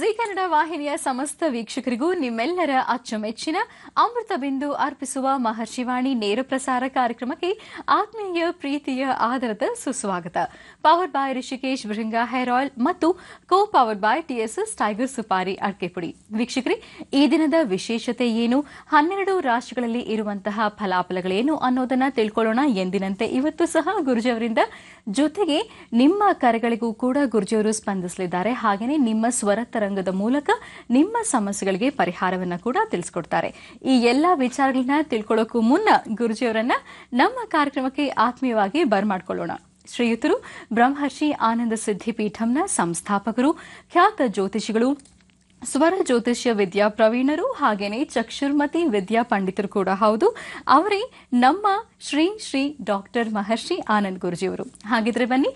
G Kannada ವಾಹಿನಿಯ ಸಮಸ್ತ ವೀಕ್ಷಕರಿಗೂ ನಿಮ್ಮೆಲ್ಲರ ಅಚ್ಚುಮೆಚ್ಚಿನ ಅಮೃತ ಬಿಂದು ಅರ್ಪಿಸುವ ಮಹರ್ಷಿವಾಣಿ ನೇರ ಪ್ರಸಾರ ಕಾರ್ಯಕ್ರಮಕ್ಕೆ ಆತ್ಮೀಯ ಪ್ರೀತಿಯ ಆಧಾರದ ಸುಸ್ವಾಗತ power boy Rishikesh Bhringa hair oil ಮತ್ತು co power boy TSS tiger ಸುಪಾರಿ ಪುಡಿ ವೀಕ್ಷಕರೇ ಈ ದಿನದ ವಿಶೇಷತೆ ಏನು ಹನ್ನೆರಡು ರಾಷ್ಟ್ರಗಳಲ್ಲಿ ಇರುವಂತಹ ಫಲಾಫಲಗಳೇನು ಅನ್ನೋದನ್ನ ತಿಳ್ಕೊಳ್ಳೋಣ ಎಂದಿನಂತೆ ಇವತ್ತು ಸಹ ಗುರುಜಿಯವರಿಂದ ಜೊತೆಗೆ ನಿಮ್ಮ ಕರೆಗಳಿಗೂ ಕೂಡ ಗುರುಜಿಯವರು ಸ್ಪಂದಿಸಲಿದ್ದಾರೆ ಹಾಗೆಯೇ ನಿಮ್ಮ ಸ್ವರ ರಂಗದ ಮೂಲಕ ನಿಮ್ಮ ಸಮಸ್ಯೆಗಳಿಗೆ ಪರಿಹಾರವನ್ನು ಕೂಡ ತಿಳಿಸ್ಕೊಡ್ತಾರೆ ಈ ಎಲ್ಲ ವಿಚಾರಗಳನ್ನ ತಿಳ್ಕೊಳ್ಳೋಕ್ಕೂ ಮುನ್ನ ಗುರುಜಿಯವರನ್ನ ನಮ್ಮ ಕಾರ್ಯಕ್ರಮಕ್ಕೆ ಆತ್ಮೀಯವಾಗಿ ಬರ್ಮಾಡ್ಕೊಳ್ಳೋಣ ಶ್ರೀಯುತರು ಬ್ರಹ್ಮರ್ಷಿ ಆನಂದ ಸಿದ್ದಿಪೀಠಂನ ಸಂಸ್ಥಾಪಕರು ಖ್ಯಾತ ಜ್ಯೋತಿಷಿಗಳು ಸ್ವರ ಜ್ಯೋತಿಷ್ಯ ವಿದ್ಯಾ ಪ್ರವೀಣರು ಹಾಗೇನೆ ಚಕ್ಷುರ್ಮತಿ ವಿದ್ಯಾ ಪಂಡಿತರು ಕೂಡ ಹೌದು ಅವರೇ ನಮ್ಮ ಶ್ರೀ ಶ್ರೀ ಡಾಕ್ಟರ್ ಮಹರ್ಷಿ ಆನಂದ್ ಗುರುಜಿಯವರು ಹಾಗಿದ್ರೆ ಬನ್ನಿ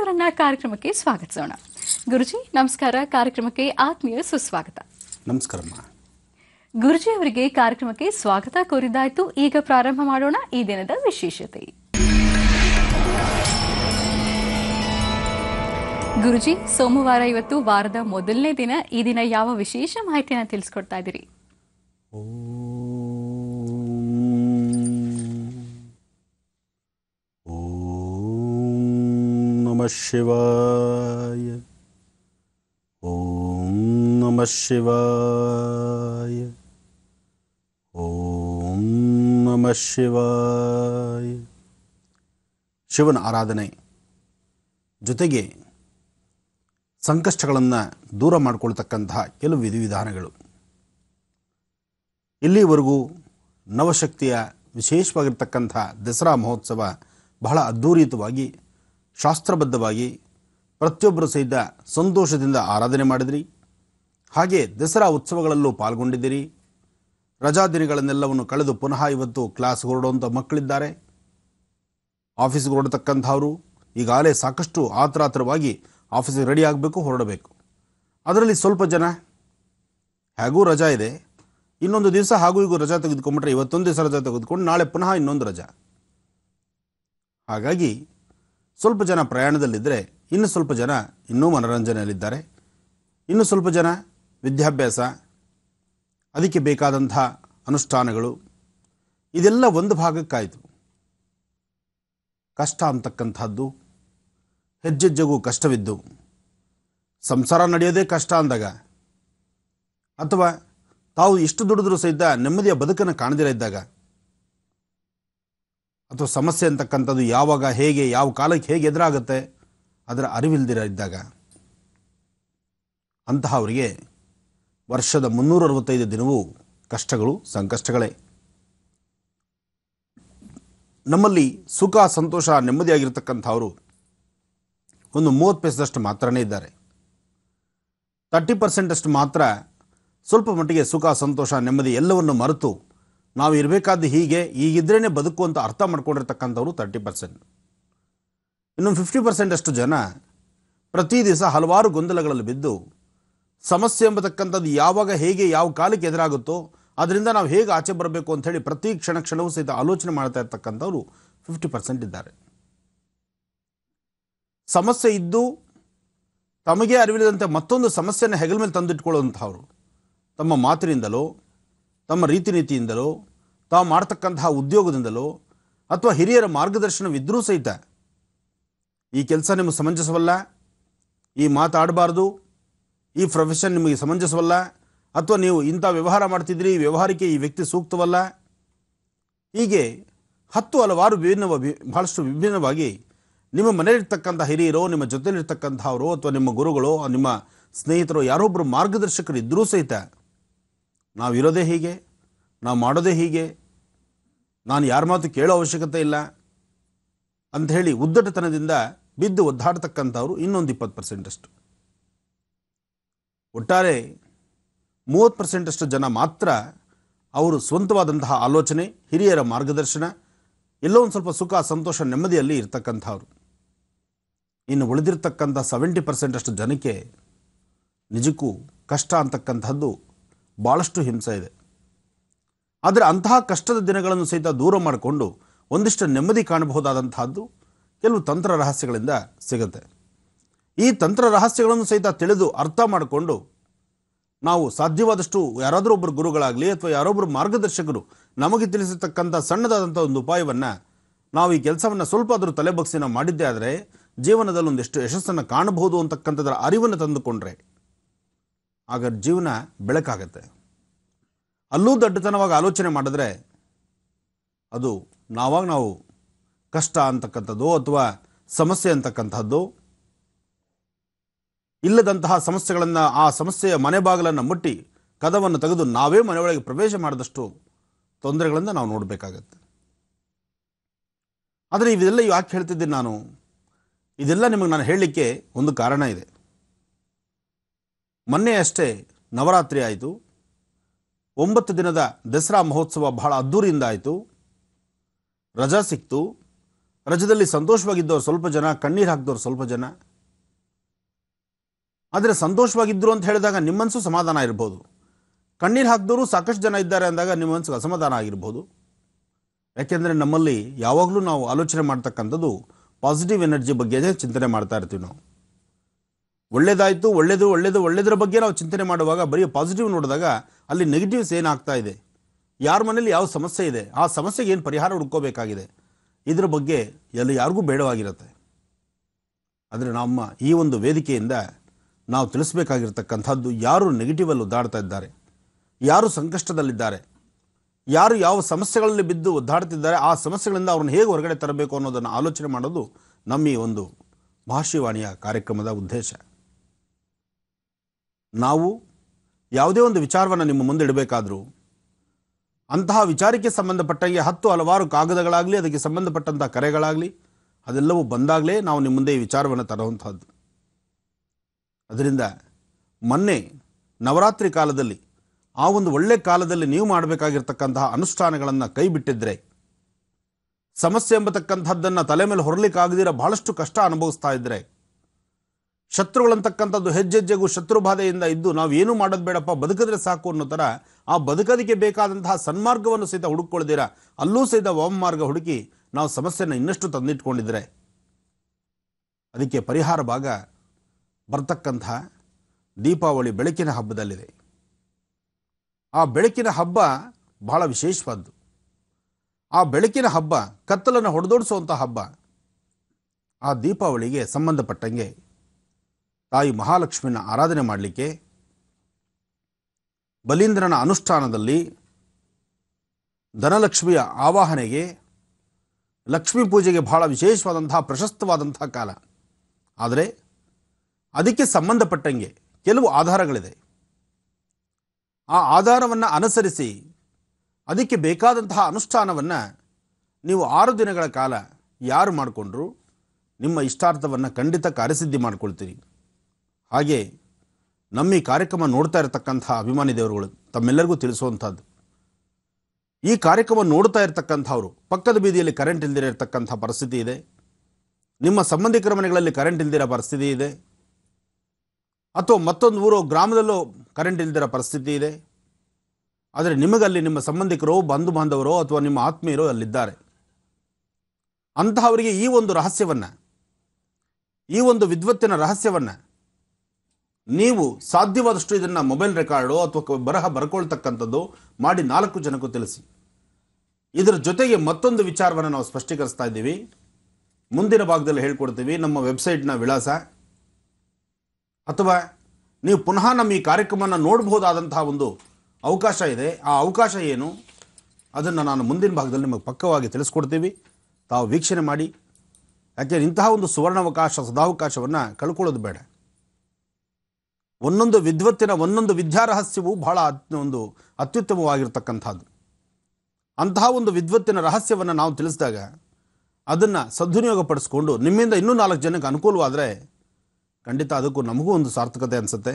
ಅವರನ್ನ ಕಾರ್ಯಕ್ರಮಕ್ಕೆ ಸ್ವಾಗತಿಸೋಣ ಗುರುಜಿ ನಮಸ್ಕಾರ ಕಾರ್ಯಕ್ರಮಕ್ಕೆ ಆತ್ಮೀಯ ಸುಸ್ವಾಗತ ನಮಸ್ಕಾರ ಗುರುಜಿ ಅವರಿಗೆ ಕಾರ್ಯಕ್ರಮಕ್ಕೆ ಸ್ವಾಗತ ಕೋರಿದಾಯ್ತು ಈಗ ಪ್ರಾರಂಭ ಮಾಡೋಣ ಈ ದಿನದ ವಿಶೇಷತೆ ಗುರುಜಿ ಸೋಮವಾರ ಇವತ್ತು ವಾರದ ಮೊದಲನೇ ದಿನ ಈ ದಿನ ಯಾವ ವಿಶೇಷ ಮಾಹಿತಿಯನ್ನು ತಿಳಿಸ್ಕೊಡ್ತಾ ಇದ್ದೀರಿ ನಮ ಶಿವಾಯ ಓಂ ನಮ ಶಿವಾಯ ಓಂ ನಮ ಶಿವಾಯ ಶಿವನ ಆರಾಧನೆ ಜೊತೆಗೆ ಸಂಕಷ್ಟಗಳನ್ನು ದೂರ ಮಾಡಿಕೊಳ್ತಕ್ಕಂತಹ ಕೆಲವು ವಿಧಿವಿಧಾನಗಳು ಇಲ್ಲಿವರೆಗೂ ನವಶಕ್ತಿಯ ವಿಶೇಷವಾಗಿರ್ತಕ್ಕಂಥ ದಸರಾ ಮಹೋತ್ಸವ ಬಹಳ ಅದ್ಧೂರಿಯುತವಾಗಿ ಶಾಸ್ತ್ರಬದ್ಧವಾಗಿ ಪ್ರತಿಯೊಬ್ಬರು ಸಹಿತ ಸಂತೋಷದಿಂದ ಆರಾಧನೆ ಮಾಡಿದಿರಿ ಹಾಗೆ ದಸರಾ ಉತ್ಸವಗಳಲ್ಲೂ ಪಾಲ್ಗೊಂಡಿದ್ದೀರಿ ರಜಾ ದಿನಗಳನ್ನೆಲ್ಲವನ್ನು ಕಳೆದು ಪುನಃ ಇವತ್ತು ಕ್ಲಾಸ್ ಹೊರಡುವಂಥ ಮಕ್ಕಳಿದ್ದಾರೆ ಆಫೀಸ್ಗೆ ಹೊರಡತಕ್ಕಂಥವರು ಈಗಾಗಲೇ ಸಾಕಷ್ಟು ಆತ್ರಾತ್ರವಾಗಿ ಆಫೀಸಿಗೆ ರೆಡಿ ಆಗಬೇಕು ಹೊರಡಬೇಕು ಅದರಲ್ಲಿ ಸ್ವಲ್ಪ ಜನ ಹಾಗೂ ರಜಾ ಇದೆ ಇನ್ನೊಂದು ದಿವಸ ಹಾಗೂ ಈಗ ರಜಾ ತೆಗೆದುಕೊಂಡ್ಬಿಟ್ರೆ ಇವತ್ತೊಂದು ದಿವಸ ರಜಾ ತೆಗೆದುಕೊಂಡು ನಾಳೆ ಪುನಃ ಇನ್ನೊಂದು ರಜಾ ಹಾಗಾಗಿ ಸ್ವಲ್ಪ ಜನ ಪ್ರಯಾಣದಲ್ಲಿದ್ದರೆ ಇನ್ನು ಸ್ವಲ್ಪ ಜನ ಇನ್ನೂ ಮನೋರಂಜನೆಯಲ್ಲಿದ್ದಾರೆ ಇನ್ನು ಸ್ವಲ್ಪ ಜನ ವಿದ್ಯಾಭ್ಯಾಸ ಅದಕ್ಕೆ ಬೇಕಾದಂಥ ಅನುಷ್ಠಾನಗಳು ಇದೆಲ್ಲ ಒಂದು ಭಾಗಕ್ಕಾಯಿತು ಕಷ್ಟ ಅಂತಕ್ಕಂಥದ್ದು ಹೆಜ್ಜೆಜ್ಜೆಗೂ ಕಷ್ಟವಿದ್ದು ಸಂಸಾರ ನಡೆಯೋದೇ ಕಷ್ಟ ಅಂದಾಗ ಅಥವಾ ತಾವು ಎಷ್ಟು ದುಡಿದ್ರೂ ಸಹಿತ ನೆಮ್ಮದಿಯ ಬದುಕನ್ನು ಕಾಣದಿರ ಇದ್ದಾಗ ಅಥವಾ ಸಮಸ್ಯೆ ಅಂತಕ್ಕಂಥದ್ದು ಯಾವಾಗ ಹೇಗೆ ಯಾವ ಕಾಲಕ್ಕೆ ಹೇಗೆ ಎದುರಾಗುತ್ತೆ ಅದರ ಅರಿವಿಲ್ದಿರ ಇದ್ದಾಗ ಅಂತಹ ಅವರಿಗೆ ವರ್ಷದ ಮುನ್ನೂರ ಅರವತ್ತೈದು ದಿನವೂ ಕಷ್ಟಗಳು ಸಂಕಷ್ಟಗಳೇ ನಮ್ಮಲ್ಲಿ ಸುಖ ಸಂತೋಷ ನೆಮ್ಮದಿಯಾಗಿರ್ತಕ್ಕಂಥವರು ಒಂದು ಮೂವತ್ತು ಪೈಸದಷ್ಟು ಮಾತ್ರನೇ ಇದ್ದಾರೆ ತರ್ಟಿ ಪರ್ಸೆಂಟಷ್ಟು ಮಾತ್ರ ಸ್ವಲ್ಪ ಮಟ್ಟಿಗೆ ಸುಖ ಸಂತೋಷ ನೆಮ್ಮದಿ ಎಲ್ಲವನ್ನು ಮರೆತು ನಾವು ಇರಬೇಕಾದ್ದು ಹೀಗೆ ಈಗಿದ್ರೇ ಬದುಕು ಅಂತ ಅರ್ಥ ಮಾಡ್ಕೊಂಡಿರ್ತಕ್ಕಂಥವ್ರು ತರ್ಟಿ ಪರ್ಸೆಂಟ್ ಇನ್ನು ಫಿಫ್ಟಿ ಪರ್ಸೆಂಟಷ್ಟು ಜನ ಪ್ರತಿ ದಿವಸ ಹಲವಾರು ಗೊಂದಲಗಳಲ್ಲಿ ಬಿದ್ದು ಸಮಸ್ಯೆ ಎಂಬತಕ್ಕಂಥದ್ದು ಯಾವಾಗ ಹೇಗೆ ಯಾವ ಕಾಲಕ್ಕೆ ಎದುರಾಗುತ್ತೋ ಅದರಿಂದ ನಾವು ಹೇಗೆ ಆಚೆ ಬರಬೇಕು ಅಂಥೇಳಿ ಪ್ರತಿ ಕ್ಷಣ ಕ್ಷಣವೂ ಸಹಿತ ಆಲೋಚನೆ ಮಾಡ್ತಾ ಇರ್ತಕ್ಕಂಥವ್ರು ಫಿಫ್ಟಿ ಪರ್ಸೆಂಟ್ ಇದ್ದಾರೆ ಸಮಸ್ಯೆ ಇದ್ದು ತಮಗೆ ಅರಿವಿಲ್ಲದಂತೆ ಮತ್ತೊಂದು ಸಮಸ್ಯೆಯನ್ನು ಹೆಗಲ ಮೇಲೆ ತಂದಿಟ್ಕೊಳ್ಳುವಂಥವ್ರು ತಮ್ಮ ಮಾತಿನಿಂದಲೋ ತಮ್ಮ ರೀತಿ ನೀತಿಯಿಂದಲೋ ತಾವು ಮಾಡ್ತಕ್ಕಂತಹ ಉದ್ಯೋಗದಿಂದಲೋ ಅಥವಾ ಹಿರಿಯರ ಮಾರ್ಗದರ್ಶನವಿದ್ದರೂ ಸಹಿತ ಈ ಕೆಲಸ ನಿಮಗೆ ಸಮಂಜಸವಲ್ಲ ಈ ಮಾತಾಡಬಾರ್ದು ಈ ಪ್ರೊಫೆಷನ್ ನಿಮಗೆ ಸಮಂಜಸವಲ್ಲ ಅಥವಾ ನೀವು ಇಂಥ ವ್ಯವಹಾರ ಮಾಡ್ತಿದ್ರಿ ಈ ವ್ಯವಹಾರಕ್ಕೆ ಈ ವ್ಯಕ್ತಿ ಸೂಕ್ತವಲ್ಲ ಹೀಗೆ ಹತ್ತು ಹಲವಾರು ವಿಭಿನ್ನ ಬಹಳಷ್ಟು ವಿಭಿನ್ನವಾಗಿ ನಿಮ್ಮ ಮನೆಯಲ್ಲಿರ್ತಕ್ಕಂಥ ಹಿರಿಯರು ನಿಮ್ಮ ಜೊತೆಲಿರ್ತಕ್ಕಂಥವ್ರು ಅಥವಾ ನಿಮ್ಮ ಗುರುಗಳು ನಿಮ್ಮ ಸ್ನೇಹಿತರು ಯಾರೊಬ್ಬರು ಮಾರ್ಗದರ್ಶಕರು ಇದ್ದರೂ ಸಹಿತ ನಾವು ಇರೋದೇ ಹೀಗೆ ನಾವು ಮಾಡೋದೇ ಹೀಗೆ ನಾನು ಯಾರ ಮಾತು ಕೇಳೋ ಅವಶ್ಯಕತೆ ಇಲ್ಲ ಅಂಥೇಳಿ ಉದ್ದಟತನದಿಂದ ಬಿದ್ದು ಒದ್ದಾಡ್ತಕ್ಕಂಥವ್ರು ಇನ್ನೊಂದು ಇಪ್ಪತ್ತು ಪರ್ಸೆಂಟಷ್ಟು ಒಟ್ಟಾರೆ ಮೂವತ್ತು ಪರ್ಸೆಂಟಷ್ಟು ಜನ ಮಾತ್ರ ಅವರು ಸ್ವಂತವಾದಂತಹ ಆಲೋಚನೆ ಹಿರಿಯರ ಮಾರ್ಗದರ್ಶನ ಎಲ್ಲೋ ಒಂದು ಸ್ವಲ್ಪ ಸುಖ ಸಂತೋಷ ನೆಮ್ಮದಿಯಲ್ಲಿ ಇರ್ತಕ್ಕಂಥವ್ರು ಇನ್ನು ಉಳಿದಿರ್ತಕ್ಕಂಥ ಸೆವೆಂಟಿ ಪರ್ಸೆಂಟಷ್ಟು ಜನಕ್ಕೆ ನಿಜಕ್ಕೂ ಕಷ್ಟ ಅಂತಕ್ಕಂಥದ್ದು ಭಾಳಷ್ಟು ಹಿಂಸೆ ಇದೆ ಆದರೆ ಅಂತಹ ಕಷ್ಟದ ದಿನಗಳನ್ನು ಸಹಿತ ದೂರ ಮಾಡಿಕೊಂಡು ಒಂದಿಷ್ಟು ನೆಮ್ಮದಿ ಕಾಣಬಹುದಾದಂತಹದ್ದು ಕೆಲವು ತಂತ್ರ ರಹಸ್ಯಗಳಿಂದ ಸಿಗುತ್ತೆ ಈ ತಂತ್ರ ರಹಸ್ಯಗಳನ್ನು ಸಹಿತ ತಿಳಿದು ಅರ್ಥ ಮಾಡಿಕೊಂಡು ನಾವು ಸಾಧ್ಯವಾದಷ್ಟು ಯಾರಾದರೂ ಒಬ್ಬರು ಗುರುಗಳಾಗಲಿ ಅಥವಾ ಯಾರೊಬ್ಬರು ಮಾರ್ಗದರ್ಶಕರು ನಮಗೆ ತಿಳಿಸಿರ್ತಕ್ಕಂಥ ಸಣ್ಣದಾದಂಥ ಒಂದು ಉಪಾಯವನ್ನು ನಾವು ಈ ಕೆಲಸವನ್ನು ಸ್ವಲ್ಪ ಆದರೂ ತಲೆಬಗ್ಸಿನ ಮಾಡಿದ್ದೇ ಆದರೆ ಜೀವನದಲ್ಲಿ ಒಂದಿಷ್ಟು ಯಶಸ್ಸನ್ನು ಕಾಣಬಹುದು ಅಂತಕ್ಕಂಥದ್ರ ಅರಿವನ್ನು ತಂದುಕೊಂಡ್ರೆ ಆಗ ಜೀವನ ಬೆಳಕಾಗತ್ತೆ ಅಲ್ಲೂ ದಡ್ಡತನವಾಗಿ ಆಲೋಚನೆ ಮಾಡಿದ್ರೆ ಅದು ನಾವಾಗ ನಾವು ಕಷ್ಟ ಅಂತಕ್ಕಂಥದ್ದು ಅಥವಾ ಸಮಸ್ಯೆ ಅಂತಕ್ಕಂಥದ್ದು ಇಲ್ಲದಂತಹ ಸಮಸ್ಯೆಗಳನ್ನು ಆ ಸಮಸ್ಯೆಯ ಮನೆ ಬಾಗಿಲನ್ನು ಮುಟ್ಟಿ ಕದವನ್ನು ತೆಗೆದು ನಾವೇ ಮನೆಯೊಳಗೆ ಪ್ರವೇಶ ಮಾಡಿದಷ್ಟು ತೊಂದರೆಗಳನ್ನು ನಾವು ನೋಡಬೇಕಾಗತ್ತೆ ಆದರೆ ಇವೆಲ್ಲ ಯಾಕೆ ಹೇಳ್ತಿದ್ದೀನಿ ನಾನು ಇದೆಲ್ಲ ನಿಮಗೆ ನಾನು ಹೇಳಲಿಕ್ಕೆ ಒಂದು ಕಾರಣ ಇದೆ ಮೊನ್ನೆ ಅಷ್ಟೇ ನವರಾತ್ರಿ ಆಯಿತು ಒಂಬತ್ತು ದಿನದ ದಸರಾ ಮಹೋತ್ಸವ ಬಹಳ ಅದ್ದೂರಿಯಿಂದ ಆಯಿತು ರಜಾ ಸಿಕ್ತು ರಜದಲ್ಲಿ ಸಂತೋಷವಾಗಿದ್ದವ್ರು ಸ್ವಲ್ಪ ಜನ ಕಣ್ಣೀರು ಹಾಕಿದವ್ರು ಸ್ವಲ್ಪ ಜನ ಆದರೆ ಸಂತೋಷವಾಗಿದ್ದರು ಅಂತ ಹೇಳಿದಾಗ ನಿಮ್ಮನಸು ಸಮಾಧಾನ ಇರ್ಬೋದು ಕಣ್ಣೀರು ಹಾಕಿದವರು ಸಾಕಷ್ಟು ಜನ ಇದ್ದಾರೆ ಅಂದಾಗ ನಿಮ್ಮ ಮನಸ್ಸಿಗೆ ಅಸಮಾಧಾನ ಆಗಿರ್ಬೋದು ಯಾಕೆಂದರೆ ನಮ್ಮಲ್ಲಿ ಯಾವಾಗಲೂ ನಾವು ಆಲೋಚನೆ ಮಾಡ್ತಕ್ಕಂಥದ್ದು ಪಾಸಿಟಿವ್ ಎನರ್ಜಿ ಬಗ್ಗೆ ಚಿಂತನೆ ಮಾಡ್ತಾ ಇರ್ತೀವಿ ನಾವು ಒಳ್ಳೆಯದಾಯಿತು ಒಳ್ಳೇದು ಒಳ್ಳೇದು ಒಳ್ಳೇದ್ರ ಬಗ್ಗೆ ನಾವು ಚಿಂತನೆ ಮಾಡುವಾಗ ಬರೀ ಪಾಸಿಟಿವ್ ನೋಡಿದಾಗ ಅಲ್ಲಿ ನೆಗೆಟಿವ್ಸ್ ಏನಾಗ್ತಾ ಇದೆ ಯಾರ ಮನೇಲಿ ಯಾವ ಸಮಸ್ಯೆ ಇದೆ ಆ ಸಮಸ್ಯೆಗೆ ಏನು ಪರಿಹಾರ ಹುಡ್ಕೋಬೇಕಾಗಿದೆ ಇದರ ಬಗ್ಗೆ ಎಲ್ಲ ಯಾರಿಗೂ ಬೇಡವಾಗಿರುತ್ತೆ ಆದರೆ ನಮ್ಮ ಈ ಒಂದು ವೇದಿಕೆಯಿಂದ ನಾವು ತಿಳಿಸ್ಬೇಕಾಗಿರ್ತಕ್ಕಂಥದ್ದು ಯಾರು ನೆಗೆಟಿವಲ್ಲಿ ಒದ್ದಾಡ್ತಾ ಇದ್ದಾರೆ ಯಾರು ಸಂಕಷ್ಟದಲ್ಲಿದ್ದಾರೆ ಯಾರು ಯಾವ ಸಮಸ್ಯೆಗಳಲ್ಲಿ ಬಿದ್ದು ಒದ್ದಾಡ್ತಿದ್ದಾರೆ ಆ ಸಮಸ್ಯೆಗಳಿಂದ ಅವ್ರನ್ನ ಹೇಗೆ ಹೊರಗಡೆ ತರಬೇಕು ಅನ್ನೋದನ್ನು ಆಲೋಚನೆ ಮಾಡೋದು ನಮ್ಮ ಈ ಒಂದು ಮಹಾಶಿವಾಣಿಯ ಕಾರ್ಯಕ್ರಮದ ಉದ್ದೇಶ ನಾವು ಯಾವುದೇ ಒಂದು ವಿಚಾರವನ್ನು ನಿಮ್ಮ ಮುಂದೆ ಇಡಬೇಕಾದರೂ ಅಂತಹ ವಿಚಾರಕ್ಕೆ ಸಂಬಂಧಪಟ್ಟಂಗೆ ಹತ್ತು ಹಲವಾರು ಕಾಗದಗಳಾಗಲಿ ಅದಕ್ಕೆ ಸಂಬಂಧಪಟ್ಟಂತಹ ಕರೆಗಳಾಗಲಿ ಅದೆಲ್ಲವೂ ಬಂದಾಗಲೇ ನಾವು ನಿಮ್ಮ ಮುಂದೆ ಈ ವಿಚಾರವನ್ನು ತರುವಂಥದ್ದು ಅದರಿಂದ ಮೊನ್ನೆ ನವರಾತ್ರಿ ಕಾಲದಲ್ಲಿ ಆ ಒಂದು ಒಳ್ಳೆ ಕಾಲದಲ್ಲಿ ನೀವು ಮಾಡಬೇಕಾಗಿರ್ತಕ್ಕಂತಹ ಅನುಷ್ಠಾನಗಳನ್ನು ಕೈ ಬಿಟ್ಟಿದ್ರೆ ಸಮಸ್ಯೆ ಎಂಬತಕ್ಕಂಥದ್ದನ್ನು ತಲೆ ಮೇಲೆ ಹೊರಲಿಕ್ಕಾಗದಿರ ಬಹಳಷ್ಟು ಕಷ್ಟ ಅನುಭವಿಸ್ತಾ ಇದ್ದರೆ ಶತ್ರುಗಳಂತಕ್ಕಂಥದ್ದು ಹೆಜ್ಜೆಜ್ಜೆಗೂ ಶತ್ರು ಬಾಧೆಯಿಂದ ಇದ್ದು ನಾವು ಏನು ಮಾಡೋದು ಬೇಡಪ್ಪ ಬದುಕಿದ್ರೆ ಸಾಕು ಅನ್ನೋ ಥರ ಆ ಬದುಕೋದಕ್ಕೆ ಬೇಕಾದಂತಹ ಸನ್ಮಾರ್ಗವನ್ನು ಸಹಿತ ಹುಡುಕೊಳ್ದಿರ ಅಲ್ಲೂ ಸಹಿತ ವಾಮಮಾರ್ಗ ಹುಡುಕಿ ನಾವು ಸಮಸ್ಯೆಯನ್ನು ಇನ್ನಷ್ಟು ತಂದಿಟ್ಕೊಂಡಿದ್ರೆ ಅದಕ್ಕೆ ಪರಿಹಾರ ಭಾಗ ಬರ್ತಕ್ಕಂತಹ ದೀಪಾವಳಿ ಬೆಳಕಿನ ಹಬ್ಬದಲ್ಲಿದೆ ಆ ಬೆಳಕಿನ ಹಬ್ಬ ಬಹಳ ವಿಶೇಷವಾದ್ದು ಆ ಬೆಳಕಿನ ಹಬ್ಬ ಕತ್ತಲನ್ನು ಹೊಡೆದೋಡಿಸುವಂಥ ಹಬ್ಬ ಆ ದೀಪಾವಳಿಗೆ ಸಂಬಂಧಪಟ್ಟಂಗೆ ತಾಯಿ ಮಹಾಲಕ್ಷ್ಮಿನ ಆರಾಧನೆ ಮಾಡಲಿಕ್ಕೆ ಬಲೀಂದ್ರನ ಅನುಷ್ಠಾನದಲ್ಲಿ ಧನಲಕ್ಷ್ಮಿಯ ಆವಾಹನೆಗೆ ಲಕ್ಷ್ಮೀ ಪೂಜೆಗೆ ಬಹಳ ವಿಶೇಷವಾದಂತಹ ಪ್ರಶಸ್ತವಾದಂತಹ ಕಾಲ ಆದರೆ ಅದಕ್ಕೆ ಸಂಬಂಧಪಟ್ಟಂಗೆ ಕೆಲವು ಆಧಾರಗಳಿದೆ ಆ ಆಧಾರವನ್ನು ಅನುಸರಿಸಿ ಅದಕ್ಕೆ ಬೇಕಾದಂತಹ ಅನುಷ್ಠಾನವನ್ನು ನೀವು ಆರು ದಿನಗಳ ಕಾಲ ಯಾರು ಮಾಡಿಕೊಂಡ್ರು ನಿಮ್ಮ ಇಷ್ಟಾರ್ಥವನ್ನು ಖಂಡಿತ ಕಾರ್ಯಸಿದ್ಧಿ ಮಾಡಿಕೊಳ್ತೀರಿ ಹಾಗೆ ನಮ್ಮ ಈ ಕಾರ್ಯಕ್ರಮ ನೋಡ್ತಾ ಇರತಕ್ಕಂಥ ಅಭಿಮಾನಿ ದೇವರುಗಳು ತಮ್ಮೆಲ್ಲರಿಗೂ ತಿಳಿಸುವಂಥದ್ದು ಈ ಕಾರ್ಯಕ್ರಮ ನೋಡ್ತಾ ಇರತಕ್ಕಂಥವ್ರು ಪಕ್ಕದ ಬೀದಿಯಲ್ಲಿ ಕರೆಂಟ್ ಇಲ್ದಿರ ಪರಿಸ್ಥಿತಿ ಇದೆ ನಿಮ್ಮ ಸಂಬಂಧಿಕರ ಮನೆಗಳಲ್ಲಿ ಕರೆಂಟ್ ಇಲ್ದಿರೋ ಪರಿಸ್ಥಿತಿ ಇದೆ ಅಥವಾ ಮತ್ತೊಂದು ಊರು ಗ್ರಾಮದಲ್ಲೂ ಕರೆಂಟ್ ಇಲ್ದಿರೋ ಪರಿಸ್ಥಿತಿ ಇದೆ ಆದರೆ ನಿಮಗಲ್ಲಿ ನಿಮ್ಮ ಸಂಬಂಧಿಕರು ಬಂಧು ಬಾಂಧವರೋ ಅಥವಾ ನಿಮ್ಮ ಆತ್ಮೀಯರು ಅಲ್ಲಿದ್ದಾರೆ ಅಂತಹವರಿಗೆ ಈ ಒಂದು ರಹಸ್ಯವನ್ನು ಈ ಒಂದು ವಿದ್ವತ್ತಿನ ರಹಸ್ಯವನ್ನು ನೀವು ಸಾಧ್ಯವಾದಷ್ಟು ಇದನ್ನು ಮೊಬೈಲ್ ರೆಕಾರ್ಡು ಅಥವಾ ಬರಹ ಬರ್ಕೊಳ್ತಕ್ಕಂಥದ್ದು ಮಾಡಿ ನಾಲ್ಕು ಜನಕ್ಕೂ ತಿಳಿಸಿ ಇದರ ಜೊತೆಗೆ ಮತ್ತೊಂದು ವಿಚಾರವನ್ನು ನಾವು ಸ್ಪಷ್ಟೀಕರಿಸ್ತಾ ಇದ್ದೀವಿ ಮುಂದಿನ ಭಾಗದಲ್ಲಿ ಹೇಳ್ಕೊಡ್ತೀವಿ ನಮ್ಮ ವೆಬ್ಸೈಟ್ನ ವಿಳಾಸ ಅಥವಾ ನೀವು ಪುನಃ ನಮ್ಮ ಈ ಕಾರ್ಯಕ್ರಮವನ್ನು ನೋಡಬಹುದಾದಂತಹ ಒಂದು ಅವಕಾಶ ಇದೆ ಆ ಅವಕಾಶ ಏನು ಅದನ್ನು ನಾನು ಮುಂದಿನ ಭಾಗದಲ್ಲಿ ನಿಮಗೆ ಪಕ್ಕವಾಗಿ ತಿಳಿಸ್ಕೊಡ್ತೀವಿ ತಾವು ವೀಕ್ಷಣೆ ಮಾಡಿ ಯಾಕೆಂದರೆ ಇಂತಹ ಒಂದು ಸುವರ್ಣಾವಕಾಶ ಸದಾವಕಾಶವನ್ನು ಕಳ್ಕೊಳ್ಳೋದು ಬೇಡ ಒಂದೊಂದು ವಿದ್ವತ್ತಿನ ಒಂದೊಂದು ವಿದ್ಯಾರಹಸ್ಯವೂ ಬಹಳ ಒಂದು ಅತ್ಯುತ್ತಮವಾಗಿರ್ತಕ್ಕಂಥದ್ದು ಅಂತಹ ಒಂದು ವಿದ್ವತ್ತಿನ ರಹಸ್ಯವನ್ನು ನಾವು ತಿಳಿಸಿದಾಗ ಅದನ್ನು ಸದ್ವಿನಿಯೋಗ ಪಡಿಸ್ಕೊಂಡು ನಿಮ್ಮಿಂದ ಇನ್ನೂ ನಾಲ್ಕು ಜನಕ್ಕೆ ಅನುಕೂಲವಾದರೆ ಖಂಡಿತ ಅದಕ್ಕೂ ನಮಗೂ ಒಂದು ಸಾರ್ಥಕತೆ ಅನಿಸುತ್ತೆ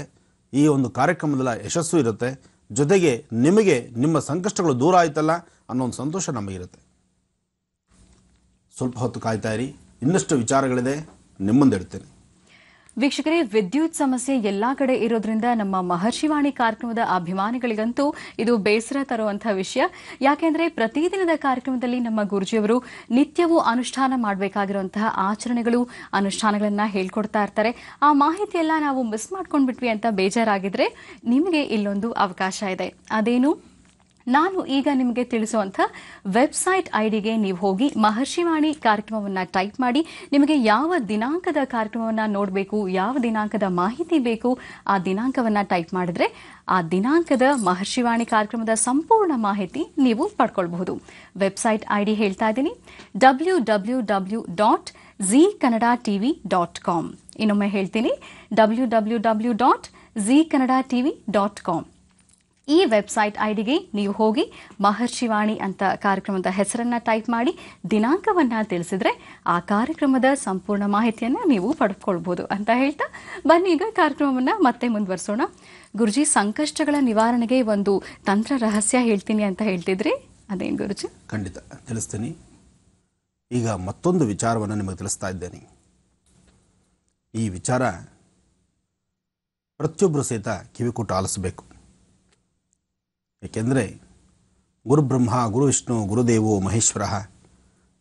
ಈ ಒಂದು ಕಾರ್ಯಕ್ರಮದ ಯಶಸ್ಸು ಇರುತ್ತೆ ಜೊತೆಗೆ ನಿಮಗೆ ನಿಮ್ಮ ಸಂಕಷ್ಟಗಳು ದೂರ ಆಯ್ತಲ್ಲ ಅನ್ನೋ ಒಂದು ಸಂತೋಷ ನಮಗಿರುತ್ತೆ ಸ್ವಲ್ಪ ಹೊತ್ತು ಕಾಯ್ತಾ ಇರಿ ಇನ್ನಷ್ಟು ವಿಚಾರಗಳಿದೆ ನಿಮ್ಮಂದಿಡ್ತೇನೆ ವೀಕ್ಷಕರೇ ವಿದ್ಯುತ್ ಸಮಸ್ಯೆ ಎಲ್ಲಾ ಕಡೆ ಇರೋದ್ರಿಂದ ನಮ್ಮ ಮಹರ್ಷಿವಾಣಿ ಕಾರ್ಯಕ್ರಮದ ಅಭಿಮಾನಿಗಳಿಗಂತೂ ಇದು ಬೇಸರ ತರುವಂತಹ ವಿಷಯ ಯಾಕೆಂದ್ರೆ ಪ್ರತಿದಿನದ ಕಾರ್ಯಕ್ರಮದಲ್ಲಿ ನಮ್ಮ ಗುರುಜಿಯವರು ನಿತ್ಯವೂ ಅನುಷ್ಠಾನ ಮಾಡಬೇಕಾಗಿರುವಂತಹ ಆಚರಣೆಗಳು ಅನುಷ್ಠಾನಗಳನ್ನ ಹೇಳ್ಕೊಡ್ತಾ ಇರ್ತಾರೆ ಆ ಮಾಹಿತಿಯೆಲ್ಲ ನಾವು ಮಿಸ್ ಮಾಡ್ಕೊಂಡ್ಬಿಟ್ವಿ ಅಂತ ಬೇಜಾರಾಗಿದ್ರೆ ನಿಮಗೆ ಇಲ್ಲೊಂದು ಅವಕಾಶ ಇದೆ ಅದೇನು ನಾನು ಈಗ ನಿಮಗೆ ತಿಳಿಸುವಂಥ ವೆಬ್ಸೈಟ್ ಐಡಿಗೆ ನೀವು ಹೋಗಿ ಮಹರ್ಷಿವಾಣಿ ಕಾರ್ಯಕ್ರಮವನ್ನು ಟೈಪ್ ಮಾಡಿ ನಿಮಗೆ ಯಾವ ದಿನಾಂಕದ ಕಾರ್ಯಕ್ರಮವನ್ನು ನೋಡಬೇಕು ಯಾವ ದಿನಾಂಕದ ಮಾಹಿತಿ ಬೇಕು ಆ ದಿನಾಂಕವನ್ನು ಟೈಪ್ ಮಾಡಿದ್ರೆ ಆ ದಿನಾಂಕದ ಮಹರ್ಷಿವಾಣಿ ಕಾರ್ಯಕ್ರಮದ ಸಂಪೂರ್ಣ ಮಾಹಿತಿ ನೀವು ಪಡ್ಕೊಳ್ಬಹುದು ವೆಬ್ಸೈಟ್ ಐಡಿ ಹೇಳ್ತಾ ಇದ್ದೀನಿ W W W dot Zee Kannada TV dot com ಇನ್ನೊಮ್ಮೆ ಹೇಳ್ತೀನಿ W W W dot Zee Kannada TV dot com ಈ ವೆಬ್ಸೈಟ್ ಐಡಿಗೆ ನೀವು ಹೋಗಿ ಮಹರ್ಷಿವಾಣಿ ಅಂತ ಕಾರ್ಯಕ್ರಮದ ಹೆಸರನ್ನ ಟೈಪ್ ಮಾಡಿ ದಿನಾಂಕವನ್ನ ತಿಳಿಸಿದ್ರೆ ಆ ಕಾರ್ಯಕ್ರಮದ ಸಂಪೂರ್ಣ ಮಾಹಿತಿಯನ್ನ ನೀವು ಪಡೆದುಕೊಳ್ಬಹುದು ಅಂತ ಹೇಳ್ತಾ ಬನ್ನಿ ಈಗ ಕಾರ್ಯಕ್ರಮವನ್ನ ಮತ್ತೆ ಮುಂದುವರಿಸೋಣ ಗುರುಜಿ ಸಂಕಷ್ಟಗಳ ನಿವಾರಣೆಗೆ ಒಂದು ತಂತ್ರ ರಹಸ್ಯ ಹೇಳ್ತೀನಿ ಅಂತ ಹೇಳ್ತಿದ್ರಿ ಅದೇನು ಗುರುಜಿ ಖಂಡಿತ ತಿಳಿಸ್ತೀನಿ ಈಗ ಮತ್ತೊಂದು ವಿಚಾರವನ್ನು ನಿಮಗೆ ತಿಳಿಸ್ತಾ ಇದ್ದೇನೆ ಈ ವಿಚಾರ ಪ್ರತಿಯೊಬ್ಬರು ಸಹಿತ ಕಿವಿಕೊಟ್ಟು ಆಲಿಸಬೇಕು ಏಕೆಂದರೆ ಗುರುಬ್ರಹ್ಮ ಗುರು ವಿಷ್ಣು ಗುರುದೇವೋ ಮಹೇಶ್ವರ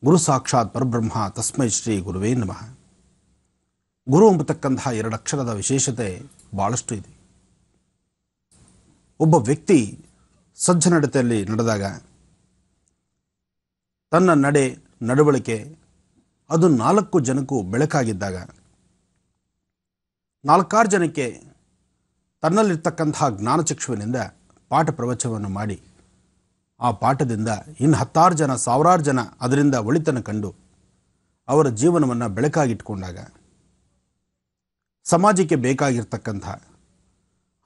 ಗುರು ಸಾಕ್ಷಾತ್ ಪರಬ್ರಹ್ಮ ತಸ್ಮೈ ಶ್ರೀ ಗುರುವೇ ನಮಃ ಗುರು ಎಂಬತಕ್ಕಂತಹ ಎರಡು ಅಕ್ಷರದ ವಿಶೇಷತೆ ಭಾಳಷ್ಟು ಇದೆ ಒಬ್ಬ ವ್ಯಕ್ತಿ ಸಜ್ಜ ನಡತೆಯಲ್ಲಿ ನಡೆದಾಗ ತನ್ನ ನಡೆ ನಡವಳಿಕೆ ಅದು ನಾಲ್ಕು ಜನಕ್ಕೂ ಬೆಳಕಾಗಿದ್ದಾಗ ನಾಲ್ಕಾರು ಜನಕ್ಕೆ ತನ್ನಲ್ಲಿರ್ತಕ್ಕಂತಹ ಜ್ಞಾನಚಕ್ಷುವಿನಿಂದ ಪಾಠ ಪ್ರವಚನವನ್ನು ಮಾಡಿ ಆ ಪಾಠದಿಂದ ಇನ್ನು ಹತ್ತಾರು ಜನ ಸಾವಿರಾರು ಜನ ಅದರಿಂದ ಒಳಿತನ ಕಂಡು ಅವರ ಜೀವನವನ್ನು ಬೆಳಕಾಗಿಟ್ಕೊಂಡಾಗ ಸಮಾಜಕ್ಕೆ ಬೇಕಾಗಿರ್ತಕ್ಕಂಥ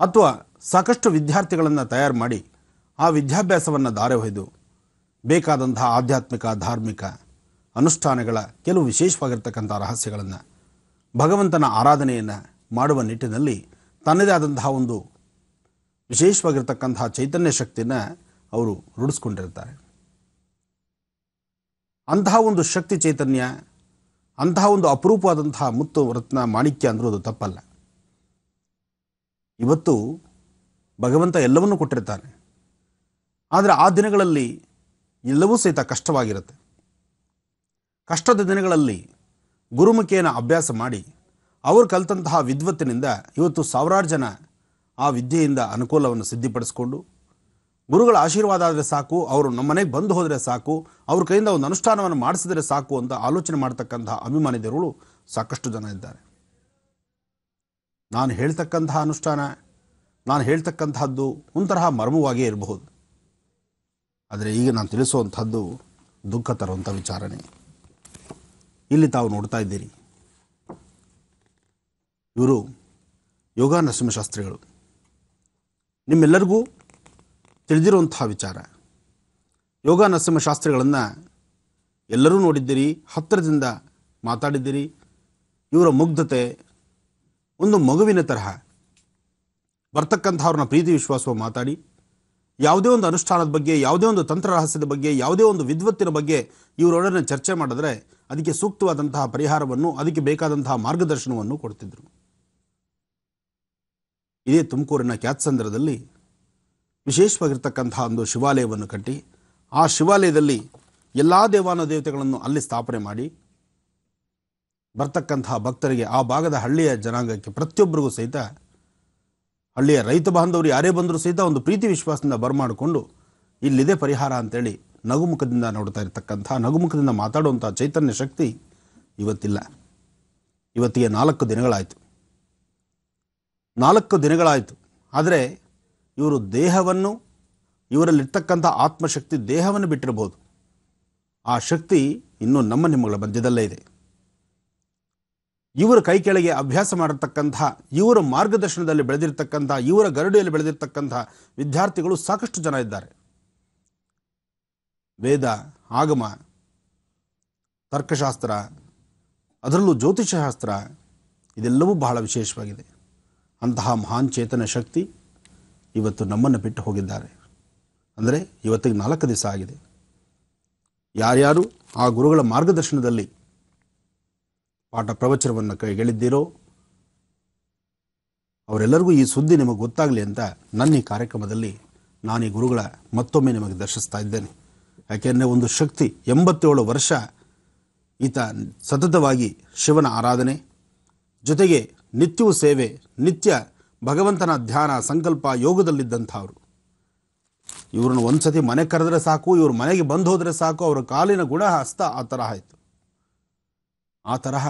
ಅಥವಾ ಸಾಕಷ್ಟು ವಿದ್ಯಾರ್ಥಿಗಳನ್ನು ತಯಾರು ಮಾಡಿ ಆ ವಿದ್ಯಾಭ್ಯಾಸವನ್ನು ದಾರೆ ಹೊಯ್ದು ಬೇಕಾದಂತಹ ಆಧ್ಯಾತ್ಮಿಕ ಧಾರ್ಮಿಕ ಅನುಷ್ಠಾನಗಳ ಕೆಲವು ವಿಶೇಷವಾಗಿರ್ತಕ್ಕಂಥ ರಹಸ್ಯಗಳನ್ನು ಭಗವಂತನ ಆರಾಧನೆಯನ್ನು ಮಾಡುವ ನಿಟ್ಟಿನಲ್ಲಿ ತನ್ನದೇ ಆದಂತಹ ಒಂದು ವಿಶೇಷವಾಗಿರ್ತಕ್ಕಂತಹ ಚೈತನ್ಯ ಶಕ್ತಿನ ಅವರು ರೂಢಿಸ್ಕೊಂಡಿರ್ತಾರೆ ಅಂತಹ ಒಂದು ಶಕ್ತಿ ಚೈತನ್ಯ ಅಂತಹ ಒಂದು ಅಪರೂಪವಾದಂತಹ ಮುತ್ತು ರತ್ನ ಮಾಣಿಕ್ಯ ಅಂದರೂ ಅದು ತಪ್ಪಲ್ಲ ಇವತ್ತು ಭಗವಂತ ಎಲ್ಲವನ್ನೂ ಕೊಟ್ಟಿರ್ತಾನೆ ಆದರೆ ಆ ದಿನಗಳಲ್ಲಿ ಎಲ್ಲವೂ ಸಹಿತ ಕಷ್ಟವಾಗಿರುತ್ತೆ ಕಷ್ಟದ ದಿನಗಳಲ್ಲಿ ಗುರುಮುಖಿಯನ್ನು ಅಭ್ಯಾಸ ಮಾಡಿ ಅವರು ಕಲಿತಂತಹ ವಿದ್ವತ್ತಿನಿಂದ ಇವತ್ತು ಸಾವಿರಾರು ಜನ ಆ ವಿದ್ಯೆಯಿಂದ ಅನುಕೂಲವನ್ನು ಸಿದ್ಧಿಪಡಿಸಿಕೊಂಡು ಗುರುಗಳ ಆಶೀರ್ವಾದ ಆದರೆ ಸಾಕು ಅವರು ನಮ್ಮ ಮನೆಗೆ ಬಂದು ಹೋದರೆ ಸಾಕು ಅವ್ರ ಕೈಯಿಂದ ಒಂದು ಅನುಷ್ಠಾನವನ್ನು ಮಾಡಿಸಿದರೆ ಸಾಕು ಅಂತ ಆಲೋಚನೆ ಮಾಡ್ತಕ್ಕಂತಹ ಅಭಿಮಾನಿದರುಗಳು ಸಾಕಷ್ಟು ಜನ ಇದ್ದಾರೆ ನಾನು ಹೇಳ್ತಕ್ಕಂತಹ ಅನುಷ್ಠಾನ ನಾನು ಹೇಳ್ತಕ್ಕಂತಹದ್ದು ಒಂಥರಹ ಮರ್ಮವಾಗಿಯೇ ಇರಬಹುದು ಆದರೆ ಈಗ ನಾನು ತಿಳಿಸುವಂಥದ್ದು ದುಃಖ ತರುವಂಥ ವಿಚಾರಣೆ ಇಲ್ಲಿ ತಾವು ನೋಡ್ತಾ ಇದ್ದೀರಿ ಇವರು ಯೋಗ ನರಸಿಂಹಶಾಸ್ತ್ರಿಗಳು ನಿಮ್ಮೆಲ್ಲರಿಗೂ ತಿಳಿದಿರುವಂತಹ ವಿಚಾರ ಯೋಗ ನರಸಿಂಹ ಶಾಸ್ತ್ರಿಗಳನ್ನು ಎಲ್ಲರೂ ನೋಡಿದ್ದೀರಿ ಹತ್ತಿರದಿಂದ ಮಾತಾಡಿದ್ದೀರಿ ಇವರ ಮುಗ್ಧತೆ ಒಂದು ಮಗುವಿನ ತರಹ ಬರ್ತಕ್ಕಂಥವ್ರನ್ನ ಪ್ರೀತಿ ವಿಶ್ವಾಸವ ಮಾತಾಡಿ ಯಾವುದೇ ಒಂದು ಅನುಷ್ಠಾನದ ಬಗ್ಗೆ ಯಾವುದೇ ಒಂದು ತಂತ್ರ ರಹಸ್ಯದ ಬಗ್ಗೆ ಯಾವುದೇ ಒಂದು ವಿದ್ವತ್ತಿನ ಬಗ್ಗೆ ಇವರೊಡನೆ ಚರ್ಚೆ ಮಾಡಿದ್ರೆ ಅದಕ್ಕೆ ಸೂಕ್ತವಾದಂತಹ ಪರಿಹಾರವನ್ನು ಅದಕ್ಕೆ ಬೇಕಾದಂತಹ ಮಾರ್ಗದರ್ಶನವನ್ನು ಕೊಡ್ತಿದ್ರು ಇದೇ ತುಮಕೂರಿನ ಕ್ಯಾತ್ಸಂದ್ರದಲ್ಲಿ ವಿಶೇಷವಾಗಿರ್ತಕ್ಕಂತಹ ಒಂದು ಶಿವಾಲಯವನ್ನು ಕಟ್ಟಿ ಆ ಶಿವಾಲಯದಲ್ಲಿ ಎಲ್ಲ ದೇವಾನ ದೇವತೆಗಳನ್ನು ಅಲ್ಲಿ ಸ್ಥಾಪನೆ ಮಾಡಿ ಬರ್ತಕ್ಕಂತಹ ಭಕ್ತರಿಗೆ ಆ ಭಾಗದ ಹಳ್ಳಿಯ ಜನಾಂಗಕ್ಕೆ ಪ್ರತಿಯೊಬ್ಬರಿಗೂ ಸಹಿತ ಹಳ್ಳಿಯ ರೈತ ಬಾಂಧವರು ಯಾರೇ ಬಂದರೂ ಸಹಿತ ಒಂದು ಪ್ರೀತಿ ವಿಶ್ವಾಸದಿಂದ ಬರಮಾಡಿಕೊಂಡು ಇಲ್ಲಿದೆ ಪರಿಹಾರ ಅಂತೇಳಿ ನಗುಮುಖದಿಂದ ನೋಡ್ತಾ ಇರತಕ್ಕಂಥ ನಗುಮುಖದಿಂದ ಮಾತಾಡುವಂಥ ಚೈತನ್ಯ ಶಕ್ತಿ ಇವತ್ತಿಲ್ಲ ಇವತ್ತಿಗೆ ನಾಲ್ಕು ದಿನಗಳಾಯಿತು ನಾಲ್ಕು ದಿನಗಳಾಯಿತು ಆದರೆ ಇವರು ದೇಹವನ್ನು ಇವರಲ್ಲಿರ್ತಕ್ಕಂಥ ಆತ್ಮಶಕ್ತಿ ದೇಹವನ್ನು ಬಿಟ್ಟಿರಬಹುದು ಆ ಶಕ್ತಿ ಇನ್ನೂ ನಮ್ಮ ನಿಮ್ಮಗಳ ಮಧ್ಯದಲ್ಲೇ ಇದೆ ಇವರ ಕೈ ಕೆಳಗೆ ಅಭ್ಯಾಸ ಮಾಡಿರ್ತಕ್ಕಂಥ ಇವರ ಮಾರ್ಗದರ್ಶನದಲ್ಲಿ ಬೆಳೆದಿರ್ತಕ್ಕಂಥ ಇವರ ಗರಡಿಯಲ್ಲಿ ಬೆಳೆದಿರ್ತಕ್ಕಂಥ ವಿದ್ಯಾರ್ಥಿಗಳು ಸಾಕಷ್ಟು ಜನ ಇದ್ದಾರೆ ವೇದ ಆಗಮ ತರ್ಕಶಾಸ್ತ್ರ ಅದರಲ್ಲೂ ಜ್ಯೋತಿಷಶಾಸ್ತ್ರ ಇದೆಲ್ಲವೂ ಬಹಳ ವಿಶೇಷವಾಗಿದೆ ಅಂತಹ ಮಹಾನ್ ಚೇತನ ಶಕ್ತಿ ಇವತ್ತು ನಮ್ಮನ್ನು ಬಿಟ್ಟು ಹೋಗಿದ್ದಾರೆ ಅಂದರೆ ಇವತ್ತಿಗೆ ನಾಲ್ಕು ದಿವಸ ಆಗಿದೆ ಯಾರ್ಯಾರು ಆ ಗುರುಗಳ ಮಾರ್ಗದರ್ಶನದಲ್ಲಿ ಪಾಠ ಪ್ರವಚನವನ್ನು ಕೈಗೆಳಿದ್ದೀರೋ ಅವರೆಲ್ಲರಿಗೂ ಈ ಸುದ್ದಿ ನಿಮಗೆ ಗೊತ್ತಾಗಲಿ ಅಂತ ನನ್ನ ಈ ಕಾರ್ಯಕ್ರಮದಲ್ಲಿ ನಾನು ಈ ಗುರುಗಳ ಮತ್ತೊಮ್ಮೆ ನಿಮಗೆ ದರ್ಶಿಸ್ತಾ ಇದ್ದೇನೆ ಯಾಕೆಂದರೆ ಒಂದು ಶಕ್ತಿ ಎಂಬತ್ತೇಳು ವರ್ಷ ಈತ ಸತತವಾಗಿ ಶಿವನ ಆರಾಧನೆ ಜೊತೆಗೆ ನಿತ್ಯವೂ ಸೇವೆ ನಿತ್ಯ ಭಗವಂತನ ಧ್ಯಾನ ಸಂಕಲ್ಪ ಯೋಗದಲ್ಲಿದ್ದಂಥವ್ರು ಇವ್ರನ್ನ ಒಂದ್ಸತಿ ಮನೆ ಕರೆದ್ರೆ ಸಾಕು ಇವ್ರ ಮನೆಗೆ ಬಂದು ಹೋದರೆ ಸಾಕು ಅವರ ಕಾಲಿನ ಗುಣ ಹಸ್ತ ಆ ತರಹ ಆಯಿತು ಆ ತರಹ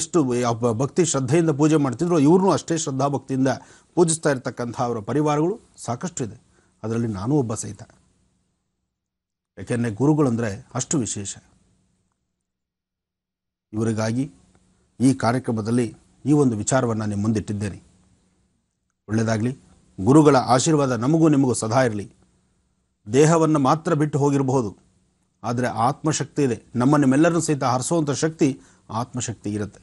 ಎಷ್ಟು ಭಕ್ತಿ ಶ್ರದ್ಧೆಯಿಂದ ಪೂಜೆ ಮಾಡ್ತಿದ್ರು ಇವ್ರನ್ನು ಅಷ್ಟೇ ಶ್ರದ್ಧಾ ಭಕ್ತಿಯಿಂದ ಪೂಜಿಸ್ತಾ ಇರ್ತಕ್ಕಂಥ ಅವರ ಪರಿವಾರಗಳು ಸಾಕಷ್ಟು ಇದೆ ಅದರಲ್ಲಿ ನಾನು ಒಬ್ಬ ಸಹಿತ ಯಾಕೆಂದರೆ ಗುರುಗಳಂದರೆ ಅಷ್ಟು ವಿಶೇಷ ಇವರಿಗಾಗಿ ಈ ಕಾರ್ಯಕ್ರಮದಲ್ಲಿ ಈ ಒಂದು ವಿಚಾರವನ್ನು ನಿಮ್ಮ ಮುಂದಿಟ್ಟಿದ್ದೇನೆ ಒಳ್ಳೆಯದಾಗಲಿ ಗುರುಗಳ ಆಶೀರ್ವಾದ ನಮಗೂ ನಿಮಗೂ ಸದಾ ಇರಲಿ ದೇಹವನ್ನು ಮಾತ್ರ ಬಿಟ್ಟು ಹೋಗಿರಬಹುದು ಆದರೆ ಆತ್ಮಶಕ್ತಿ ಇದೆ ನಮ್ಮ ನಿಮ್ಮೆಲ್ಲರನ್ನೂ ಸಹಿತ ಹರಿಸುವಂಥ ಶಕ್ತಿ ಆತ್ಮಶಕ್ತಿ ಇರುತ್ತೆ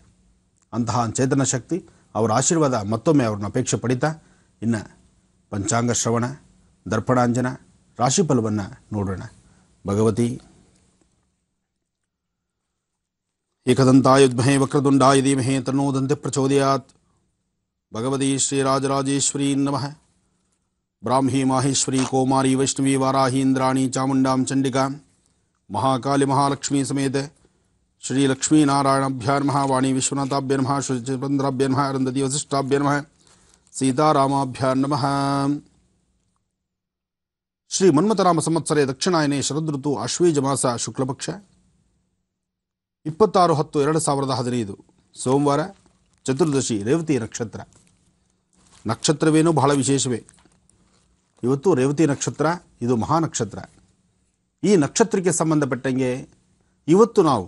ಅಂತಹ ಚೇತನ ಶಕ್ತಿ ಅವರ ಆಶೀರ್ವಾದ ಮತ್ತೊಮ್ಮೆ ಅವ್ರನ್ನ ಅಪೇಕ್ಷೆ ಪಡಿತಾ ಇನ್ನು ಪಂಚಾಂಗ ಶ್ರವಣ ದರ್ಪಣಾಂಜನ ರಾಶಿಫಲವನ್ನು ನೋಡೋಣ ಭಗವತಿ एकदंतायुद्महे वक्रतुण्डाय धीमहे तनो दंत प्रचोदया भगवती श्रीराजराजेश्वरी नम ब्राह्मी माहेश्वरी कौमारी वैष्णवी वाराही इंद्राणी चामुंडा चंडिका महाकाली महालक्ष्मी समेत श्री लक्ष्मी नारायणाभ्या नम वाणी विश्वनाथाभ्य नम श्रीचंद्राभ्य नम अरुंधति वशिष्ठाभ्य नम सीतारामाभ्या नम श्री मन्मतराम संवत्सरे दक्षिणायने शरदृतु आश्वीजमास शुक्लपक्ष ಇಪ್ಪತ್ತಾರು ಹತ್ತು ಎರಡು ಸಾವಿರದ ಹದಿನೈದು ಸೋಮವಾರ ಚತುರ್ದಶಿ ರೇವತಿ ನಕ್ಷತ್ರ ನಕ್ಷತ್ರವೇನೂ ಬಹಳ ವಿಶೇಷವೇ ಇವತ್ತು ರೇವತಿ ನಕ್ಷತ್ರ ಇದು ಮಹಾ ನಕ್ಷತ್ರ ಈ ನಕ್ಷತ್ರಕ್ಕೆ ಸಂಬಂಧಪಟ್ಟಂಗೆ ಇವತ್ತು ನಾವು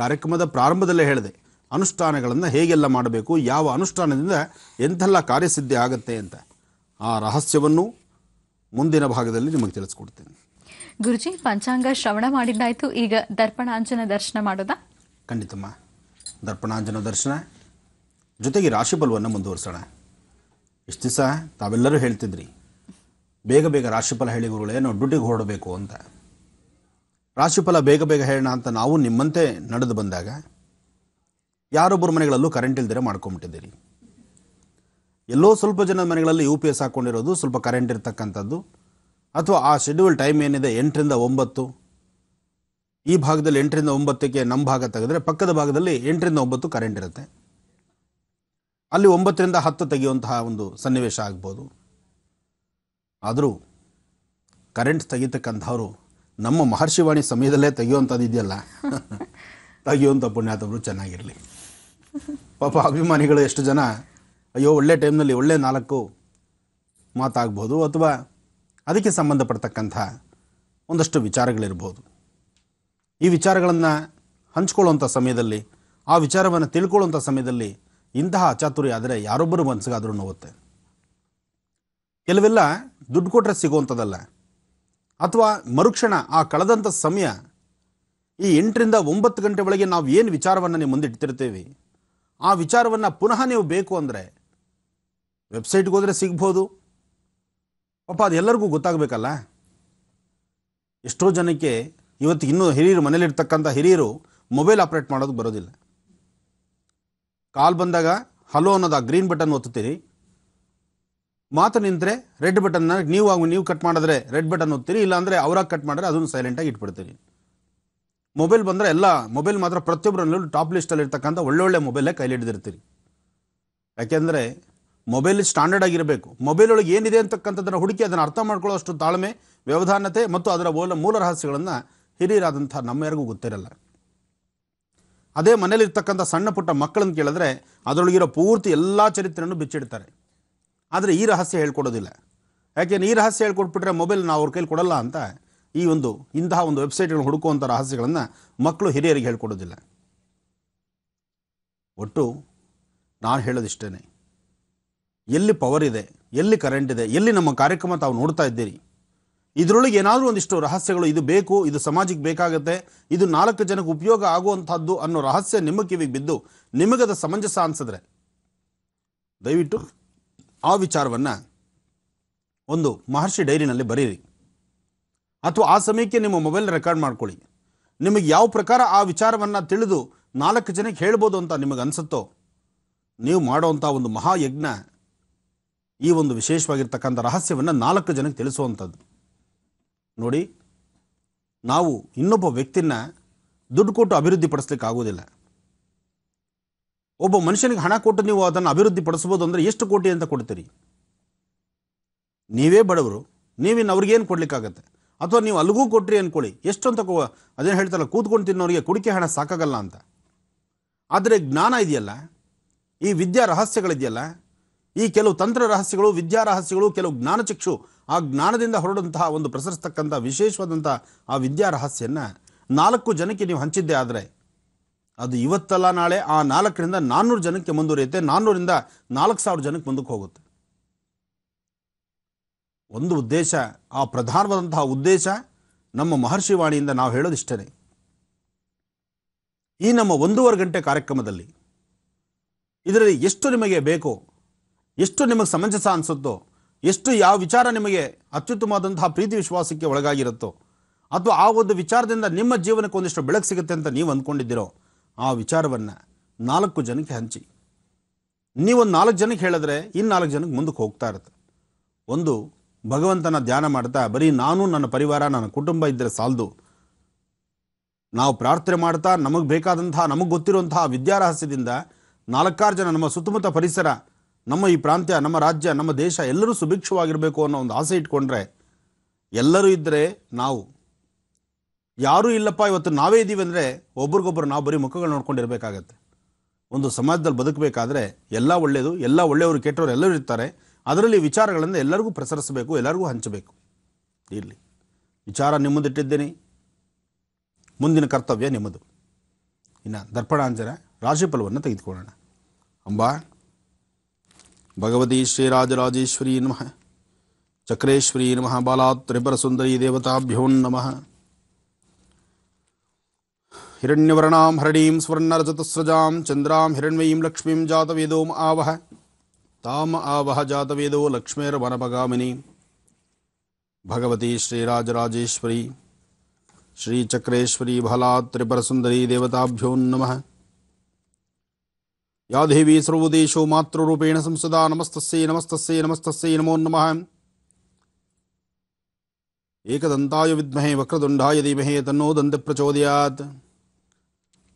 ಕಾರ್ಯಕ್ರಮದ ಪ್ರಾರಂಭದಲ್ಲೇ ಹೇಳಿದೆ ಅನುಷ್ಠಾನಗಳನ್ನು ಹೇಗೆಲ್ಲ ಮಾಡಬೇಕು ಯಾವ ಅನುಷ್ಠಾನದಿಂದ ಎಂಥೆಲ್ಲ ಕಾರ್ಯಸಿದ್ಧಿ ಆಗುತ್ತೆ ಅಂತ ಆ ರಹಸ್ಯವನ್ನು ಮುಂದಿನ ಭಾಗದಲ್ಲಿ ನಿಮಗೆ ತಿಳಿಸ್ಕೊಡ್ತೇನೆ ಗುರುಜಿ ಪಂಚಾಂಗ ಶ್ರವಣ ಮಾಡಿದ್ದಾಯ್ತು ಈಗ ದರ್ಪಣಾಂಜನ ದರ್ಶನ ಮಾಡೋದಾ ಖಂಡಿತಮ್ಮ ದರ್ಪಣಾಂಜನ ದರ್ಶನ ಜೊತೆಗೆ ರಾಶಿ ಮುಂದುವರ್ಸೋಣ ಮುಂದುವರಿಸೋಣ ಇಷ್ಟು ದಿವಸ ತಾವೆಲ್ಲರೂ ಹೇಳ್ತಿದ್ರಿ ಬೇಗ ಬೇಗ ರಾಶಿಫಲ ಹೇಳಿ ಗುರುಗಳೇನು ಡ್ಯೂಟಿಗೆ ಹೊರಡಬೇಕು ಅಂತ ರಾಶಿಫಲ ಬೇಗ ಬೇಗ ಹೇಳೋಣ ಅಂತ ನಾವು ನಿಮ್ಮಂತೆ ನಡೆದು ಬಂದಾಗ ಯಾರೊಬ್ಬರು ಮನೆಗಳಲ್ಲೂ ಕರೆಂಟ್ ಇಲ್ದಿರ ಮಾಡ್ಕೊಂಬಿಟ್ಟಿದ್ದೀರಿ ಎಲ್ಲೋ ಸ್ವಲ್ಪ ಜನ ಮನೆಗಳಲ್ಲಿ ಯು ಪಿ ಎಸ್ ಹಾಕ್ಕೊಂಡಿರೋದು ಸ್ವಲ್ಪ ಕರೆಂಟ್ ಇರ್ತಕ್ಕಂಥದ್ದು ಅಥವಾ ಆ ಶೆಡ್ಯೂಲ್ ಟೈಮ್ ಏನಿದೆ ಎಂಟರಿಂದ ಒಂಬತ್ತು ಈ ಭಾಗದಲ್ಲಿ ಎಂಟರಿಂದ ಒಂಬತ್ತಕ್ಕೆ ನಮ್ಮ ಭಾಗ ತೆಗೆದ್ರೆ ಪಕ್ಕದ ಭಾಗದಲ್ಲಿ ಎಂಟರಿಂದ ಒಂಬತ್ತು ಕರೆಂಟ್ ಇರುತ್ತೆ ಅಲ್ಲಿ ಒಂಬತ್ತರಿಂದ ಹತ್ತು ತೆಗೆಯುವಂತಹ ಒಂದು ಸನ್ನಿವೇಶ ಆಗ್ಬೋದು ಆದರೂ ಕರೆಂಟ್ ತೆಗಿತಕ್ಕಂಥವರು ನಮ್ಮ ಮಹರ್ಷಿವಾಣಿ ಸಮಯದಲ್ಲೇ ತೆಗೆಯುವಂಥದ್ದು ಇದೆಯಲ್ಲ ತೆಗೆಯುವಂಥ ಪುಣ್ಯಾತವರು ಚೆನ್ನಾಗಿರಲಿ ಪಾಪ ಅಭಿಮಾನಿಗಳು ಎಷ್ಟು ಜನ ಅಯ್ಯೋ ಒಳ್ಳೆ ಟೈಮ್ನಲ್ಲಿ ಒಳ್ಳೆ ನಾಲ್ಕು ಮಾತಾಗ್ಬೋದು ಅಥವಾ ಅದಕ್ಕೆ ಸಂಬಂಧಪಡ್ತಕ್ಕಂಥ ಒಂದಷ್ಟು ವಿಚಾರಗಳಿರ್ಬೋದು ಈ ವಿಚಾರಗಳನ್ನು ಹಂಚ್ಕೊಳ್ಳುವಂಥ ಸಮಯದಲ್ಲಿ ಆ ವಿಚಾರವನ್ನು ತಿಳ್ಕೊಳ್ಳುವಂಥ ಸಮಯದಲ್ಲಿ ಇಂತಹ ಅಚಾತುರ್ಯ ಆದರೆ ಯಾರೊಬ್ಬರು ಮನಸ್ಸಿಗಾದರೂ ನೋವುತ್ತೆ ಕೆಲವೆಲ್ಲ ದುಡ್ಡು ಕೊಟ್ಟರೆ ಸಿಗುವಂಥದ್ದಲ್ಲ ಅಥವಾ ಮರುಕ್ಷಣ ಆ ಕಳೆದಂಥ ಸಮಯ ಈ ಎಂಟರಿಂದ ಒಂಬತ್ತು ಗಂಟೆ ಒಳಗೆ ನಾವು ಏನು ವಿಚಾರವನ್ನು ನೀವು ಮುಂದಿಟ್ಟಿರ್ತೀವಿ ಆ ವಿಚಾರವನ್ನು ಪುನಃ ನೀವು ಬೇಕು ಅಂದರೆ ವೆಬ್ಸೈಟ್ಗೆ ಹೋದರೆ ಸಿಗ್ಬೋದು ಪಾಪ ಎಲ್ಲರಿಗೂ ಗೊತ್ತಾಗಬೇಕಲ್ಲ ಎಷ್ಟೋ ಜನಕ್ಕೆ ಇವತ್ತು ಇನ್ನೂ ಹಿರಿಯರು ಮನೇಲಿರ್ತಕ್ಕಂಥ ಹಿರಿಯರು ಮೊಬೈಲ್ ಆಪ್ರೇಟ್ ಮಾಡೋದಕ್ಕೆ ಬರೋದಿಲ್ಲ ಕಾಲ್ ಬಂದಾಗ ಹಲೋ ಅನ್ನೋದು ಆ ಗ್ರೀನ್ ಬಟನ್ ಒತ್ತುತ್ತೀರಿ ಮಾತು ನಿಂತರೆ ರೆಡ್ ಬಟನ್ನ ನೀವು ಆಗ ನೀವು ಕಟ್ ಮಾಡಿದ್ರೆ ರೆಡ್ ಬಟನ್ ಒತ್ತೀರಿ ಇಲ್ಲಾಂದರೆ ಅವರಾಗಿ ಕಟ್ ಮಾಡಿದ್ರೆ ಅದನ್ನು ಸೈಲೆಂಟಾಗಿ ಇಟ್ಬಿಡ್ತೀರಿ ಮೊಬೈಲ್ ಬಂದರೆ ಎಲ್ಲ ಮೊಬೈಲ್ ಮಾತ್ರ ಪ್ರತಿಯೊಬ್ಬರಲ್ಲೂ ಟಾಪ್ ಇರ್ತಕ್ಕಂಥ ಒಳ್ಳೊಳ್ಳೆ ಮೊಬೈಲೇ ಕೈಲಿ ಹಿಡಿದಿರ್ತೀರಿ ಯಾಕೆಂದರೆ ಮೊಬೈಲ್ ಸ್ಟ್ಯಾಂಡರ್ಡ್ ಆಗಿರಬೇಕು ಮೊಬೈಲ್ ಒಳಗೆ ಏನಿದೆ ಅಂತಕ್ಕಂಥದ್ದನ್ನು ಹುಡುಕಿ ಅದನ್ನು ಅರ್ಥ ಮಾಡ್ಕೊಳ್ಳೋಷ್ಟು ತಾಳ್ಮೆ ವ್ಯವಧಾನತೆ ಮತ್ತು ಅದರ ಮೂಲ ಮೂಲ ರಹಸ್ಯಗಳನ್ನು ಹಿರಿಯರಾದಂಥ ನಮ್ಮ ಯಾರಿಗೂ ಗೊತ್ತಿರಲ್ಲ ಅದೇ ಮನೇಲಿರ್ತಕ್ಕಂಥ ಸಣ್ಣ ಪುಟ್ಟ ಮಕ್ಕಳನ್ನು ಕೇಳಿದ್ರೆ ಅದರೊಳಗಿರೋ ಪೂರ್ತಿ ಎಲ್ಲ ಚರಿತ್ರೆಯನ್ನು ಬಿಚ್ಚಿಡ್ತಾರೆ ಆದರೆ ಈ ರಹಸ್ಯ ಹೇಳ್ಕೊಡೋದಿಲ್ಲ ಯಾಕೆ ಈ ರಹಸ್ಯ ಹೇಳ್ಕೊಟ್ಬಿಟ್ರೆ ಮೊಬೈಲ್ ನಾವು ಅವ್ರ ಕೈಲಿ ಕೊಡಲ್ಲ ಅಂತ ಈ ಒಂದು ಇಂತಹ ಒಂದು ವೆಬ್ಸೈಟ್ಗಳನ್ನು ಹುಡುಕುವಂಥ ರಹಸ್ಯಗಳನ್ನು ಮಕ್ಕಳು ಹಿರಿಯರಿಗೆ ಹೇಳ್ಕೊಡೋದಿಲ್ಲ ಒಟ್ಟು ನಾನು ಹೇಳೋದಿಷ್ಟೇ ಎಲ್ಲಿ ಪವರ್ ಇದೆ ಎಲ್ಲಿ ಕರೆಂಟ್ ಇದೆ ಎಲ್ಲಿ ನಮ್ಮ ಕಾರ್ಯಕ್ರಮ ತಾವು ನೋಡ್ತಾ ಇದ್ದೀರಿ ಇದರೊಳಗೆ ಏನಾದರೂ ಒಂದಿಷ್ಟು ರಹಸ್ಯಗಳು ಇದು ಬೇಕು ಇದು ಸಮಾಜಕ್ಕೆ ಬೇಕಾಗುತ್ತೆ ಇದು ನಾಲ್ಕು ಜನಕ್ಕೆ ಉಪಯೋಗ ಆಗುವಂಥದ್ದು ಅನ್ನೋ ರಹಸ್ಯ ನಿಮ್ಮ ಕಿವಿಗೆ ಬಿದ್ದು ನಿಮಗದ ಸಮಂಜಸ ಅನಿಸಿದ್ರೆ ದಯವಿಟ್ಟು ಆ ವಿಚಾರವನ್ನು ಒಂದು ಮಹರ್ಷಿ ಡೈರಿನಲ್ಲಿ ಬರೀರಿ ಅಥವಾ ಆ ಸಮಯಕ್ಕೆ ನಿಮ್ಮ ಮೊಬೈಲ್ ರೆಕಾರ್ಡ್ ಮಾಡ್ಕೊಳ್ಳಿ ನಿಮಗೆ ಯಾವ ಪ್ರಕಾರ ಆ ವಿಚಾರವನ್ನು ತಿಳಿದು ನಾಲ್ಕು ಜನಕ್ಕೆ ಹೇಳ್ಬೋದು ಅಂತ ನಿಮಗೆ ಅನಿಸುತ್ತೋ ನೀವು ಮಾಡೋವಂಥ ಒಂದು ಮಹಾಯಜ್ಞ ಈ ಒಂದು ವಿಶೇಷವಾಗಿರ್ತಕ್ಕಂಥ ರಹಸ್ಯವನ್ನು ನಾಲ್ಕು ಜನಕ್ಕೆ ತಿಳಿಸುವಂಥದ್ದು ನೋಡಿ ನಾವು ಇನ್ನೊಬ್ಬ ವ್ಯಕ್ತಿನ ದುಡ್ಡು ಕೊಟ್ಟು ಅಭಿವೃದ್ಧಿ ಪಡಿಸ್ಲಿಕ್ಕೆ ಆಗೋದಿಲ್ಲ ಒಬ್ಬ ಮನುಷ್ಯನಿಗೆ ಹಣ ಕೊಟ್ಟು ನೀವು ಅದನ್ನು ಅಭಿವೃದ್ಧಿ ಪಡಿಸ್ಬೋದು ಅಂದರೆ ಎಷ್ಟು ಕೋಟಿ ಅಂತ ಕೊಡ್ತೀರಿ ನೀವೇ ಬಡವರು ನೀವಿನ್ನು ಅವ್ರಿಗೇನು ಕೊಡ್ಲಿಕ್ಕಾಗತ್ತೆ ಅಥವಾ ನೀವು ಅಲ್ಲಿಗೂ ಕೊಟ್ರಿ ಅಂದ್ಕೊಳ್ಳಿ ಎಷ್ಟು ಅಂತ ಅದೇನು ಹೇಳ್ತಾರಲ್ಲ ಕೂತ್ಕೊಂಡು ತಿನ್ನೋರಿಗೆ ಕುಡಿಕೆ ಹಣ ಸಾಕಾಗಲ್ಲ ಅಂತ ಆದರೆ ಜ್ಞಾನ ಇದೆಯಲ್ಲ ಈ ವಿದ್ಯಾ ರಹಸ್ಯಗಳಿದೆಯಲ್ಲ ಈ ಕೆಲವು ತಂತ್ರ ರಹಸ್ಯಗಳು ವಿದ್ಯಾ ರಹಸ್ಯಗಳು ಕೆಲವು ಜ್ಞಾನಚಿಕ್ಷು ಆ ಜ್ಞಾನದಿಂದ ಹೊರಡುವಂತಹ ಒಂದು ಪ್ರಸರಿಸ್ತಕ್ಕಂಥ ವಿಶೇಷವಾದಂಥ ಆ ವಿದ್ಯಾ ರಹಸ್ಯನ್ನ ನಾಲ್ಕು ಜನಕ್ಕೆ ನೀವು ಹಂಚಿದ್ದೆ ಆದರೆ ಅದು ಇವತ್ತಲ್ಲ ನಾಳೆ ಆ ನಾಲ್ಕರಿಂದ ನಾನ್ನೂರು ಜನಕ್ಕೆ ಮುಂದುವರಿಯುತ್ತೆ ನಾನ್ನೂರಿಂದ ನಾಲ್ಕು ಸಾವಿರ ಜನಕ್ಕೆ ಮುಂದಕ್ಕೆ ಹೋಗುತ್ತೆ ಒಂದು ಉದ್ದೇಶ ಆ ಪ್ರಧಾನವಾದಂತಹ ಉದ್ದೇಶ ನಮ್ಮ ಮಹರ್ಷಿ ವಾಣಿಯಿಂದ ನಾವು ಹೇಳೋದಿಷ್ಟೇ ಈ ನಮ್ಮ ಒಂದೂವರೆ ಗಂಟೆ ಕಾರ್ಯಕ್ರಮದಲ್ಲಿ ಇದರಲ್ಲಿ ಎಷ್ಟು ನಿಮಗೆ ಬೇಕೋ ಎಷ್ಟು ನಿಮಗೆ ಸಮಂಜಸ ಅನಿಸುತ್ತೋ ಎಷ್ಟು ಯಾವ ವಿಚಾರ ನಿಮಗೆ ಅತ್ಯುತ್ತಮವಾದಂತಹ ಪ್ರೀತಿ ವಿಶ್ವಾಸಕ್ಕೆ ಒಳಗಾಗಿರುತ್ತೋ ಅಥವಾ ಆ ಒಂದು ವಿಚಾರದಿಂದ ನಿಮ್ಮ ಜೀವನಕ್ಕೆ ಒಂದಿಷ್ಟು ಬೆಳಕು ಸಿಗುತ್ತೆ ಅಂತ ನೀವು ಅಂದ್ಕೊಂಡಿದ್ದೀರೋ ಆ ವಿಚಾರವನ್ನು ನಾಲ್ಕು ಜನಕ್ಕೆ ಹಂಚಿ ನೀವೊಂದು ನಾಲ್ಕು ಜನಕ್ಕೆ ಹೇಳಿದ್ರೆ ಇನ್ನು ನಾಲ್ಕು ಜನಕ್ಕೆ ಮುಂದಕ್ಕೆ ಹೋಗ್ತಾ ಇರುತ್ತೆ ಒಂದು ಭಗವಂತನ ಧ್ಯಾನ ಮಾಡ್ತಾ ಬರೀ ನಾನು ನನ್ನ ಪರಿವಾರ ನನ್ನ ಕುಟುಂಬ ಇದ್ದರೆ ಸಾಲದು ನಾವು ಪ್ರಾರ್ಥನೆ ಮಾಡ್ತಾ ನಮಗೆ ಬೇಕಾದಂತಹ ನಮಗೆ ಗೊತ್ತಿರುವಂತಹ ವಿದ್ಯಾರಹಸ್ಯದಿಂದ ನಾಲ್ಕಾರು ಜನ ನಮ್ಮ ಸುತ್ತಮುತ್ತ ಪರಿಸರ ನಮ್ಮ ಈ ಪ್ರಾಂತ್ಯ ನಮ್ಮ ರಾಜ್ಯ ನಮ್ಮ ದೇಶ ಎಲ್ಲರೂ ಸುಭಿಕ್ಷವಾಗಿರಬೇಕು ಅನ್ನೋ ಒಂದು ಆಸೆ ಇಟ್ಕೊಂಡ್ರೆ ಎಲ್ಲರೂ ಇದ್ದರೆ ನಾವು ಯಾರೂ ಇಲ್ಲಪ್ಪ ಇವತ್ತು ನಾವೇ ಇದ್ದೀವಿ ಅಂದರೆ ಒಬ್ರಿಗೊಬ್ಬರು ನಾವು ಬರೀ ಮುಖಗಳು ನೋಡ್ಕೊಂಡಿರಬೇಕಾಗತ್ತೆ ಒಂದು ಸಮಾಜದಲ್ಲಿ ಬದುಕಬೇಕಾದ್ರೆ ಎಲ್ಲ ಒಳ್ಳೆಯದು ಎಲ್ಲ ಒಳ್ಳೆಯವರು ಕೆಟ್ಟವರು ಎಲ್ಲರೂ ಇರ್ತಾರೆ ಅದರಲ್ಲಿ ವಿಚಾರಗಳನ್ನು ಎಲ್ಲರಿಗೂ ಪ್ರಸರಿಸಬೇಕು ಎಲ್ಲರಿಗೂ ಹಂಚಬೇಕು ಇರಲಿ ವಿಚಾರ ನಿಮ್ಮದಿಟ್ಟಿದ್ದೀನಿ ಮುಂದಿನ ಕರ್ತವ್ಯ ನಿಮ್ಮದು ಇನ್ನು ದರ್ಪಣಾಂಜನ ರಾಶಿಫಲವನ್ನು ತೆಗೆದುಕೊಳ್ಳೋಣ ಅಂಬಾ भगवती श्रीराजराजेश्वरी नम चक्रेश्वरी नम बाला त्रिपुरसुंदरी देवताभ्यो नम स्वर्णरजतस्रजा चंद्रा हिण्यी लक्ष्मी जातवेदोम आवह ताम आवह जातवेदो लक्ष्मीर्वनपगामिनी भगवती श्रीराजराजेश्वरी श्रीचक्रेश्वरी भला त्रिपुरसुंदरी देवताभ्यो या देवी सर्वदेशो मातृरूपेण संसदा नमस्तस्य नमस्तस्य नमस्तस्य नमो नमः एकदंताय विद्महे वक्रतुंडाय धीमहे तन्नो दंत प्रचोदयात्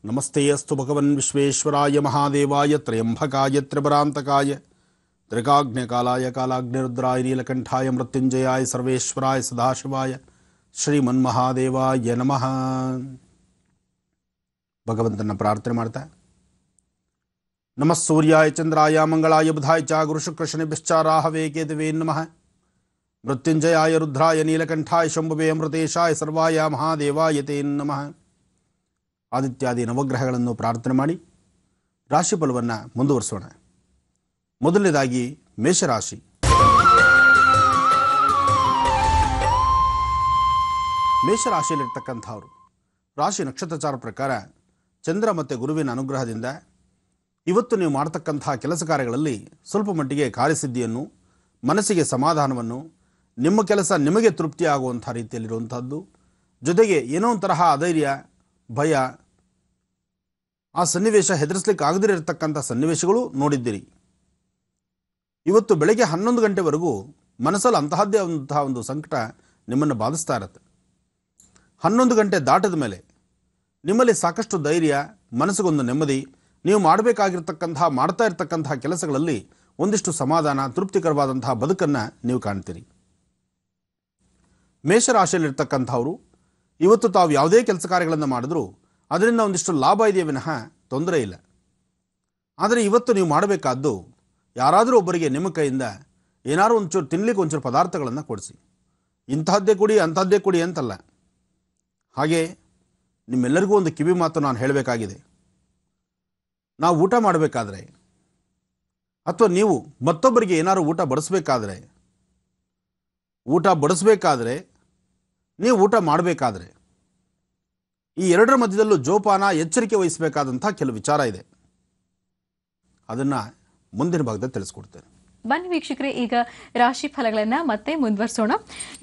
नमस्ते अस्तु भगवन् विश्वेश्वराय महादेवाय त्र्यंबकाय त्रिपरांतकाय त्रिकाग्निकालाय कालाग्निरुद्राय नीलकंठाय मृत्युंजयाय सर्वेश्वराय सदाशिवाय श्रीमन्महादेवाय नमः भगवंतन प्रार्थने माता है ನಮಃ ಸೂರ್ಯಾಯ ಚಂದ್ರಾಯ ಮಂಗಳಾಯ ಬುಧಾಯ ಚ ಬಿಶ್ಚಾರಾಹವೇ ಕೇತುವೇ ನಮಃ ಮೃತ್ಯುಂಜಯಾಯ ರುದ್ರಾಯ ನೀಲಕಂಠಾಯ ಶಂಭುವೇ ಅಮೃತೇಶಾಯ ಸರ್ವಾಯ ಮಹಾದೇವಾಯ ತೇ ನಮಃ ಆದಿತ್ಯಾದಿ ನವಗ್ರಹಗಳನ್ನು ಪ್ರಾರ್ಥನೆ ಮಾಡಿ ರಾಶಿಫಲವನ್ನು ಮುಂದುವರಿಸೋಣ ಮೊದಲನೇದಾಗಿ ಮೇಷರಾಶಿ ಮೇಷರಾಶಿಯಲ್ಲಿರ್ತಕ್ಕಂಥವ್ರು ರಾಶಿ ನಕ್ಷತ್ರಚಾರ ಪ್ರಕಾರ ಚಂದ್ರ ಮತ್ತು ಗುರುವಿನ ಅನುಗ್ರಹದಿಂದ ಇವತ್ತು ನೀವು ಮಾಡತಕ್ಕಂತಹ ಕೆಲಸ ಕಾರ್ಯಗಳಲ್ಲಿ ಸ್ವಲ್ಪ ಮಟ್ಟಿಗೆ ಕಾರ್ಯಸಿದ್ಧಿಯನ್ನು ಮನಸ್ಸಿಗೆ ಸಮಾಧಾನವನ್ನು ನಿಮ್ಮ ಕೆಲಸ ನಿಮಗೆ ತೃಪ್ತಿ ಆಗುವಂಥ ರೀತಿಯಲ್ಲಿರುವಂಥದ್ದು ಜೊತೆಗೆ ಏನೋ ಒಂಥರಹ ಅಧೈರ್ಯ ಭಯ ಆ ಸನ್ನಿವೇಶ ಹೆದರಿಸ್ಲಿಕ್ಕೆ ಆಗದಿರತಕ್ಕಂಥ ಇರತಕ್ಕಂಥ ಸನ್ನಿವೇಶಗಳು ನೋಡಿದ್ದೀರಿ ಇವತ್ತು ಬೆಳಗ್ಗೆ ಹನ್ನೊಂದು ಗಂಟೆವರೆಗೂ ಮನಸ್ಸಲ್ಲಿ ಅಂತಹದ್ದೇ ಆದಂತಹ ಒಂದು ಸಂಕಟ ನಿಮ್ಮನ್ನು ಬಾಧಿಸ್ತಾ ಇರತ್ತೆ ಹನ್ನೊಂದು ಗಂಟೆ ದಾಟದ ಮೇಲೆ ನಿಮ್ಮಲ್ಲಿ ಸಾಕಷ್ಟು ಧೈರ್ಯ ಮನಸ್ಸಿಗೊಂದು ನೆಮ್ಮದಿ ನೀವು ಮಾಡಬೇಕಾಗಿರ್ತಕ್ಕಂತಹ ಮಾಡ್ತಾ ಇರತಕ್ಕಂತಹ ಕೆಲಸಗಳಲ್ಲಿ ಒಂದಿಷ್ಟು ಸಮಾಧಾನ ತೃಪ್ತಿಕರವಾದಂತಹ ಬದುಕನ್ನು ನೀವು ಕಾಣ್ತೀರಿ ಮೇಷರಾಶಿಯಲ್ಲಿರ್ತಕ್ಕಂಥವ್ರು ಇವತ್ತು ತಾವು ಯಾವುದೇ ಕೆಲಸ ಕಾರ್ಯಗಳನ್ನು ಮಾಡಿದ್ರೂ ಅದರಿಂದ ಒಂದಿಷ್ಟು ಲಾಭ ಇದೆಯೇ ವಿನಃ ತೊಂದರೆ ಇಲ್ಲ ಆದರೆ ಇವತ್ತು ನೀವು ಮಾಡಬೇಕಾದ್ದು ಯಾರಾದರೂ ಒಬ್ಬರಿಗೆ ನಿಮ್ಮ ಕೈಯಿಂದ ಏನಾದರೂ ಒಂಚೂರು ತಿನ್ನಲಿಕ್ಕೆ ಒಂಚೂರು ಪದಾರ್ಥಗಳನ್ನು ಕೊಡಿಸಿ ಇಂತಹದ್ದೇ ಕೊಡಿ ಅಂಥದ್ದೇ ಕೊಡಿ ಅಂತಲ್ಲ ಹಾಗೆ ನಿಮ್ಮೆಲ್ಲರಿಗೂ ಒಂದು ಕಿವಿ ಮಾತು ನಾನು ಹೇಳಬೇಕಾಗಿದೆ ನಾವು ಊಟ ಮಾಡಬೇಕಾದ್ರೆ ಅಥವಾ ನೀವು ಮತ್ತೊಬ್ಬರಿಗೆ ಏನಾದರೂ ಊಟ ಬಡಿಸಬೇಕಾದ್ರೆ ಊಟ ಬಡಿಸಬೇಕಾದ್ರೆ ನೀವು ಊಟ ಮಾಡಬೇಕಾದ್ರೆ ಈ ಎರಡರ ಮಧ್ಯದಲ್ಲೂ ಜೋಪಾನ ಎಚ್ಚರಿಕೆ ವಹಿಸಬೇಕಾದಂಥ ಕೆಲವು ವಿಚಾರ ಇದೆ ಅದನ್ನು ಮುಂದಿನ ಭಾಗದಲ್ಲಿ ತಿಳಿಸ್ಕೊಡ್ತೇನೆ ಬನ್ನಿ ವೀಕ್ಷಕರೇ ಈಗ ರಾಶಿ ಫಲಗಳನ್ನ ಮತ್ತೆ ಮುಂದುವರಿಸೋಣ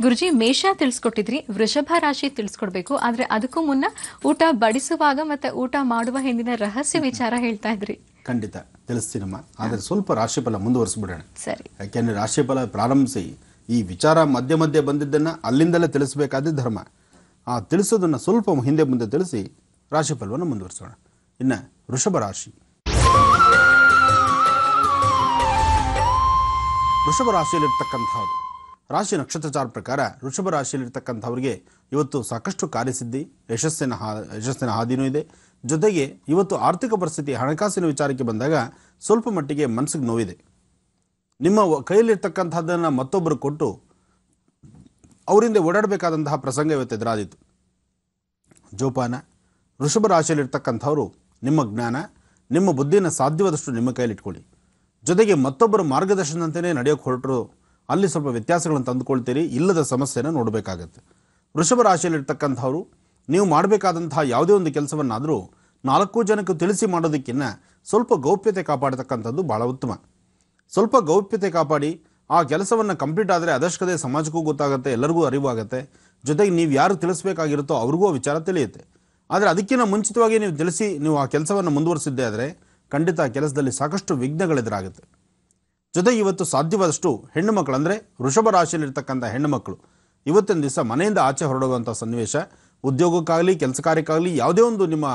ಗುರುಜಿ ಮೇಷ ತಿಳಿಸ್ಕೊಟ್ಟಿದ್ರಿ ವೃಷಭ ರಾಶಿ ತಿಳಿಸ್ಕೊಡ್ಬೇಕು ಆದ್ರೆ ಅದಕ್ಕೂ ಮುನ್ನ ಊಟ ಬಡಿಸುವಾಗ ಮತ್ತೆ ಊಟ ಮಾಡುವ ಹಿಂದಿನ ರಹಸ್ಯ ವಿಚಾರ ಹೇಳ್ತಾ ಇದ್ರಿ ಖಂಡಿತ ತಿಳಿಸ್ತೀನಮ್ಮ ಆದ್ರೆ ಸ್ವಲ್ಪ ರಾಶಿ ಫಲ ಮುಂದುವರಿಸ್ಬಿಡೋಣ ಸರಿ ಯಾಕೆಂದ್ರೆ ರಾಶಿ ಫಲ ಪ್ರಾರಂಭಿಸಿ ಈ ವಿಚಾರ ಮಧ್ಯೆ ಮಧ್ಯೆ ಬಂದಿದ್ದನ್ನ ಅಲ್ಲಿಂದಲೇ ತಿಳಿಸಬೇಕಾದ ಧರ್ಮ ಆ ತಿಳಿಸೋದನ್ನ ಸ್ವಲ್ಪ ಹಿಂದೆ ಮುಂದೆ ತಿಳಿಸಿ ರಾಶಿ ಫಲವನ್ನು ಮುಂದುವರಿಸೋಣ ಇನ್ನ ವೃಷಭ ರಾಶಿ ಋಷಭ ರಾಶಿಯಲ್ಲಿರ್ತಕ್ಕಂಥವ್ರು ರಾಶಿ ನಕ್ಷತ್ರಚಾರ ಪ್ರಕಾರ ಋಷಭ ರಾಶಿಯಲ್ಲಿರ್ತಕ್ಕಂಥವ್ರಿಗೆ ಇವತ್ತು ಸಾಕಷ್ಟು ಕಾರ್ಯಸಿದ್ಧಿ ಯಶಸ್ಸಿನ ಹಾ ಯಶಸ್ಸಿನ ಹಾದಿನೂ ಇದೆ ಜೊತೆಗೆ ಇವತ್ತು ಆರ್ಥಿಕ ಪರಿಸ್ಥಿತಿ ಹಣಕಾಸಿನ ವಿಚಾರಕ್ಕೆ ಬಂದಾಗ ಸ್ವಲ್ಪ ಮಟ್ಟಿಗೆ ಮನಸ್ಸಿಗೆ ನೋವಿದೆ ನಿಮ್ಮ ಕೈಯಲ್ಲಿರ್ತಕ್ಕಂಥದ್ದನ್ನು ಮತ್ತೊಬ್ಬರು ಕೊಟ್ಟು ಅವರಿಂದ ಓಡಾಡಬೇಕಾದಂತಹ ಪ್ರಸಂಗ ಇವತ್ತು ಎದುರಾದೀತು ಜೋಪಾನ ಋಷಭ ರಾಶಿಯಲ್ಲಿರ್ತಕ್ಕಂಥವರು ನಿಮ್ಮ ಜ್ಞಾನ ನಿಮ್ಮ ಬುದ್ಧಿನ ಸಾಧ್ಯವಾದಷ್ಟು ನಿಮ್ಮ ಕೈಯಲ್ಲಿಟ್ಕೊಳ್ಳಿ ಜೊತೆಗೆ ಮತ್ತೊಬ್ಬರ ಮಾರ್ಗದರ್ಶನದಂತೆಯೇ ನಡೆಯೋಕೆ ಹೊರಟರು ಅಲ್ಲಿ ಸ್ವಲ್ಪ ವ್ಯತ್ಯಾಸಗಳನ್ನು ತಂದುಕೊಳ್ತೀರಿ ಇಲ್ಲದ ಸಮಸ್ಯೆನ ನೋಡಬೇಕಾಗತ್ತೆ ವೃಷಭ ರಾಶಿಯಲ್ಲಿರ್ತಕ್ಕಂಥವ್ರು ನೀವು ಮಾಡಬೇಕಾದಂತಹ ಯಾವುದೇ ಒಂದು ಕೆಲಸವನ್ನಾದರೂ ನಾಲ್ಕು ಜನಕ್ಕೆ ತಿಳಿಸಿ ಮಾಡೋದಕ್ಕಿಂತ ಸ್ವಲ್ಪ ಗೌಪ್ಯತೆ ಕಾಪಾಡತಕ್ಕಂಥದ್ದು ಭಾಳ ಉತ್ತಮ ಸ್ವಲ್ಪ ಗೌಪ್ಯತೆ ಕಾಪಾಡಿ ಆ ಕೆಲಸವನ್ನು ಕಂಪ್ಲೀಟ್ ಆದರೆ ಅದಷ್ಟದೇ ಸಮಾಜಕ್ಕೂ ಗೊತ್ತಾಗುತ್ತೆ ಎಲ್ಲರಿಗೂ ಅರಿವಾಗುತ್ತೆ ಜೊತೆಗೆ ನೀವು ಯಾರು ತಿಳಿಸ್ಬೇಕಾಗಿರುತ್ತೋ ಅವ್ರಿಗೂ ವಿಚಾರ ತಿಳಿಯುತ್ತೆ ಆದರೆ ಅದಕ್ಕಿಂತ ಮುಂಚಿತವಾಗಿ ನೀವು ತಿಳಿಸಿ ನೀವು ಆ ಕೆಲಸವನ್ನು ಮುಂದುವರಿಸಿದ್ದೇ ಆದರೆ ಖಂಡಿತ ಕೆಲಸದಲ್ಲಿ ಸಾಕಷ್ಟು ಎದುರಾಗುತ್ತೆ ಜೊತೆ ಇವತ್ತು ಸಾಧ್ಯವಾದಷ್ಟು ಹೆಣ್ಣು ಮಕ್ಕಳು ಅಂದರೆ ವೃಷಭ ರಾಶಿಯಲ್ಲಿರ್ತಕ್ಕಂಥ ಹೆಣ್ಣು ಮಕ್ಕಳು ಇವತ್ತಿನ ದಿವಸ ಮನೆಯಿಂದ ಆಚೆ ಹೊರಡುವಂಥ ಸನ್ನಿವೇಶ ಉದ್ಯೋಗಕ್ಕಾಗಲಿ ಕೆಲಸ ಕಾರ್ಯಕ್ಕಾಗಲಿ ಯಾವುದೇ ಒಂದು ನಿಮ್ಮ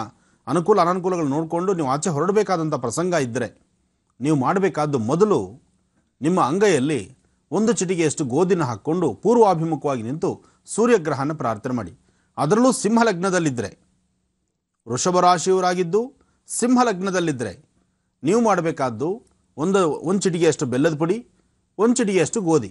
ಅನುಕೂಲ ಅನಾನುಕೂಲಗಳು ನೋಡಿಕೊಂಡು ನೀವು ಆಚೆ ಹೊರಡಬೇಕಾದಂಥ ಪ್ರಸಂಗ ಇದ್ದರೆ ನೀವು ಮಾಡಬೇಕಾದ್ದು ಮೊದಲು ನಿಮ್ಮ ಅಂಗೈಯಲ್ಲಿ ಒಂದು ಚಿಟಿಗೆಯಷ್ಟು ಗೋಧಿನ ಹಾಕ್ಕೊಂಡು ಪೂರ್ವಾಭಿಮುಖವಾಗಿ ನಿಂತು ಸೂರ್ಯಗ್ರಹನ ಪ್ರಾರ್ಥನೆ ಮಾಡಿ ಅದರಲ್ಲೂ ಸಿಂಹ ಲಗ್ನದಲ್ಲಿದ್ದರೆ ವೃಷಭ ರಾಶಿಯವರಾಗಿದ್ದು ಸಿಂಹ ಲಗ್ನದಲ್ಲಿದ್ದರೆ ನೀವು ಮಾಡಬೇಕಾದ್ದು ಒಂದು ಒಂದು ಚಿಟಿಗೆಯಷ್ಟು ಬೆಲ್ಲದ ಪುಡಿ ಒಂದು ಚಿಟಿಗೆಯಷ್ಟು ಗೋಧಿ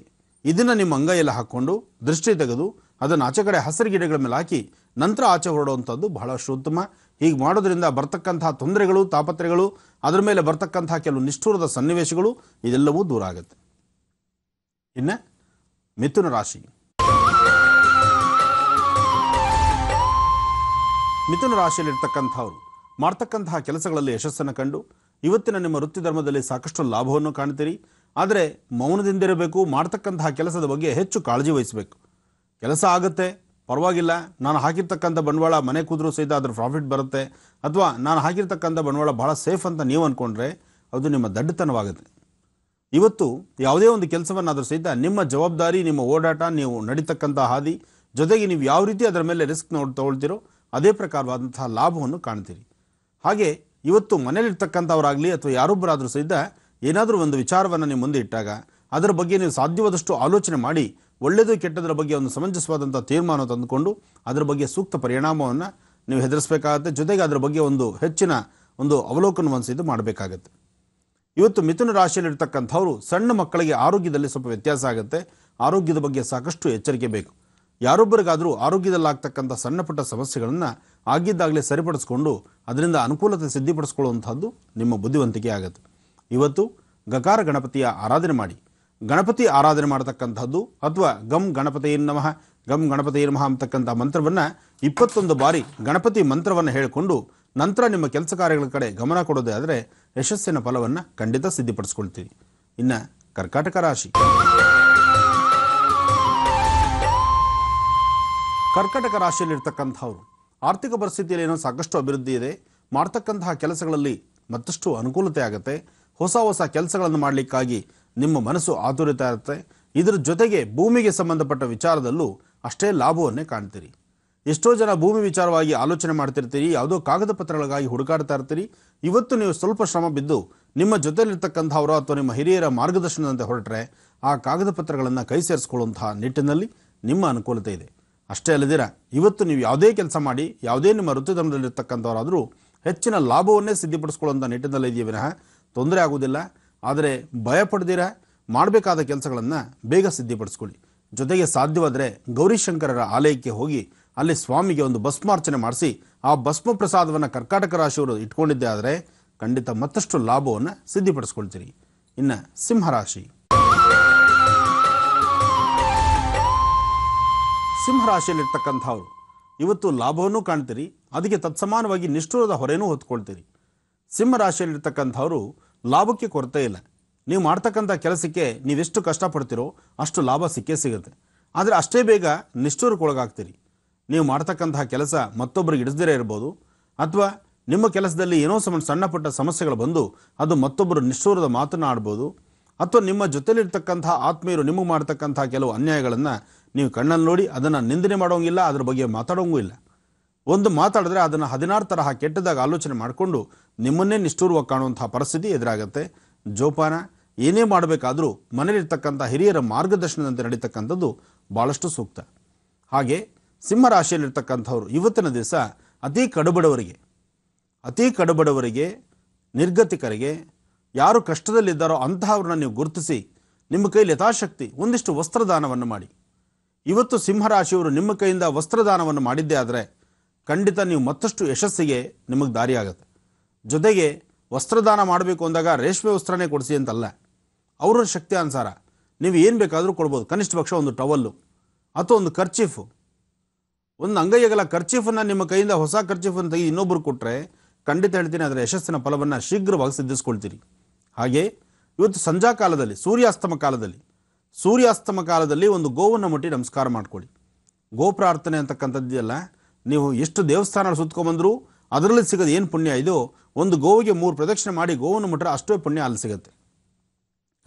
ಇದನ್ನು ನಿಮ್ಮ ಅಂಗೈಯಲ್ಲಿ ಹಾಕ್ಕೊಂಡು ದೃಷ್ಟಿ ತೆಗೆದು ಅದನ್ನು ಆಚೆ ಕಡೆ ಹಸಿರು ಗಿಡಗಳ ಮೇಲೆ ಹಾಕಿ ನಂತರ ಆಚೆ ಹೊರಡುವಂಥದ್ದು ಬಹಳಷ್ಟು ಉತ್ತಮ ಹೀಗೆ ಮಾಡೋದ್ರಿಂದ ಬರ್ತಕ್ಕಂತಹ ತೊಂದರೆಗಳು ತಾಪತ್ರೆಗಳು ಅದರ ಮೇಲೆ ಬರ್ತಕ್ಕಂತಹ ಕೆಲವು ನಿಷ್ಠೂರದ ಸನ್ನಿವೇಶಗಳು ಇದೆಲ್ಲವೂ ದೂರ ಆಗುತ್ತೆ ಇನ್ನು ಮಿಥುನ ರಾಶಿ ಮಿಥುನ ರಾಶಿಯಲ್ಲಿರ್ತಕ್ಕಂಥವ್ರು ಮಾಡ್ತಕ್ಕಂತಹ ಕೆಲಸಗಳಲ್ಲಿ ಯಶಸ್ಸನ್ನು ಕಂಡು ಇವತ್ತಿನ ನಿಮ್ಮ ವೃತ್ತಿ ಧರ್ಮದಲ್ಲಿ ಸಾಕಷ್ಟು ಲಾಭವನ್ನು ಕಾಣ್ತೀರಿ ಆದರೆ ಮೌನದಿಂದಿರಬೇಕು ಮಾಡ್ತಕ್ಕಂತಹ ಕೆಲಸದ ಬಗ್ಗೆ ಹೆಚ್ಚು ಕಾಳಜಿ ವಹಿಸಬೇಕು ಕೆಲಸ ಆಗುತ್ತೆ ಪರವಾಗಿಲ್ಲ ನಾನು ಹಾಕಿರ್ತಕ್ಕಂಥ ಬಂಡವಾಳ ಮನೆ ಕೂದರೂ ಸಹಿತ ಅದರ ಪ್ರಾಫಿಟ್ ಬರುತ್ತೆ ಅಥವಾ ನಾನು ಹಾಕಿರ್ತಕ್ಕಂಥ ಬಂಡವಾಳ ಭಾಳ ಸೇಫ್ ಅಂತ ನೀವು ಅಂದ್ಕೊಂಡ್ರೆ ಅದು ನಿಮ್ಮ ದಡ್ಡತನವಾಗುತ್ತೆ ಇವತ್ತು ಯಾವುದೇ ಒಂದು ಅದರ ಸಹಿತ ನಿಮ್ಮ ಜವಾಬ್ದಾರಿ ನಿಮ್ಮ ಓಡಾಟ ನೀವು ನಡೀತಕ್ಕಂಥ ಹಾದಿ ಜೊತೆಗೆ ನೀವು ಯಾವ ರೀತಿ ಅದರ ಮೇಲೆ ರಿಸ್ಕ್ ನೋಡಿ ತಗೊಳ್ತೀರೋ ಅದೇ ಪ್ರಕಾರವಾದಂತಹ ಲಾಭವನ್ನು ಕಾಣ್ತೀರಿ ಹಾಗೆ ಇವತ್ತು ಮನೆಯಲ್ಲಿರ್ತಕ್ಕಂಥವರಾಗಲಿ ಅಥವಾ ಯಾರೊಬ್ಬರಾದರೂ ಸಹಿತ ಏನಾದರೂ ಒಂದು ವಿಚಾರವನ್ನು ನೀವು ಮುಂದೆ ಇಟ್ಟಾಗ ಅದರ ಬಗ್ಗೆ ನೀವು ಸಾಧ್ಯವಾದಷ್ಟು ಆಲೋಚನೆ ಮಾಡಿ ಒಳ್ಳೆಯದು ಕೆಟ್ಟದರ ಬಗ್ಗೆ ಒಂದು ಸಮಂಜಸವಾದಂಥ ತೀರ್ಮಾನ ತಂದುಕೊಂಡು ಅದರ ಬಗ್ಗೆ ಸೂಕ್ತ ಪರಿಣಾಮವನ್ನು ನೀವು ಹೆದರಿಸಬೇಕಾಗತ್ತೆ ಜೊತೆಗೆ ಅದರ ಬಗ್ಗೆ ಒಂದು ಹೆಚ್ಚಿನ ಒಂದು ಅವಲೋಕನವನ್ನು ಸಹಿತ ಮಾಡಬೇಕಾಗತ್ತೆ ಇವತ್ತು ಮಿಥುನ ರಾಶಿಯಲ್ಲಿರ್ತಕ್ಕಂಥವ್ರು ಸಣ್ಣ ಮಕ್ಕಳಿಗೆ ಆರೋಗ್ಯದಲ್ಲಿ ಸ್ವಲ್ಪ ವ್ಯತ್ಯಾಸ ಆಗುತ್ತೆ ಆರೋಗ್ಯದ ಬಗ್ಗೆ ಸಾಕಷ್ಟು ಎಚ್ಚರಿಕೆ ಬೇಕು ಯಾರೊಬ್ಬರಿಗಾದರೂ ಆರೋಗ್ಯದಲ್ಲಾಗ್ತಕ್ಕಂಥ ಸಣ್ಣ ಪುಟ್ಟ ಸಮಸ್ಯೆಗಳನ್ನು ಆಗಿದ್ದಾಗಲೇ ಸರಿಪಡಿಸ್ಕೊಂಡು ಅದರಿಂದ ಅನುಕೂಲತೆ ಸಿದ್ಧಿಪಡಿಸ್ಕೊಳ್ಳುವಂಥದ್ದು ನಿಮ್ಮ ಬುದ್ಧಿವಂತಿಕೆ ಆಗುತ್ತೆ ಇವತ್ತು ಗಕಾರ ಗಣಪತಿಯ ಆರಾಧನೆ ಮಾಡಿ ಗಣಪತಿ ಆರಾಧನೆ ಮಾಡತಕ್ಕಂಥದ್ದು ಅಥವಾ ಗಮ್ ಗಣಪತಿ ನಮಃ ಗಮ್ ಗಣಪತಿ ನಮಃ ಅಂತಕ್ಕಂಥ ಮಂತ್ರವನ್ನು ಇಪ್ಪತ್ತೊಂದು ಬಾರಿ ಗಣಪತಿ ಮಂತ್ರವನ್ನು ಹೇಳಿಕೊಂಡು ನಂತರ ನಿಮ್ಮ ಕೆಲಸ ಕಾರ್ಯಗಳ ಕಡೆ ಗಮನ ಕೊಡೋದೇ ಆದರೆ ಯಶಸ್ಸಿನ ಫಲವನ್ನು ಖಂಡಿತ ಸಿದ್ಧಿಪಡಿಸ್ಕೊಳ್ತೀರಿ ಇನ್ನು ಕರ್ಕಾಟಕ ರಾಶಿ ಕರ್ಕಾಟಕ ರಾಶಿಯಲ್ಲಿರ್ತಕ್ಕಂಥವ್ರು ಆರ್ಥಿಕ ಪರಿಸ್ಥಿತಿಯಲ್ಲಿ ಏನೋ ಸಾಕಷ್ಟು ಅಭಿವೃದ್ಧಿ ಇದೆ ಮಾಡ್ತಕ್ಕಂತಹ ಕೆಲಸಗಳಲ್ಲಿ ಮತ್ತಷ್ಟು ಅನುಕೂಲತೆ ಆಗುತ್ತೆ ಹೊಸ ಹೊಸ ಕೆಲಸಗಳನ್ನು ಮಾಡಲಿಕ್ಕಾಗಿ ನಿಮ್ಮ ಮನಸ್ಸು ಆತುರಿತ ಇರುತ್ತೆ ಇದರ ಜೊತೆಗೆ ಭೂಮಿಗೆ ಸಂಬಂಧಪಟ್ಟ ವಿಚಾರದಲ್ಲೂ ಅಷ್ಟೇ ಲಾಭವನ್ನೇ ಕಾಣ್ತೀರಿ ಎಷ್ಟೋ ಜನ ಭೂಮಿ ವಿಚಾರವಾಗಿ ಆಲೋಚನೆ ಮಾಡ್ತಿರ್ತೀರಿ ಯಾವುದೋ ಕಾಗದ ಪತ್ರಗಳಿಗಾಗಿ ಹುಡುಕಾಡ್ತಾ ಇರ್ತೀರಿ ಇವತ್ತು ನೀವು ಸ್ವಲ್ಪ ಶ್ರಮ ಬಿದ್ದು ನಿಮ್ಮ ಜೊತೆಯಲ್ಲಿರ್ತಕ್ಕಂಥವರು ಅಥವಾ ನಿಮ್ಮ ಹಿರಿಯರ ಮಾರ್ಗದರ್ಶನದಂತೆ ಹೊರಟ್ರೆ ಆ ಕಾಗದ ಪತ್ರಗಳನ್ನು ಕೈ ಸೇರಿಸ್ಕೊಳ್ಳುವಂತಹ ನಿಟ್ಟಿನಲ್ಲಿ ನಿಮ್ಮ ಅನುಕೂಲತೆ ಇದೆ ಅಷ್ಟೇ ಅಲ್ಲದಿರ ಇವತ್ತು ನೀವು ಯಾವುದೇ ಕೆಲಸ ಮಾಡಿ ಯಾವುದೇ ನಿಮ್ಮ ವೃತ್ತಿಧರ್ಮದಲ್ಲಿರ್ತಕ್ಕಂಥವರಾದರೂ ಹೆಚ್ಚಿನ ಲಾಭವನ್ನೇ ಸಿದ್ಧಪಡಿಸ್ಕೊಳ್ಳುವಂಥ ನಿಟ್ಟಿನಲ್ಲಿ ಇದೆಯೇ ವಿನಃ ತೊಂದರೆ ಆಗುವುದಿಲ್ಲ ಆದರೆ ಭಯ ಪಡ್ದಿರ ಮಾಡಬೇಕಾದ ಕೆಲಸಗಳನ್ನು ಬೇಗ ಸಿದ್ಧಿಪಡಿಸ್ಕೊಳ್ಳಿ ಜೊತೆಗೆ ಸಾಧ್ಯವಾದರೆ ಗೌರಿಶಂಕರರ ಆಲಯಕ್ಕೆ ಹೋಗಿ ಅಲ್ಲಿ ಸ್ವಾಮಿಗೆ ಒಂದು ಭಸ್ಮಾರ್ಚನೆ ಮಾಡಿಸಿ ಆ ಭಸ್ಮ ಪ್ರಸಾದವನ್ನು ಕರ್ಕಾಟಕ ರಾಶಿಯವರು ಇಟ್ಕೊಂಡಿದ್ದೆ ಆದರೆ ಖಂಡಿತ ಮತ್ತಷ್ಟು ಲಾಭವನ್ನು ಸಿದ್ಧಿಪಡಿಸ್ಕೊಳ್ತೀರಿ ಇನ್ನು ಸಿಂಹರಾಶಿ ಸಿಂಹರಾಶಿಯಲ್ಲಿರ್ತಕ್ಕಂಥವ್ರು ಇವತ್ತು ಲಾಭವನ್ನೂ ಕಾಣ್ತೀರಿ ಅದಕ್ಕೆ ತತ್ಸಮಾನವಾಗಿ ನಿಷ್ಠುರದ ಹೊರೆಯೂ ಹೊತ್ಕೊಳ್ತೀರಿ ಇರ್ತಕ್ಕಂಥವ್ರು ಲಾಭಕ್ಕೆ ಕೊರತೆ ಇಲ್ಲ ನೀವು ಮಾಡ್ತಕ್ಕಂಥ ಕೆಲಸಕ್ಕೆ ನೀವೆಷ್ಟು ಕಷ್ಟಪಡ್ತೀರೋ ಅಷ್ಟು ಲಾಭ ಸಿಕ್ಕೇ ಸಿಗುತ್ತೆ ಆದರೆ ಅಷ್ಟೇ ಬೇಗ ನಿಷ್ಠೂರಕ್ಕೊಳಗಾಗ್ತೀರಿ ನೀವು ಮಾಡ್ತಕ್ಕಂತಹ ಕೆಲಸ ಮತ್ತೊಬ್ಬರಿಗೆ ಹಿಡಿಸದೇ ಇರ್ಬೋದು ಅಥವಾ ನಿಮ್ಮ ಕೆಲಸದಲ್ಲಿ ಏನೋ ಸಮ ಸಣ್ಣ ಪುಟ್ಟ ಸಮಸ್ಯೆಗಳು ಬಂದು ಅದು ಮತ್ತೊಬ್ಬರು ನಿಷ್ಠೂರದ ಮಾತನ್ನು ಆಡ್ಬೋದು ಅಥವಾ ನಿಮ್ಮ ಜೊತೆಯಲ್ಲಿರ್ತಕ್ಕಂಥ ಆತ್ಮೀಯರು ನಿಮಗೆ ಮಾಡ್ತಕ್ಕಂಥ ಕೆಲವು ಅನ್ಯಾಯಗಳನ್ನು ನೀವು ಕಣ್ಣಲ್ಲಿ ನೋಡಿ ಅದನ್ನು ನಿಂದನೆ ಮಾಡೋಂಗಿಲ್ಲ ಅದ್ರ ಬಗ್ಗೆ ಮಾತಾಡೋಂಗೂ ಇಲ್ಲ ಒಂದು ಮಾತಾಡಿದ್ರೆ ಅದನ್ನು ಹದಿನಾರು ತರಹ ಕೆಟ್ಟದಾಗ ಆಲೋಚನೆ ಮಾಡಿಕೊಂಡು ನಿಮ್ಮನ್ನೇ ನಿಷ್ಠೂರ್ವ ಕಾಣುವಂತಹ ಪರಿಸ್ಥಿತಿ ಎದುರಾಗುತ್ತೆ ಜೋಪಾನ ಏನೇ ಮಾಡಬೇಕಾದರೂ ಮನೇಲಿರ್ತಕ್ಕಂಥ ಹಿರಿಯರ ಮಾರ್ಗದರ್ಶನದಂತೆ ನಡೀತಕ್ಕಂಥದ್ದು ಭಾಳಷ್ಟು ಸೂಕ್ತ ಹಾಗೆ ಸಿಂಹರಾಶಿಯಲ್ಲಿರ್ತಕ್ಕಂಥವ್ರು ಇವತ್ತಿನ ದಿವಸ ಅತಿ ಕಡುಬಡವರಿಗೆ ಅತಿ ಕಡುಬಡವರಿಗೆ ನಿರ್ಗತಿಕರಿಗೆ ಯಾರು ಕಷ್ಟದಲ್ಲಿದ್ದಾರೋ ಅಂತಹವ್ರನ್ನ ನೀವು ಗುರುತಿಸಿ ನಿಮ್ಮ ಕೈಯಲ್ಲಿ ಯಥಾಶಕ್ತಿ ಒಂದಿಷ್ಟು ವಸ್ತ್ರದಾನವನ್ನು ಮಾಡಿ ಇವತ್ತು ಸಿಂಹರಾಶಿಯವರು ನಿಮ್ಮ ಕೈಯಿಂದ ವಸ್ತ್ರದಾನವನ್ನು ಮಾಡಿದ್ದೇ ಆದರೆ ಖಂಡಿತ ನೀವು ಮತ್ತಷ್ಟು ಯಶಸ್ಸಿಗೆ ನಿಮಗೆ ದಾರಿಯಾಗುತ್ತೆ ಜೊತೆಗೆ ವಸ್ತ್ರದಾನ ಮಾಡಬೇಕು ಅಂದಾಗ ರೇಷ್ಮೆ ವಸ್ತ್ರನೇ ಕೊಡಿಸಿ ಅಂತಲ್ಲ ಅವರ ಶಕ್ತಿ ಅನುಸಾರ ನೀವು ಏನು ಬೇಕಾದರೂ ಕೊಡ್ಬೋದು ಕನಿಷ್ಠ ಪಕ್ಷ ಒಂದು ಟವಲ್ಲು ಅಥವಾ ಒಂದು ಖರ್ಚೀಫು ಒಂದು ಅಂಗೈಯಗಲ ಖರ್ಚೀಫನ್ನು ನಿಮ್ಮ ಕೈಯಿಂದ ಹೊಸ ಖರ್ಚೀಫನ್ನು ತೆಗೆದು ಇನ್ನೊಬ್ಬರು ಕೊಟ್ಟರೆ ಖಂಡಿತ ಹೇಳ್ತೀನಿ ಅದರ ಯಶಸ್ಸಿನ ಫಲವನ್ನು ಶೀಘ್ರವಾಗಿ ಸಿದ್ಧಿಸ್ಕೊಳ್ತೀರಿ ಹಾಗೆ ಇವತ್ತು ಸಂಜಾ ಕಾಲದಲ್ಲಿ ಸೂರ್ಯಾಸ್ತಮ ಕಾಲದಲ್ಲಿ ಸೂರ್ಯಾಸ್ತಮ ಕಾಲದಲ್ಲಿ ಒಂದು ಗೋವನ್ನು ಮುಟ್ಟಿ ನಮಸ್ಕಾರ ಮಾಡ್ಕೊಳ್ಳಿ ಗೋ ಪ್ರಾರ್ಥನೆ ಅಂತಕ್ಕಂಥದ್ದಿದೆಯಲ್ಲ ನೀವು ಎಷ್ಟು ದೇವಸ್ಥಾನ ಸುತ್ಕೊಂಡ್ಬಂದರೂ ಅದರಲ್ಲಿ ಸಿಗೋದು ಏನು ಪುಣ್ಯ ಇದು ಒಂದು ಗೋವಿಗೆ ಮೂರು ಪ್ರದಕ್ಷಿಣೆ ಮಾಡಿ ಗೋವನ್ನು ಮುಟ್ಟರೆ ಅಷ್ಟೇ ಪುಣ್ಯ ಅಲ್ಲಿ ಸಿಗುತ್ತೆ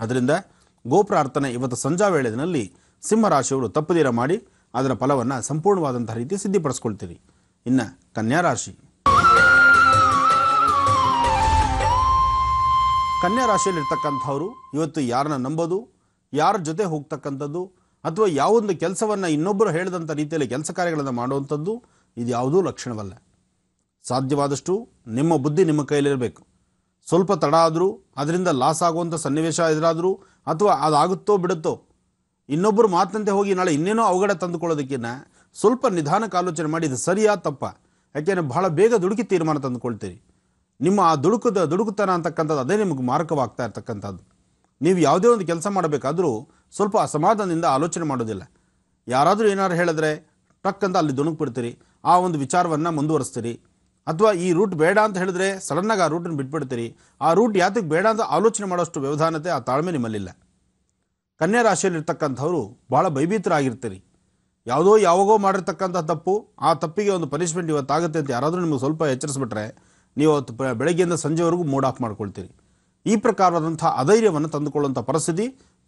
ಅದರಿಂದ ಗೋ ಪ್ರಾರ್ಥನೆ ಇವತ್ತು ಸಂಜಾ ವೇಳೆಯಲ್ಲಿ ಸಿಂಹರಾಶಿಯವರು ತಪ್ಪದಿರ ಮಾಡಿ ಅದರ ಫಲವನ್ನು ಸಂಪೂರ್ಣವಾದಂತಹ ರೀತಿ ಸಿದ್ಧಿಪಡಿಸ್ಕೊಳ್ತೀರಿ ಇನ್ನು ಕನ್ಯಾ ರಾಶಿ ಕನ್ಯಾ ರಾಶಿಯಲ್ಲಿರ್ತಕ್ಕಂಥವ್ರು ಇವತ್ತು ಯಾರನ್ನ ನಂಬೋದು ಯಾರ ಜೊತೆ ಹೋಗ್ತಕ್ಕಂಥದ್ದು ಅಥವಾ ಯಾವೊಂದು ಕೆಲಸವನ್ನು ಇನ್ನೊಬ್ಬರು ಹೇಳಿದಂಥ ರೀತಿಯಲ್ಲಿ ಕೆಲಸ ಕಾರ್ಯಗಳನ್ನು ಮಾಡುವಂಥದ್ದು ಇದು ಯಾವುದೂ ಲಕ್ಷಣವಲ್ಲ ಸಾಧ್ಯವಾದಷ್ಟು ನಿಮ್ಮ ಬುದ್ಧಿ ನಿಮ್ಮ ಕೈಲಿರಬೇಕು ಸ್ವಲ್ಪ ತಡ ಆದರೂ ಅದರಿಂದ ಲಾಸ್ ಆಗುವಂಥ ಸನ್ನಿವೇಶ ಎದುರಾದರೂ ಅಥವಾ ಅದಾಗುತ್ತೋ ಬಿಡುತ್ತೋ ಇನ್ನೊಬ್ಬರು ಮಾತಂತೆ ಹೋಗಿ ನಾಳೆ ಇನ್ನೇನೋ ಅವಘಡ ತಂದುಕೊಳ್ಳೋದಕ್ಕಿನ್ನ ಸ್ವಲ್ಪ ನಿಧಾನಕ್ಕೆ ಆಲೋಚನೆ ಮಾಡಿ ಇದು ಸರಿಯಾ ತಪ್ಪ ಯಾಕೆಂದರೆ ಬಹಳ ಬೇಗ ದುಡುಕಿ ತೀರ್ಮಾನ ತಂದುಕೊಳ್ತೀರಿ ನಿಮ್ಮ ಆ ದುಡುಕದ ದುಡುಕುತನ ಅಂತಕ್ಕಂಥದ್ದು ಅದೇ ನಿಮಗೆ ಮಾರಕವಾಗ್ತಾ ಇರ್ತಕ್ಕಂಥದ್ದು ನೀವು ಯಾವುದೇ ಒಂದು ಕೆಲಸ ಮಾಡಬೇಕಾದರೂ ಸ್ವಲ್ಪ ಅಸಮಾಧಾನದಿಂದ ಆಲೋಚನೆ ಮಾಡೋದಿಲ್ಲ ಯಾರಾದರೂ ಏನಾರು ಹೇಳಿದ್ರೆ ಟಕ್ ಅಲ್ಲಿ ದುಣುಕ್ಬಿಡ್ತೀರಿ ಆ ಒಂದು ವಿಚಾರವನ್ನು ಮುಂದುವರಿಸ್ತೀರಿ ಅಥವಾ ಈ ರೂಟ್ ಬೇಡ ಅಂತ ಹೇಳಿದ್ರೆ ಸಡನ್ನಾಗಿ ಆ ರೂಟನ್ನು ಬಿಟ್ಬಿಡ್ತೀರಿ ಆ ರೂಟ್ ಯಾತಕ್ಕೆ ಬೇಡ ಅಂತ ಆಲೋಚನೆ ಮಾಡೋಷ್ಟು ವ್ಯವಧಾನತೆ ಆ ತಾಳ್ಮೆ ನಿಮ್ಮಲ್ಲಿಲ್ಲ ಕನ್ಯಾ ರಾಶಿಯಲ್ಲಿರ್ತಕ್ಕಂಥವ್ರು ಭಾಳ ಭಯಭೀತರಾಗಿರ್ತೀರಿ ಯಾವುದೋ ಯಾವಾಗೋ ಮಾಡಿರ್ತಕ್ಕಂಥ ತಪ್ಪು ಆ ತಪ್ಪಿಗೆ ಒಂದು ಪನಿಷ್ಮೆಂಟ್ ಇವತ್ತಾಗುತ್ತೆ ಅಂತ ಯಾರಾದರೂ ನಿಮಗೆ ಸ್ವಲ್ಪ ಎಚ್ಚರಿಸ್ಬಿಟ್ರೆ ನೀವು ಬೆಳಗ್ಗೆಯಿಂದ ಸಂಜೆವರೆಗೂ ಮೂಡ್ ಆಫ್ ಮಾಡ್ಕೊಳ್ತೀರಿ ಈ ಪ್ರಕಾರವಾದಂಥ ಅಧೈರ್ಯವನ್ನು ತಂದುಕೊಳ್ಳುವಂಥ ಪರಿಸ್ಥಿತಿ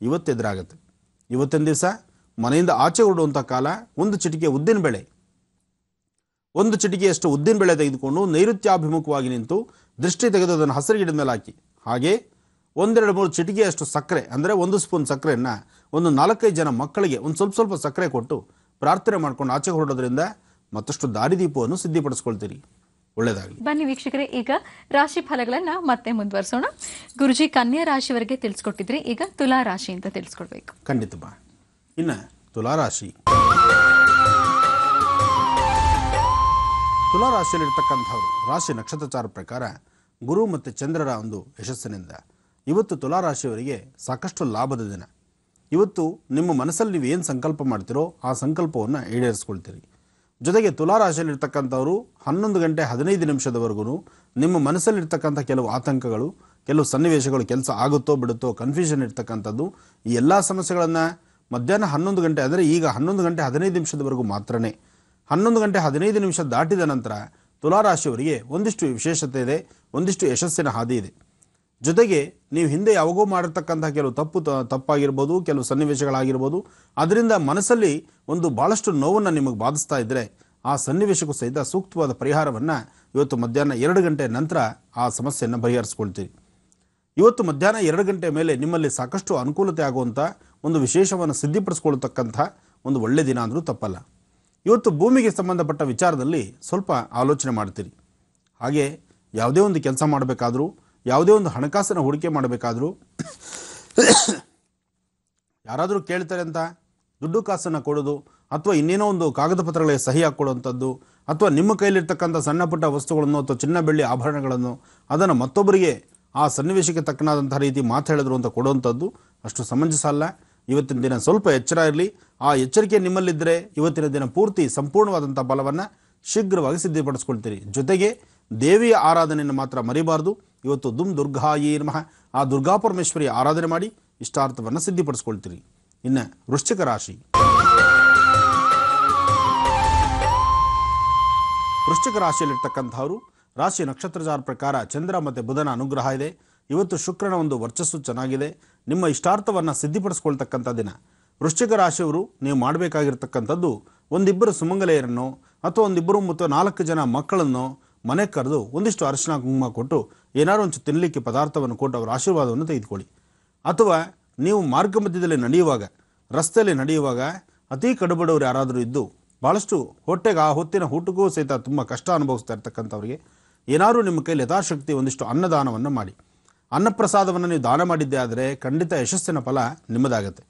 ಇವತ್ತೆದುರಾಗುತ್ತೆ ಇವತ್ತಿನ ದಿವಸ ಮನೆಯಿಂದ ಆಚೆ ಹೊರಡುವಂಥ ಕಾಲ ಒಂದು ಚಿಟಿಕೆ ಉದ್ದಿನ ಬೆಳೆ ಒಂದು ಚಿಟಿಕೆಯಷ್ಟು ಉದ್ದಿನ ಬೆಳೆ ತೆಗೆದುಕೊಂಡು ನೈಋತ್ಯಾಭಿಮುಖವಾಗಿ ನಿಂತು ದೃಷ್ಟಿ ತೆಗೆದು ಅದನ್ನು ಹಸಿರು ಮೇಲೆ ಹಾಕಿ ಹಾಗೆ ಒಂದೆರಡು ಮೂರು ಚಿಟಿಕೆಯಷ್ಟು ಸಕ್ಕರೆ ಅಂದರೆ ಒಂದು ಸ್ಪೂನ್ ಸಕ್ಕರೆಯನ್ನು ಒಂದು ನಾಲ್ಕೈದು ಜನ ಮಕ್ಕಳಿಗೆ ಒಂದು ಸ್ವಲ್ಪ ಸ್ವಲ್ಪ ಸಕ್ಕರೆ ಕೊಟ್ಟು ಪ್ರಾರ್ಥನೆ ಮಾಡ್ಕೊಂಡು ಆಚೆ ಹೊರಡೋದ್ರಿಂದ ಮತ್ತಷ್ಟು ದಾರಿದೀಪವನ್ನು ಸಿದ್ಧಿಪಡಿಸ್ಕೊಳ್ತೀರಿ ಒಳ್ಳೇದಾಗಲಿ ಬನ್ನಿ ವೀಕ್ಷಕರೇ ಈಗ ರಾಶಿ ಫಲಗಳನ್ನ ಮತ್ತೆ ಮುಂದುವರಿಸೋಣ ಗುರುಜಿ ಕನ್ಯಾ ರಾಶಿವರೆಗೆ ತಿಳಿಸ್ಕೊಟ್ಟಿದ್ರಿ ಈಗ ತುಲಾ ರಾಶಿ ಅಂತ ತಿಳಿಸ್ಕೊಡ್ಬೇಕು ಬಾ ಇನ್ನು ತುಲಾ ರಾಶಿ ತುಲಾ ರಾಶಿಯಲ್ಲಿರ್ತಕ್ಕಂಥವ್ರು ರಾಶಿ ನಕ್ಷತ್ರಚಾರ ಪ್ರಕಾರ ಗುರು ಮತ್ತು ಚಂದ್ರರ ಒಂದು ಯಶಸ್ಸಿನಿಂದ ಇವತ್ತು ತುಲಾ ರಾಶಿಯವರಿಗೆ ಸಾಕಷ್ಟು ಲಾಭದ ದಿನ ಇವತ್ತು ನಿಮ್ಮ ಮನಸ್ಸಲ್ಲಿ ನೀವು ಏನು ಸಂಕಲ್ಪ ಮಾಡ್ತೀರೋ ಆ ಸಂಕಲ್ಪವನ್ನು ಈಡೇರಿಸ್ಕೊಳ್ತೀರಿ ಜೊತೆಗೆ ತುಲಾರಾಶಿಯಲ್ಲಿರ್ತಕ್ಕಂಥವರು ಹನ್ನೊಂದು ಗಂಟೆ ಹದಿನೈದು ನಿಮಿಷದವರೆಗೂ ನಿಮ್ಮ ಮನಸ್ಸಲ್ಲಿರ್ತಕ್ಕಂಥ ಕೆಲವು ಆತಂಕಗಳು ಕೆಲವು ಸನ್ನಿವೇಶಗಳು ಕೆಲಸ ಆಗುತ್ತೋ ಬಿಡುತ್ತೋ ಕನ್ಫ್ಯೂಷನ್ ಇರ್ತಕ್ಕಂಥದ್ದು ಈ ಎಲ್ಲ ಸಮಸ್ಯೆಗಳನ್ನು ಮಧ್ಯಾಹ್ನ ಹನ್ನೊಂದು ಗಂಟೆ ಅಂದರೆ ಈಗ ಹನ್ನೊಂದು ಗಂಟೆ ಹದಿನೈದು ನಿಮಿಷದವರೆಗೂ ಮಾತ್ರನೇ ಹನ್ನೊಂದು ಗಂಟೆ ಹದಿನೈದು ನಿಮಿಷ ದಾಟಿದ ನಂತರ ತುಲಾರಾಶಿಯವರಿಗೆ ಒಂದಿಷ್ಟು ವಿಶೇಷತೆ ಇದೆ ಒಂದಿಷ್ಟು ಯಶಸ್ಸಿನ ಹಾದಿ ಇದೆ ಜೊತೆಗೆ ನೀವು ಹಿಂದೆ ಯಾವಾಗೋ ಮಾಡಿರ್ತಕ್ಕಂಥ ಕೆಲವು ತಪ್ಪು ತಪ್ಪಾಗಿರ್ಬೋದು ಕೆಲವು ಸನ್ನಿವೇಶಗಳಾಗಿರ್ಬೋದು ಅದರಿಂದ ಮನಸ್ಸಲ್ಲಿ ಒಂದು ಭಾಳಷ್ಟು ನೋವನ್ನು ನಿಮಗೆ ಬಾಧಿಸ್ತಾ ಇದ್ದರೆ ಆ ಸನ್ನಿವೇಶಕ್ಕೂ ಸಹಿತ ಸೂಕ್ತವಾದ ಪರಿಹಾರವನ್ನು ಇವತ್ತು ಮಧ್ಯಾಹ್ನ ಎರಡು ಗಂಟೆ ನಂತರ ಆ ಸಮಸ್ಯೆಯನ್ನು ಪರಿಹರಿಸ್ಕೊಳ್ತೀರಿ ಇವತ್ತು ಮಧ್ಯಾಹ್ನ ಎರಡು ಗಂಟೆ ಮೇಲೆ ನಿಮ್ಮಲ್ಲಿ ಸಾಕಷ್ಟು ಅನುಕೂಲತೆ ಆಗುವಂಥ ಒಂದು ವಿಶೇಷವನ್ನು ಸಿದ್ಧಿಪಡಿಸ್ಕೊಳ್ತಕ್ಕಂಥ ಒಂದು ಒಳ್ಳೆಯ ದಿನ ಅಂದರೂ ತಪ್ಪಲ್ಲ ಇವತ್ತು ಭೂಮಿಗೆ ಸಂಬಂಧಪಟ್ಟ ವಿಚಾರದಲ್ಲಿ ಸ್ವಲ್ಪ ಆಲೋಚನೆ ಮಾಡ್ತೀರಿ ಹಾಗೆ ಯಾವುದೇ ಒಂದು ಕೆಲಸ ಮಾಡಬೇಕಾದರೂ ಯಾವುದೇ ಒಂದು ಹಣಕಾಸನ್ನು ಹೂಡಿಕೆ ಮಾಡಬೇಕಾದರೂ ಯಾರಾದರೂ ಕೇಳ್ತಾರೆ ಅಂತ ದುಡ್ಡು ಕಾಸನ್ನು ಕೊಡೋದು ಅಥವಾ ಇನ್ನೇನೋ ಒಂದು ಕಾಗದ ಪತ್ರಗಳಿಗೆ ಸಹಿ ಹಾಕ್ಕೊಡುವಂಥದ್ದು ಅಥವಾ ನಿಮ್ಮ ಕೈಲಿರ್ತಕ್ಕಂಥ ಸಣ್ಣ ಪುಟ್ಟ ವಸ್ತುಗಳನ್ನು ಅಥವಾ ಚಿನ್ನ ಬೆಳ್ಳಿ ಆಭರಣಗಳನ್ನು ಅದನ್ನು ಮತ್ತೊಬ್ಬರಿಗೆ ಆ ಸನ್ನಿವೇಶಕ್ಕೆ ತಕ್ಕನಾದಂಥ ರೀತಿ ಮಾತು ಹೇಳಿದ್ರು ಅಂತ ಕೊಡುವಂಥದ್ದು ಅಷ್ಟು ಸಮಂಜಸ ಅಲ್ಲ ಇವತ್ತಿನ ದಿನ ಸ್ವಲ್ಪ ಎಚ್ಚರ ಇರಲಿ ಆ ಎಚ್ಚರಿಕೆ ನಿಮ್ಮಲ್ಲಿದ್ದರೆ ಇವತ್ತಿನ ದಿನ ಪೂರ್ತಿ ಸಂಪೂರ್ಣವಾದಂಥ ಬಲವನ್ನು ಶೀಘ್ರವಾಗಿ ಸಿದ್ಧಪಡಿಸ್ಕೊಳ್ತೀರಿ ಜೊತೆಗೆ ದೇವಿಯ ಆರಾಧನೆಯನ್ನು ಮಾತ್ರ ಮರಿಬಾರದು ಇವತ್ತು ದುಮ್ ದುರ್ಗಾಯೇ ನಮಃ ಆ ದುರ್ಗಾ ಪರಮೇಶ್ವರಿ ಆರಾಧನೆ ಮಾಡಿ ಇಷ್ಟಾರ್ಥವನ್ನು ಸಿದ್ಧಿಪಡಿಸ್ಕೊಳ್ತೀರಿ ಇನ್ನು ವೃಶ್ಚಿಕ ರಾಶಿ ವೃಶ್ಚಿಕ ರಾಶಿಯಲ್ಲಿರ್ತಕ್ಕಂಥವರು ರಾಶಿ ನಕ್ಷತ್ರಜಾರ ಪ್ರಕಾರ ಚಂದ್ರ ಮತ್ತು ಬುಧನ ಅನುಗ್ರಹ ಇದೆ ಇವತ್ತು ಶುಕ್ರನ ಒಂದು ವರ್ಚಸ್ಸು ಚೆನ್ನಾಗಿದೆ ನಿಮ್ಮ ಇಷ್ಟಾರ್ಥವನ್ನು ಸಿದ್ಧಿಪಡಿಸ್ಕೊಳ್ತಕ್ಕಂಥ ದಿನ ವೃಶ್ಚಿಕ ರಾಶಿಯವರು ನೀವು ಮಾಡಬೇಕಾಗಿರ್ತಕ್ಕಂಥದ್ದು ಒಂದಿಬ್ಬರು ಸುಮಂಗಲೆಯರನ್ನು ಅಥವಾ ಒಂದಿಬ್ಬರು ಮತ್ತು ನಾಲ್ಕು ಜನ ಮಕ್ಕಳನ್ನು ಮನೆಗೆ ಕರೆದು ಒಂದಿಷ್ಟು ಅರಿಶಿನ ಕುಂಕುಮ ಕೊಟ್ಟು ಏನಾದರೂ ಒಂದು ತಿನ್ನಲಿಕ್ಕೆ ಪದಾರ್ಥವನ್ನು ಕೊಟ್ಟು ಅವರ ಆಶೀರ್ವಾದವನ್ನು ತೆಗೆದುಕೊಳ್ಳಿ ಅಥವಾ ನೀವು ಮಾರ್ಗ ಮಧ್ಯದಲ್ಲಿ ನಡೆಯುವಾಗ ರಸ್ತೆಯಲ್ಲಿ ನಡೆಯುವಾಗ ಅತಿ ಕಡುಬಡವರು ಯಾರಾದರೂ ಇದ್ದು ಭಾಳಷ್ಟು ಹೊಟ್ಟೆಗೆ ಆ ಹೊತ್ತಿನ ಊಟಕ್ಕೂ ಸಹಿತ ತುಂಬ ಕಷ್ಟ ಅನುಭವಿಸ್ತಾ ಇರ್ತಕ್ಕಂಥವ್ರಿಗೆ ಏನಾದರೂ ನಿಮ್ಮ ಕೈಯಲ್ಲಿ ಯಥಾಶಕ್ತಿ ಒಂದಿಷ್ಟು ಅನ್ನದಾನವನ್ನು ಮಾಡಿ ಅನ್ನಪ್ರಸಾದವನ್ನು ನೀವು ದಾನ ಮಾಡಿದ್ದೇ ಆದರೆ ಖಂಡಿತ ಯಶಸ್ಸಿನ ಫಲ ನಿಮ್ಮದಾಗತ್ತೆ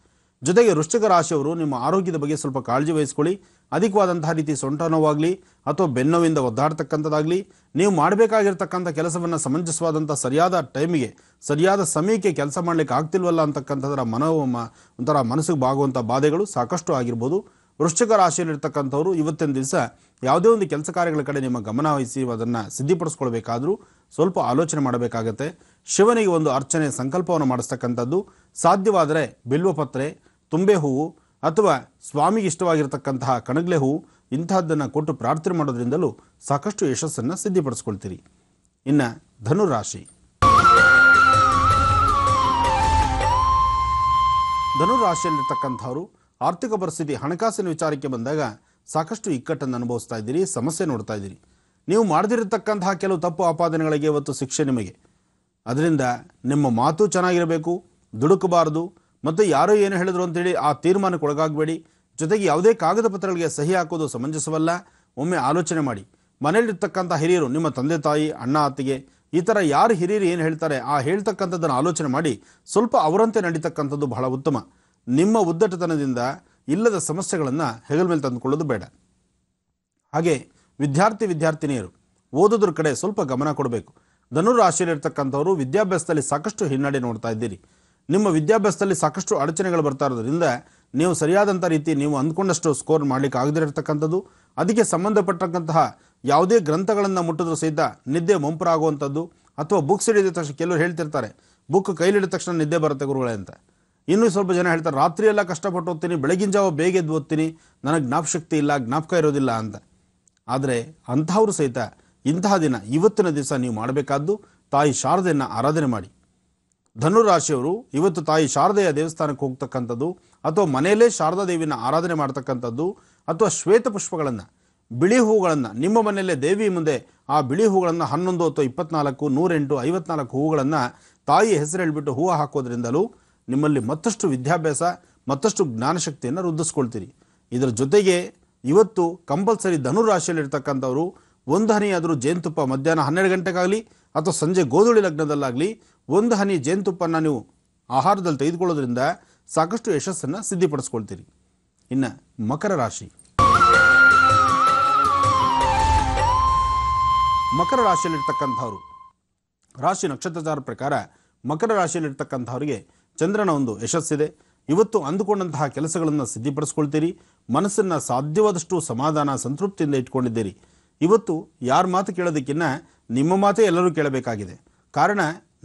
ಜೊತೆಗೆ ವೃಶ್ಚಿಕ ರಾಶಿಯವರು ನಿಮ್ಮ ಆರೋಗ್ಯದ ಬಗ್ಗೆ ಸ್ವಲ್ಪ ಕಾಳಜಿ ವಹಿಸ್ಕೊಳ್ಳಿ ಅಧಿಕವಾದಂತಹ ರೀತಿ ಸೊಂಟ ನೋವಾಗಲಿ ಅಥವಾ ಬೆನ್ನೋವಿಂದ ಒದ್ದಾಡ್ತಕ್ಕಂಥದ್ದಾಗಲಿ ನೀವು ಮಾಡಬೇಕಾಗಿರ್ತಕ್ಕಂಥ ಕೆಲಸವನ್ನು ಸಮಂಜಸವಾದಂಥ ಸರಿಯಾದ ಟೈಮಿಗೆ ಸರಿಯಾದ ಸಮಯಕ್ಕೆ ಕೆಲಸ ಮಾಡಲಿಕ್ಕೆ ಆಗ್ತಿಲ್ವಲ್ಲ ಅಂತಕ್ಕಂಥದ್ರ ಮನೋ ಒಂಥರ ಮನಸ್ಸಿಗೆ ಬಾಗುವಂಥ ಬಾಧೆಗಳು ಸಾಕಷ್ಟು ಆಗಿರ್ಬೋದು ವೃಶ್ಚಿಕ ರಾಶಿಯಲ್ಲಿರ್ತಕ್ಕಂಥವ್ರು ಇವತ್ತಿನ ದಿವಸ ಯಾವುದೇ ಒಂದು ಕೆಲಸ ಕಾರ್ಯಗಳ ಕಡೆ ನಿಮ್ಮ ಗಮನ ವಹಿಸಿ ಅದನ್ನು ಸಿದ್ಧಿಪಡಿಸ್ಕೊಳ್ಬೇಕಾದ್ರೂ ಸ್ವಲ್ಪ ಆಲೋಚನೆ ಮಾಡಬೇಕಾಗತ್ತೆ ಶಿವನಿಗೆ ಒಂದು ಅರ್ಚನೆ ಸಂಕಲ್ಪವನ್ನು ಮಾಡಿಸ್ತಕ್ಕಂಥದ್ದು ಸಾಧ್ಯವಾದರೆ ಬಿಲ್ವಪತ್ರೆ ತುಂಬೆ ಹೂವು ಅಥವಾ ಸ್ವಾಮಿಗೆ ಇಷ್ಟವಾಗಿರತಕ್ಕಂತಹ ಕಣಗ್ಲೆ ಹೂವು ಇಂತಹದ್ದನ್ನು ಕೊಟ್ಟು ಪ್ರಾರ್ಥನೆ ಮಾಡೋದ್ರಿಂದಲೂ ಸಾಕಷ್ಟು ಯಶಸ್ಸನ್ನು ಸಿದ್ಧಿಪಡಿಸ್ಕೊಳ್ತೀರಿ ಇನ್ನು ಧನುರಾಶಿ ಧನುರಾಶಿಯಲ್ಲಿರ್ತಕ್ಕಂಥವ್ರು ಆರ್ಥಿಕ ಪರಿಸ್ಥಿತಿ ಹಣಕಾಸಿನ ವಿಚಾರಕ್ಕೆ ಬಂದಾಗ ಸಾಕಷ್ಟು ಇಕ್ಕಟ್ಟನ್ನು ಅನುಭವಿಸ್ತಾ ಇದ್ದೀರಿ ಸಮಸ್ಯೆ ನೋಡ್ತಾ ಇದ್ದೀರಿ ನೀವು ಮಾಡದಿರತಕ್ಕಂತಹ ಕೆಲವು ತಪ್ಪು ಆಪಾದನೆಗಳಿಗೆ ಇವತ್ತು ಶಿಕ್ಷೆ ನಿಮಗೆ ಅದರಿಂದ ನಿಮ್ಮ ಮಾತು ಚೆನ್ನಾಗಿರಬೇಕು ದುಡುಕಬಾರದು ಮತ್ತು ಯಾರೋ ಏನು ಹೇಳಿದ್ರು ಅಂತೇಳಿ ಆ ತೀರ್ಮಾನಕ್ಕೆ ಒಳಗಾಗಬೇಡಿ ಜೊತೆಗೆ ಯಾವುದೇ ಕಾಗದ ಪತ್ರಗಳಿಗೆ ಸಹಿ ಹಾಕೋದು ಸಮಂಜಸವಲ್ಲ ಒಮ್ಮೆ ಆಲೋಚನೆ ಮಾಡಿ ಮನೆಯಲ್ಲಿರ್ತಕ್ಕಂಥ ಹಿರಿಯರು ನಿಮ್ಮ ತಂದೆ ತಾಯಿ ಅಣ್ಣ ಅತ್ತಿಗೆ ಈ ಥರ ಯಾರು ಹಿರಿಯರು ಏನು ಹೇಳ್ತಾರೆ ಆ ಹೇಳ್ತಕ್ಕಂಥದ್ದನ್ನು ಆಲೋಚನೆ ಮಾಡಿ ಸ್ವಲ್ಪ ಅವರಂತೆ ನಡೀತಕ್ಕಂಥದ್ದು ಬಹಳ ಉತ್ತಮ ನಿಮ್ಮ ಉದ್ದಟತನದಿಂದ ಇಲ್ಲದ ಸಮಸ್ಯೆಗಳನ್ನು ಹೆಗಲ ಮೇಲೆ ತಂದುಕೊಳ್ಳೋದು ಬೇಡ ಹಾಗೆ ವಿದ್ಯಾರ್ಥಿ ವಿದ್ಯಾರ್ಥಿನಿಯರು ಓದೋದ್ರ ಕಡೆ ಸ್ವಲ್ಪ ಗಮನ ಕೊಡಬೇಕು ಧನುರಾಶಿಯಲ್ಲಿರ್ತಕ್ಕಂಥವರು ವಿದ್ಯಾಭ್ಯಾಸದಲ್ಲಿ ಸಾಕಷ್ಟು ಹಿನ್ನಡೆ ನೋಡ್ತಾ ಇದ್ದೀರಿ ನಿಮ್ಮ ವಿದ್ಯಾಭ್ಯಾಸದಲ್ಲಿ ಸಾಕಷ್ಟು ಅಡಚಣೆಗಳು ಬರ್ತಾ ಇರೋದ್ರಿಂದ ನೀವು ಸರಿಯಾದಂಥ ರೀತಿ ನೀವು ಅಂದ್ಕೊಂಡಷ್ಟು ಸ್ಕೋರ್ ಮಾಡಲಿಕ್ಕೆ ಇರತಕ್ಕಂಥದ್ದು ಅದಕ್ಕೆ ಸಂಬಂಧಪಟ್ಟಕ್ಕಂತಹ ಯಾವುದೇ ಗ್ರಂಥಗಳನ್ನು ಮುಟ್ಟಿದ್ರೂ ಸಹಿತ ನಿದ್ದೆ ಮುಂಪರಾಗುವಂಥದ್ದು ಅಥವಾ ಬುಕ್ಸ್ ಹಿಡಿದ ತಕ್ಷಣ ಕೆಲವರು ಹೇಳ್ತಿರ್ತಾರೆ ಬುಕ್ ಕೈಲಿಡಿದ ತಕ್ಷಣ ನಿದ್ದೆ ಬರುತ್ತೆ ಗುರುಗಳೇ ಅಂತ ಇನ್ನೂ ಸ್ವಲ್ಪ ಜನ ಹೇಳ್ತಾರೆ ರಾತ್ರಿಯೆಲ್ಲ ಕಷ್ಟಪಟ್ಟು ಓದ್ತೀನಿ ಬೆಳಗಿನ ಜಾವ ಬೇಗ ಎದ್ದು ಓದ್ತೀನಿ ನನಗೆ ಜ್ಞಾಪಶಕ್ತಿ ಇಲ್ಲ ಜ್ಞಾಪಕ ಇರೋದಿಲ್ಲ ಅಂತ ಆದರೆ ಅಂತಹವರು ಸಹಿತ ಇಂತಹ ದಿನ ಇವತ್ತಿನ ದಿವಸ ನೀವು ಮಾಡಬೇಕಾದ್ದು ತಾಯಿ ಶಾರದೆಯನ್ನು ಆರಾಧನೆ ಮಾಡಿ ಧನುರಾಶಿಯವರು ಇವತ್ತು ತಾಯಿ ಶಾರದೆಯ ದೇವಸ್ಥಾನಕ್ಕೆ ಹೋಗ್ತಕ್ಕಂಥದ್ದು ಅಥವಾ ಮನೆಯಲ್ಲೇ ಶಾರದಾ ದೇವಿನ ಆರಾಧನೆ ಮಾಡ್ತಕ್ಕಂಥದ್ದು ಅಥವಾ ಶ್ವೇತ ಪುಷ್ಪಗಳನ್ನು ಬಿಳಿ ಹೂಗಳನ್ನು ನಿಮ್ಮ ಮನೆಯಲ್ಲೇ ದೇವಿ ಮುಂದೆ ಆ ಬಿಳಿ ಹೂಗಳನ್ನು ಹನ್ನೊಂದು ಅಥವಾ ಇಪ್ಪತ್ನಾಲ್ಕು ನೂರೆಂಟು ಐವತ್ನಾಲ್ಕು ಹೂಗಳನ್ನು ತಾಯಿ ಹೆಸರು ಹೇಳಿಬಿಟ್ಟು ಹೂವು ಹಾಕೋದ್ರಿಂದಲೂ ನಿಮ್ಮಲ್ಲಿ ಮತ್ತಷ್ಟು ವಿದ್ಯಾಭ್ಯಾಸ ಮತ್ತಷ್ಟು ಜ್ಞಾನಶಕ್ತಿಯನ್ನು ವೃದ್ಧಿಸ್ಕೊಳ್ತೀರಿ ಇದರ ಜೊತೆಗೆ ಇವತ್ತು ಕಂಪಲ್ಸರಿ ಧನುರಾಶಿಯಲ್ಲಿರ್ತಕ್ಕಂಥವರು ಒಂದು ಹನಿಯಾದರೂ ಜೇನುತುಪ್ಪ ಮಧ್ಯಾಹ್ನ ಹನ್ನೆರಡು ಗಂಟೆಗಾಗಲಿ ಅಥವಾ ಸಂಜೆ ಗೋಧುಳಿ ಲಗ್ನದಲ್ಲಾಗಲಿ ಒಂದು ಹನಿ ಜೇನುತುಪ್ಪನ್ನು ನೀವು ಆಹಾರದಲ್ಲಿ ತೆಗೆದುಕೊಳ್ಳೋದ್ರಿಂದ ಸಾಕಷ್ಟು ಯಶಸ್ಸನ್ನು ಸಿದ್ಧಿಪಡಿಸ್ಕೊಳ್ತೀರಿ ಇನ್ನು ಮಕರ ರಾಶಿ ಮಕರ ರಾಶಿಯಲ್ಲಿರ್ತಕ್ಕಂಥವ್ರು ರಾಶಿ ನಕ್ಷತ್ರಚಾರ ಪ್ರಕಾರ ಮಕರ ರಾಶಿಯಲ್ಲಿರ್ತಕ್ಕಂಥವ್ರಿಗೆ ಚಂದ್ರನ ಒಂದು ಯಶಸ್ಸಿದೆ ಇವತ್ತು ಅಂದುಕೊಂಡಂತಹ ಕೆಲಸಗಳನ್ನು ಸಿದ್ಧಿಪಡಿಸ್ಕೊಳ್ತೀರಿ ಮನಸ್ಸನ್ನು ಸಾಧ್ಯವಾದಷ್ಟು ಸಮಾಧಾನ ಸಂತೃಪ್ತಿಯಿಂದ ಇಟ್ಕೊಂಡಿದ್ದೀರಿ ಇವತ್ತು ಯಾರ ಮಾತು ಕೇಳೋದಕ್ಕಿನ್ನ ನಿಮ್ಮ ಮಾತೇ ಎಲ್ಲರೂ ಕೇಳಬೇಕಾಗಿದೆ ಕಾರಣ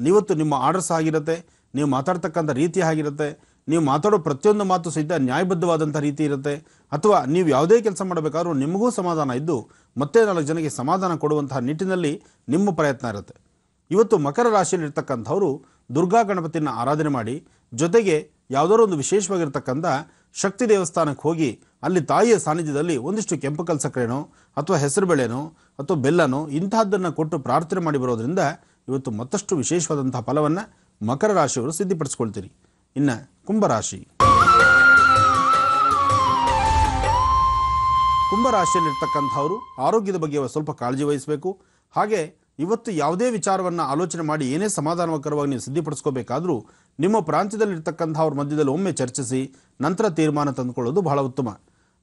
ನೀವತ್ತು ನಿಮ್ಮ ಆರ್ಡರ್ಸ್ ಆಗಿರುತ್ತೆ ನೀವು ಮಾತಾಡ್ತಕ್ಕಂಥ ರೀತಿ ಆಗಿರುತ್ತೆ ನೀವು ಮಾತಾಡೋ ಪ್ರತಿಯೊಂದು ಮಾತು ಸಹಿತ ನ್ಯಾಯಬದ್ಧವಾದಂಥ ರೀತಿ ಇರುತ್ತೆ ಅಥವಾ ನೀವು ಯಾವುದೇ ಕೆಲಸ ಮಾಡಬೇಕಾದ್ರೂ ನಿಮಗೂ ಸಮಾಧಾನ ಇದ್ದು ಮತ್ತೆ ನಾಲ್ಕು ಜನಕ್ಕೆ ಸಮಾಧಾನ ಕೊಡುವಂತಹ ನಿಟ್ಟಿನಲ್ಲಿ ನಿಮ್ಮ ಪ್ರಯತ್ನ ಇರುತ್ತೆ ಇವತ್ತು ಮಕರ ರಾಶಿಯಲ್ಲಿರ್ತಕ್ಕಂಥವರು ದುರ್ಗಾ ಗಣಪತಿಯನ್ನು ಆರಾಧನೆ ಮಾಡಿ ಜೊತೆಗೆ ಯಾವುದಾದ್ರೂ ಒಂದು ವಿಶೇಷವಾಗಿರ್ತಕ್ಕಂಥ ಶಕ್ತಿ ದೇವಸ್ಥಾನಕ್ಕೆ ಹೋಗಿ ಅಲ್ಲಿ ತಾಯಿಯ ಸಾನ್ನಿಧ್ಯದಲ್ಲಿ ಒಂದಿಷ್ಟು ಕೆಂಪು ಕಲ್ ಸಕ್ಕರೆನೋ ಅಥವಾ ಹೆಸರು ಬೆಳೆನೋ ಅಥವಾ ಬೆಲ್ಲನೋ ಇಂತಹದ್ದನ್ನು ಕೊಟ್ಟು ಪ್ರಾರ್ಥನೆ ಮಾಡಿ ಬರೋದ್ರಿಂದ ಇವತ್ತು ಮತ್ತಷ್ಟು ವಿಶೇಷವಾದಂತಹ ಫಲವನ್ನು ಮಕರ ರಾಶಿಯವರು ಸಿದ್ಧಿಪಡಿಸ್ಕೊಳ್ತೀರಿ ಇನ್ನು ಕುಂಭರಾಶಿ ಕುಂಭರಾಶಿಯಲ್ಲಿರ್ತಕ್ಕಂಥವರು ಆರೋಗ್ಯದ ಬಗ್ಗೆ ಸ್ವಲ್ಪ ಕಾಳಜಿ ವಹಿಸಬೇಕು ಹಾಗೆ ಇವತ್ತು ಯಾವುದೇ ವಿಚಾರವನ್ನು ಆಲೋಚನೆ ಮಾಡಿ ಏನೇ ಸಮಾಧಾನಕರವಾಗಿ ನೀವು ಸಿದ್ಧಪಡಿಸ್ಕೋಬೇಕಾದರೂ ನಿಮ್ಮ ಪ್ರಾಂತ್ಯದಲ್ಲಿರ್ತಕ್ಕಂಥ ಅವ್ರ ಮಧ್ಯದಲ್ಲಿ ಒಮ್ಮೆ ಚರ್ಚಿಸಿ ನಂತರ ತೀರ್ಮಾನ ತಂದುಕೊಳ್ಳೋದು ಬಹಳ ಉತ್ತಮ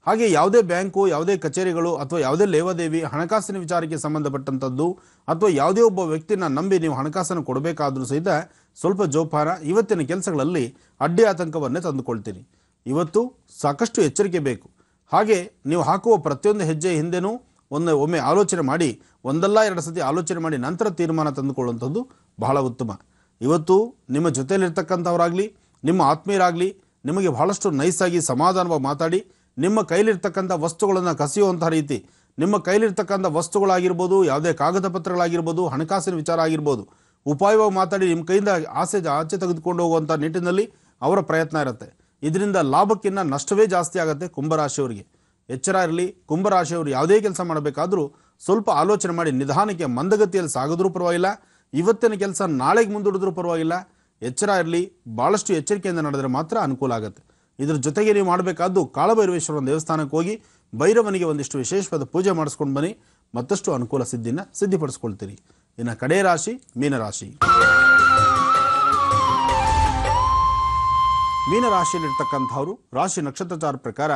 ಹಾಗೆ ಯಾವುದೇ ಬ್ಯಾಂಕು ಯಾವುದೇ ಕಚೇರಿಗಳು ಅಥವಾ ಯಾವುದೇ ಲೇವಾದೇವಿ ಹಣಕಾಸಿನ ವಿಚಾರಕ್ಕೆ ಸಂಬಂಧಪಟ್ಟಂಥದ್ದು ಅಥವಾ ಯಾವುದೇ ಒಬ್ಬ ವ್ಯಕ್ತಿನ ನಂಬಿ ನೀವು ಹಣಕಾಸನ್ನು ಕೊಡಬೇಕಾದರೂ ಸಹಿತ ಸ್ವಲ್ಪ ಜೋಪಾನ ಇವತ್ತಿನ ಕೆಲಸಗಳಲ್ಲಿ ಅಡ್ಡಿ ಆತಂಕವನ್ನೇ ತಂದುಕೊಳ್ತೀರಿ ಇವತ್ತು ಸಾಕಷ್ಟು ಎಚ್ಚರಿಕೆ ಬೇಕು ಹಾಗೆ ನೀವು ಹಾಕುವ ಪ್ರತಿಯೊಂದು ಹೆಜ್ಜೆ ಹಿಂದೆನೂ ಒಂದು ಒಮ್ಮೆ ಆಲೋಚನೆ ಮಾಡಿ ಒಂದಲ್ಲ ಎರಡು ಸತಿ ಆಲೋಚನೆ ಮಾಡಿ ನಂತರ ತೀರ್ಮಾನ ತಂದುಕೊಳ್ಳುವಂಥದ್ದು ಬಹಳ ಉತ್ತಮ ಇವತ್ತು ನಿಮ್ಮ ಜೊತೆಯಲ್ಲಿರ್ತಕ್ಕಂಥವರಾಗಲಿ ನಿಮ್ಮ ಆತ್ಮೀಯರಾಗಲಿ ನಿಮಗೆ ಬಹಳಷ್ಟು ನೈಸಾಗಿ ಸಮಾಧಾನವಾಗಿ ಮಾತಾಡಿ ನಿಮ್ಮ ಕೈಲಿರ್ತಕ್ಕಂಥ ವಸ್ತುಗಳನ್ನು ಕಸಿಯುವಂಥ ರೀತಿ ನಿಮ್ಮ ಕೈಲಿರ್ತಕ್ಕಂಥ ವಸ್ತುಗಳಾಗಿರ್ಬೋದು ಯಾವುದೇ ಕಾಗದ ಪತ್ರಗಳಾಗಿರ್ಬೋದು ಹಣಕಾಸಿನ ವಿಚಾರ ಆಗಿರ್ಬೋದು ಉಪಾಯವಾಗಿ ಮಾತಾಡಿ ನಿಮ್ಮ ಕೈಯಿಂದ ಆಸೆ ಆಚೆ ತೆಗೆದುಕೊಂಡು ಹೋಗುವಂಥ ನಿಟ್ಟಿನಲ್ಲಿ ಅವರ ಪ್ರಯತ್ನ ಇರುತ್ತೆ ಇದರಿಂದ ಲಾಭಕ್ಕಿಂತ ನಷ್ಟವೇ ಜಾಸ್ತಿ ಆಗುತ್ತೆ ಕುಂಭರಾಶಿಯವರಿಗೆ ಎಚ್ಚರ ಇರಲಿ ಕುಂಭರಾಶಿಯವರು ಯಾವುದೇ ಕೆಲಸ ಮಾಡಬೇಕಾದರೂ ಸ್ವಲ್ಪ ಆಲೋಚನೆ ಮಾಡಿ ನಿಧಾನಕ್ಕೆ ಮಂದಗತಿಯಲ್ಲಿ ಸಾಗಿದ್ರೂ ಪರವಾಗಿಲ್ಲ ಇವತ್ತಿನ ಕೆಲಸ ನಾಳೆಗೆ ಮುಂದೂಡಿದ್ರೂ ಪರವಾಗಿಲ್ಲ ಎಚ್ಚರ ಇರಲಿ ಭಾಳಷ್ಟು ಎಚ್ಚರಿಕೆಯಿಂದ ನಡೆದರೆ ಮಾತ್ರ ಅನುಕೂಲ ಆಗುತ್ತೆ ಇದ್ರ ಜೊತೆಗೆ ನೀವು ಮಾಡಬೇಕಾದ್ದು ಕಾಳಭೈರವೇಶ್ವರ ದೇವಸ್ಥಾನಕ್ಕೆ ಹೋಗಿ ಭೈರವನಿಗೆ ಒಂದಿಷ್ಟು ವಿಶೇಷವಾದ ಪೂಜೆ ಮಾಡಿಸ್ಕೊಂಡು ಬನ್ನಿ ಮತ್ತಷ್ಟು ಅನುಕೂಲ ಸಿದ್ಧಿನ ಸಿದ್ಧಿಪಡಿಸ್ಕೊಳ್ತೀರಿ ಇನ್ನು ಕಡೆ ರಾಶಿ ಮೀನರಾಶಿ ಮೀನರಾಶಿಯಲ್ಲಿರ್ತಕ್ಕಂಥವ್ರು ರಾಶಿ ನಕ್ಷತ್ರಚಾರ ಪ್ರಕಾರ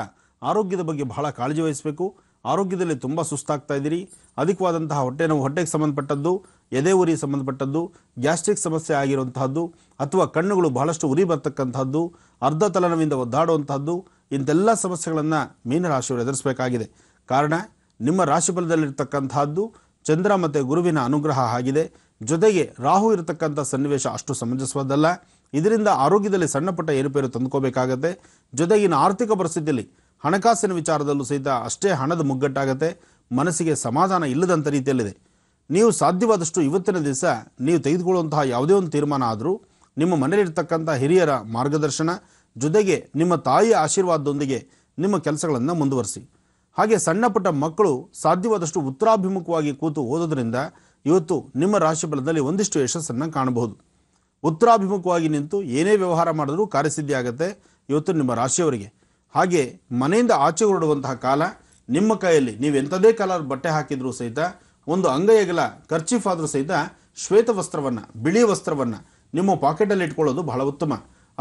ಆರೋಗ್ಯದ ಬಗ್ಗೆ ಬಹಳ ಕಾಳಜಿ ವಹಿಸಬೇಕು ಆರೋಗ್ಯದಲ್ಲಿ ತುಂಬ ಸುಸ್ತಾಗ್ತಾ ಇದ್ದೀರಿ ಅಧಿಕವಾದಂತಹ ಹೊಟ್ಟೆ ನೋವು ಹೊಟ್ಟೆಗೆ ಸಂಬಂಧಪಟ್ಟದ್ದು ಎದೆ ಉರಿ ಸಂಬಂಧಪಟ್ಟದ್ದು ಗ್ಯಾಸ್ಟ್ರಿಕ್ ಸಮಸ್ಯೆ ಆಗಿರುವಂತಹದ್ದು ಅಥವಾ ಕಣ್ಣುಗಳು ಬಹಳಷ್ಟು ಉರಿ ಬರ್ತಕ್ಕಂಥದ್ದು ಅರ್ಧ ತಲನವಿಂದ ಒದ್ದಾಡುವಂಥದ್ದು ಇಂಥೆಲ್ಲ ಸಮಸ್ಯೆಗಳನ್ನು ಮೀನರಾಶಿಯವರು ಎದುರಿಸಬೇಕಾಗಿದೆ ಕಾರಣ ನಿಮ್ಮ ರಾಶಿಫಲದಲ್ಲಿರ್ತಕ್ಕಂಥದ್ದು ಚಂದ್ರ ಮತ್ತು ಗುರುವಿನ ಅನುಗ್ರಹ ಆಗಿದೆ ಜೊತೆಗೆ ರಾಹು ಇರತಕ್ಕಂಥ ಸನ್ನಿವೇಶ ಅಷ್ಟು ಸಮಂಜಸವಾದಲ್ಲ ಇದರಿಂದ ಆರೋಗ್ಯದಲ್ಲಿ ಸಣ್ಣಪುಟ್ಟ ಏರುಪೇರು ತಂದುಕೋಬೇಕಾಗತ್ತೆ ಜೊತೆಗಿನ ಆರ್ಥಿಕ ಪರಿಸ್ಥಿತಿಯಲ್ಲಿ ಹಣಕಾಸಿನ ವಿಚಾರದಲ್ಲೂ ಸಹಿತ ಅಷ್ಟೇ ಹಣದ ಮುಗ್ಗಟ್ಟಾಗತ್ತೆ ಮನಸ್ಸಿಗೆ ಸಮಾಧಾನ ಇಲ್ಲದಂಥ ರೀತಿಯಲ್ಲಿದೆ ನೀವು ಸಾಧ್ಯವಾದಷ್ಟು ಇವತ್ತಿನ ದಿವಸ ನೀವು ತೆಗೆದುಕೊಳ್ಳುವಂತಹ ಯಾವುದೇ ಒಂದು ತೀರ್ಮಾನ ಆದರೂ ನಿಮ್ಮ ಮನೆಯಲ್ಲಿರ್ತಕ್ಕಂಥ ಹಿರಿಯರ ಮಾರ್ಗದರ್ಶನ ಜೊತೆಗೆ ನಿಮ್ಮ ತಾಯಿಯ ಆಶೀರ್ವಾದದೊಂದಿಗೆ ನಿಮ್ಮ ಕೆಲಸಗಳನ್ನು ಮುಂದುವರಿಸಿ ಹಾಗೆ ಸಣ್ಣ ಪುಟ್ಟ ಮಕ್ಕಳು ಸಾಧ್ಯವಾದಷ್ಟು ಉತ್ತರಾಭಿಮುಖವಾಗಿ ಕೂತು ಓದೋದ್ರಿಂದ ಇವತ್ತು ನಿಮ್ಮ ರಾಶಿ ಫಲದಲ್ಲಿ ಒಂದಿಷ್ಟು ಯಶಸ್ಸನ್ನು ಕಾಣಬಹುದು ಉತ್ತರಾಭಿಮುಖವಾಗಿ ನಿಂತು ಏನೇ ವ್ಯವಹಾರ ಮಾಡಿದ್ರೂ ಕಾರ್ಯಸಿದ್ಧಿ ಆಗುತ್ತೆ ಇವತ್ತು ನಿಮ್ಮ ರಾಶಿಯವರಿಗೆ ಹಾಗೆ ಮನೆಯಿಂದ ಆಚೆ ಹೊರಡುವಂತಹ ಕಾಲ ನಿಮ್ಮ ಕೈಯಲ್ಲಿ ನೀವು ಎಂಥದೇ ಕಲರ್ ಬಟ್ಟೆ ಹಾಕಿದರೂ ಸಹಿತ ಒಂದು ಅಂಗೈಯಗಲ ಖರ್ಚಿಫ್ ಆದರೂ ಸಹಿತ ಶ್ವೇತ ವಸ್ತ್ರವನ್ನು ಬಿಳಿ ವಸ್ತ್ರವನ್ನು ನಿಮ್ಮ ಪಾಕೆಟಲ್ಲಿ ಇಟ್ಕೊಳ್ಳೋದು ಬಹಳ ಉತ್ತಮ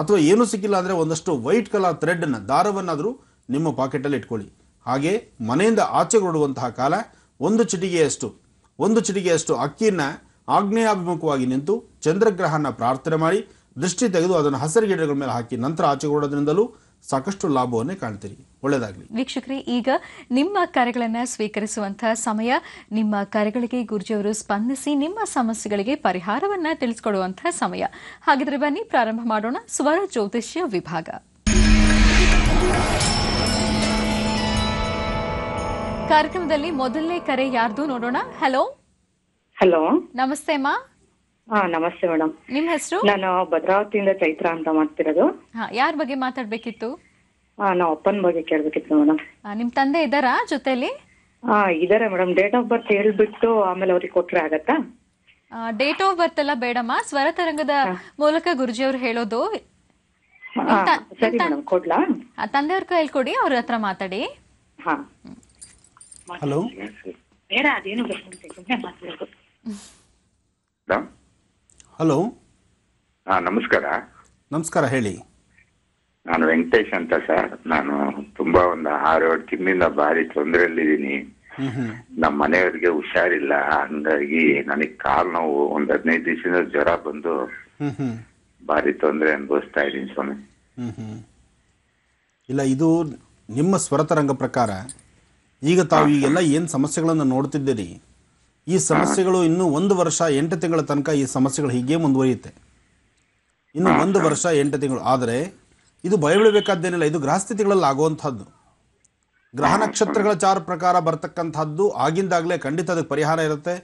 ಅಥವಾ ಏನು ಸಿಕ್ಕಿಲ್ಲ ಅಂದರೆ ಒಂದಷ್ಟು ವೈಟ್ ಕಲರ್ ಥ್ರೆಡ್ನ ದಾರವನ್ನಾದರೂ ನಿಮ್ಮ ಪಾಕೆಟಲ್ಲಿ ಇಟ್ಕೊಳ್ಳಿ ಹಾಗೆ ಮನೆಯಿಂದ ಆಚೆ ಹೊರಡುವಂತಹ ಕಾಲ ಒಂದು ಚಿಟಿಗೆಯಷ್ಟು ಒಂದು ಚಿಟಿಗೆಯಷ್ಟು ಅಕ್ಕಿಯನ್ನು ಆಗ್ನೇಯಾಭಿಮುಖವಾಗಿ ನಿಂತು ಚಂದ್ರಗ್ರಹನ ಪ್ರಾರ್ಥನೆ ಮಾಡಿ ದೃಷ್ಟಿ ತೆಗೆದು ಅದನ್ನು ಹಸಿರು ಗಿಡಗಳ ಮೇಲೆ ಹಾಕಿ ನಂತರ ಆಚೆ ಹೊರಡೋದ್ರಿಂದಲೂ ಸಾಕಷ್ಟು ಲಾಭವನ್ನೇ ಕಾಣ್ತೀರಿ ಒಳ್ಳೇದಾಗ್ಲಿ ವೀಕ್ಷಕರೇ ಈಗ ನಿಮ್ಮ ಕರೆಗಳನ್ನು ಸ್ವೀಕರಿಸುವಂತಹ ಸಮಯ ನಿಮ್ಮ ಕರೆಗಳಿಗೆ ಗುರುಜಿಯವರು ಸ್ಪಂದಿಸಿ ನಿಮ್ಮ ಸಮಸ್ಯೆಗಳಿಗೆ ಪರಿಹಾರವನ್ನ ತಿಳಿಸಿಕೊಡುವಂತಹ ಸಮಯ ಹಾಗಿದ್ರೆ ಬನ್ನಿ ಪ್ರಾರಂಭ ಮಾಡೋಣ ಸ್ವರ ಜ್ಯೋತಿಷ್ಯ ವಿಭಾಗ ಕಾರ್ಯಕ್ರಮದಲ್ಲಿ ಮೊದಲನೇ ಕರೆ ಯಾರ್ದು ನೋಡೋಣ ಹಲೋ ಹಲೋ ನಮಸ್ತೆ ಮಾ ಹಾ ನಮಸ್ತೆ ಮೇಡಮ್ ನಿಮ್ ಹೆಸರು ನಾನು ಭದ್ರಾವತಿಯಿಂದ ಚೈತ್ರ ಅಂತ ಮಾಡ್ತಿರೋದು ಯಾರ ಬಗ್ಗೆ ಮಾತಾಡ್ಬೇಕಿತ್ತು ಆ ನಾವು ಅಪ್ಪನ ಬಗ್ಗೆ ಕೇಳ್ಬೇಕಿತ್ತು ಮೇಡಮ್ ನಿಮ್ ತಂದೆ ಇದ್ದಾರಾ ಜೊತೆಲಿ ಹಾ ಇದಾರೆ ಮೇಡಮ್ ಡೇಟ್ ಆಫ್ ಬರ್ತ್ ಹೇಳ್ಬಿಟ್ಟು ಆಮೇಲೆ ಅವ್ರಿಗೆ ಕೊಟ್ರೆ ಆಗತ್ತಾ ಡೇಟ್ ಆಫ್ ಬರ್ತ್ ಎಲ್ಲ ಬೇಡಮ್ಮ ಸ್ವರ ತರಂಗದ ಮೂಲಕ ಗುರುಜಿ ಅವ್ರು ಹೇಳೋದು ಸರಿ ಮೇಡಮ್ ಕೊಡ್ಲಾ ತಂದೆಯವ್ರ ಕೈಯಲ್ಲಿ ಕೊಡಿ ಅವ್ರ ಹತ್ರ ಮಾತಾಡಿ ಹಾ ಹಲೋ ಬೇಡ ಅದೇನು ಬರ್ಕೊಂಡು ಹಲೋ ಹಾ ನಮಸ್ಕಾರ ನಮಸ್ಕಾರ ಹೇಳಿ ನಾನು ವೆಂಕಟೇಶ್ ಅಂತ ಸರ್ ನಾನು ತುಂಬಾ ಒಂದು ಆರು ಏಳು ತಿಂಗಳಿಂದ ಭಾರಿ ತೊಂದರೆಯಲ್ಲಿದ್ದೀನಿ ನಮ್ಮ ಮನೆಯವರಿಗೆ ಹುಷಾರಿಲ್ಲ ಹಂಗಾಗಿ ನನಗೆ ಕಾಲ್ ನೋವು ಒಂದ್ ಹದಿನೈದು ದಿವಸದಿಂದ ಜ್ವರ ಬಂದು ಭಾರಿ ತೊಂದರೆ ಅನುಭವಿಸ್ತಾ ಇದ್ದೀನಿ ಸ್ವಾಮಿ ಇಲ್ಲ ಇದು ನಿಮ್ಮ ಸ್ವರತರಂಗ ಪ್ರಕಾರ ಈಗ ತಾವು ಈಗೆಲ್ಲ ಏನು ಸಮಸ್ಯೆಗಳನ್ನು ನೋಡ್ತಿದ್ದೀರಿ ಈ ಸಮಸ್ಯೆಗಳು ಇನ್ನು ಒಂದು ವರ್ಷ ಎಂಟು ತಿಂಗಳ ತನಕ ಈ ಸಮಸ್ಯೆಗಳು ಹೀಗೆ ಮುಂದುವರಿಯುತ್ತೆ ಇನ್ನು ಒಂದು ವರ್ಷ ಎಂಟು ತಿಂಗಳು ಆದರೆ ಇದು ಭಯಬೀಳಬೇಕಾದ್ದೇನಿಲ್ಲ ಇದು ಗ್ರಹಸ್ಥಿತಿಗಳಲ್ಲಿ ಆಗುವಂಥದ್ದು ಗ್ರಹ ನಕ್ಷತ್ರಗಳ ಚಾರ ಪ್ರಕಾರ ಬರ್ತಕ್ಕಂಥದ್ದು ಆಗಿಂದಾಗಲೇ ಖಂಡಿತ ಅದಕ್ಕೆ ಪರಿಹಾರ ಇರುತ್ತೆ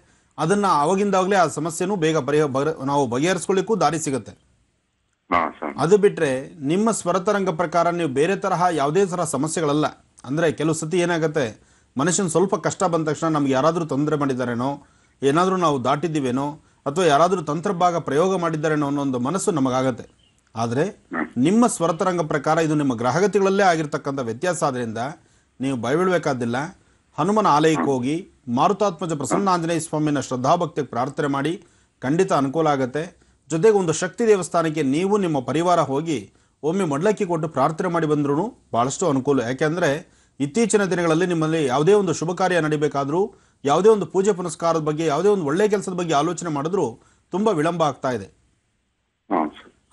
ಅದನ್ನು ಆವಾಗಿಂದಾಗಲೇ ಆ ಸಮಸ್ಯೆನೂ ಬೇಗ ಪರಿಹ ನಾವು ಬಗೆಹರಿಸ್ಕೊಳ್ಳಿಕ್ಕೂ ದಾರಿ ಸಿಗುತ್ತೆ ಅದು ಬಿಟ್ಟರೆ ನಿಮ್ಮ ಸ್ವರತರಂಗ ಪ್ರಕಾರ ನೀವು ಬೇರೆ ತರಹ ಯಾವುದೇ ತರಹ ಸಮಸ್ಯೆಗಳಲ್ಲ ಅಂದರೆ ಕೆಲವು ಸತಿ ಏನಾಗುತ್ತೆ ಮನುಷ್ಯನ ಸ್ವಲ್ಪ ಕಷ್ಟ ಬಂದ ತಕ್ಷಣ ನಮ್ಗೆ ಯಾರಾದರೂ ತೊಂದರೆ ಮಾಡಿದ್ದಾರೇನೋ ಏನಾದರೂ ನಾವು ದಾಟಿದ್ದೀವೇನೋ ಅಥವಾ ಯಾರಾದರೂ ತಂತ್ರಭಾಗ ಪ್ರಯೋಗ ಮಾಡಿದ್ದಾರೇನೋ ಅನ್ನೋ ಒಂದು ಮನಸ್ಸು ನಮಗಾಗತ್ತೆ ಆದರೆ ನಿಮ್ಮ ಸ್ವರತರಂಗ ಪ್ರಕಾರ ಇದು ನಿಮ್ಮ ಗ್ರಹಗತಿಗಳಲ್ಲೇ ಆಗಿರ್ತಕ್ಕಂಥ ವ್ಯತ್ಯಾಸ ಆದ್ದರಿಂದ ನೀವು ಭಯಬೀಳಬೇಕಾದಿಲ್ಲ ಹನುಮನ ಆಲಯಕ್ಕೆ ಹೋಗಿ ಮಾರುತಾತ್ಮಜ ಪ್ರಸನ್ನ ಆಂಜನೇಯ ಸ್ವಾಮಿನ ಶ್ರದ್ಧಾಭಕ್ತಿಗೆ ಪ್ರಾರ್ಥನೆ ಮಾಡಿ ಖಂಡಿತ ಅನುಕೂಲ ಆಗುತ್ತೆ ಜೊತೆಗೆ ಒಂದು ಶಕ್ತಿ ದೇವಸ್ಥಾನಕ್ಕೆ ನೀವು ನಿಮ್ಮ ಪರಿವಾರ ಹೋಗಿ ಒಮ್ಮೆ ಮಡ್ಲಕ್ಕಿ ಕೊಟ್ಟು ಪ್ರಾರ್ಥನೆ ಮಾಡಿ ಬಂದರೂ ಭಾಳಷ್ಟು ಅನುಕೂಲ ಯಾಕೆಂದರೆ ಇತ್ತೀಚಿನ ದಿನಗಳಲ್ಲಿ ನಿಮ್ಮಲ್ಲಿ ಯಾವುದೇ ಒಂದು ಶುಭ ಕಾರ್ಯ ನಡಿಬೇಕಾದ್ರೂ ಯಾವುದೇ ಒಂದು ಪೂಜೆ ಪುನಸ್ಕಾರದ ಬಗ್ಗೆ ಯಾವುದೇ ಒಂದು ಒಳ್ಳೆಯ ಕೆಲಸದ ಬಗ್ಗೆ ಆಲೋಚನೆ ಮಾಡಿದ್ರೂ ತುಂಬ ವಿಳಂಬ ಆಗ್ತಾ ಇದೆ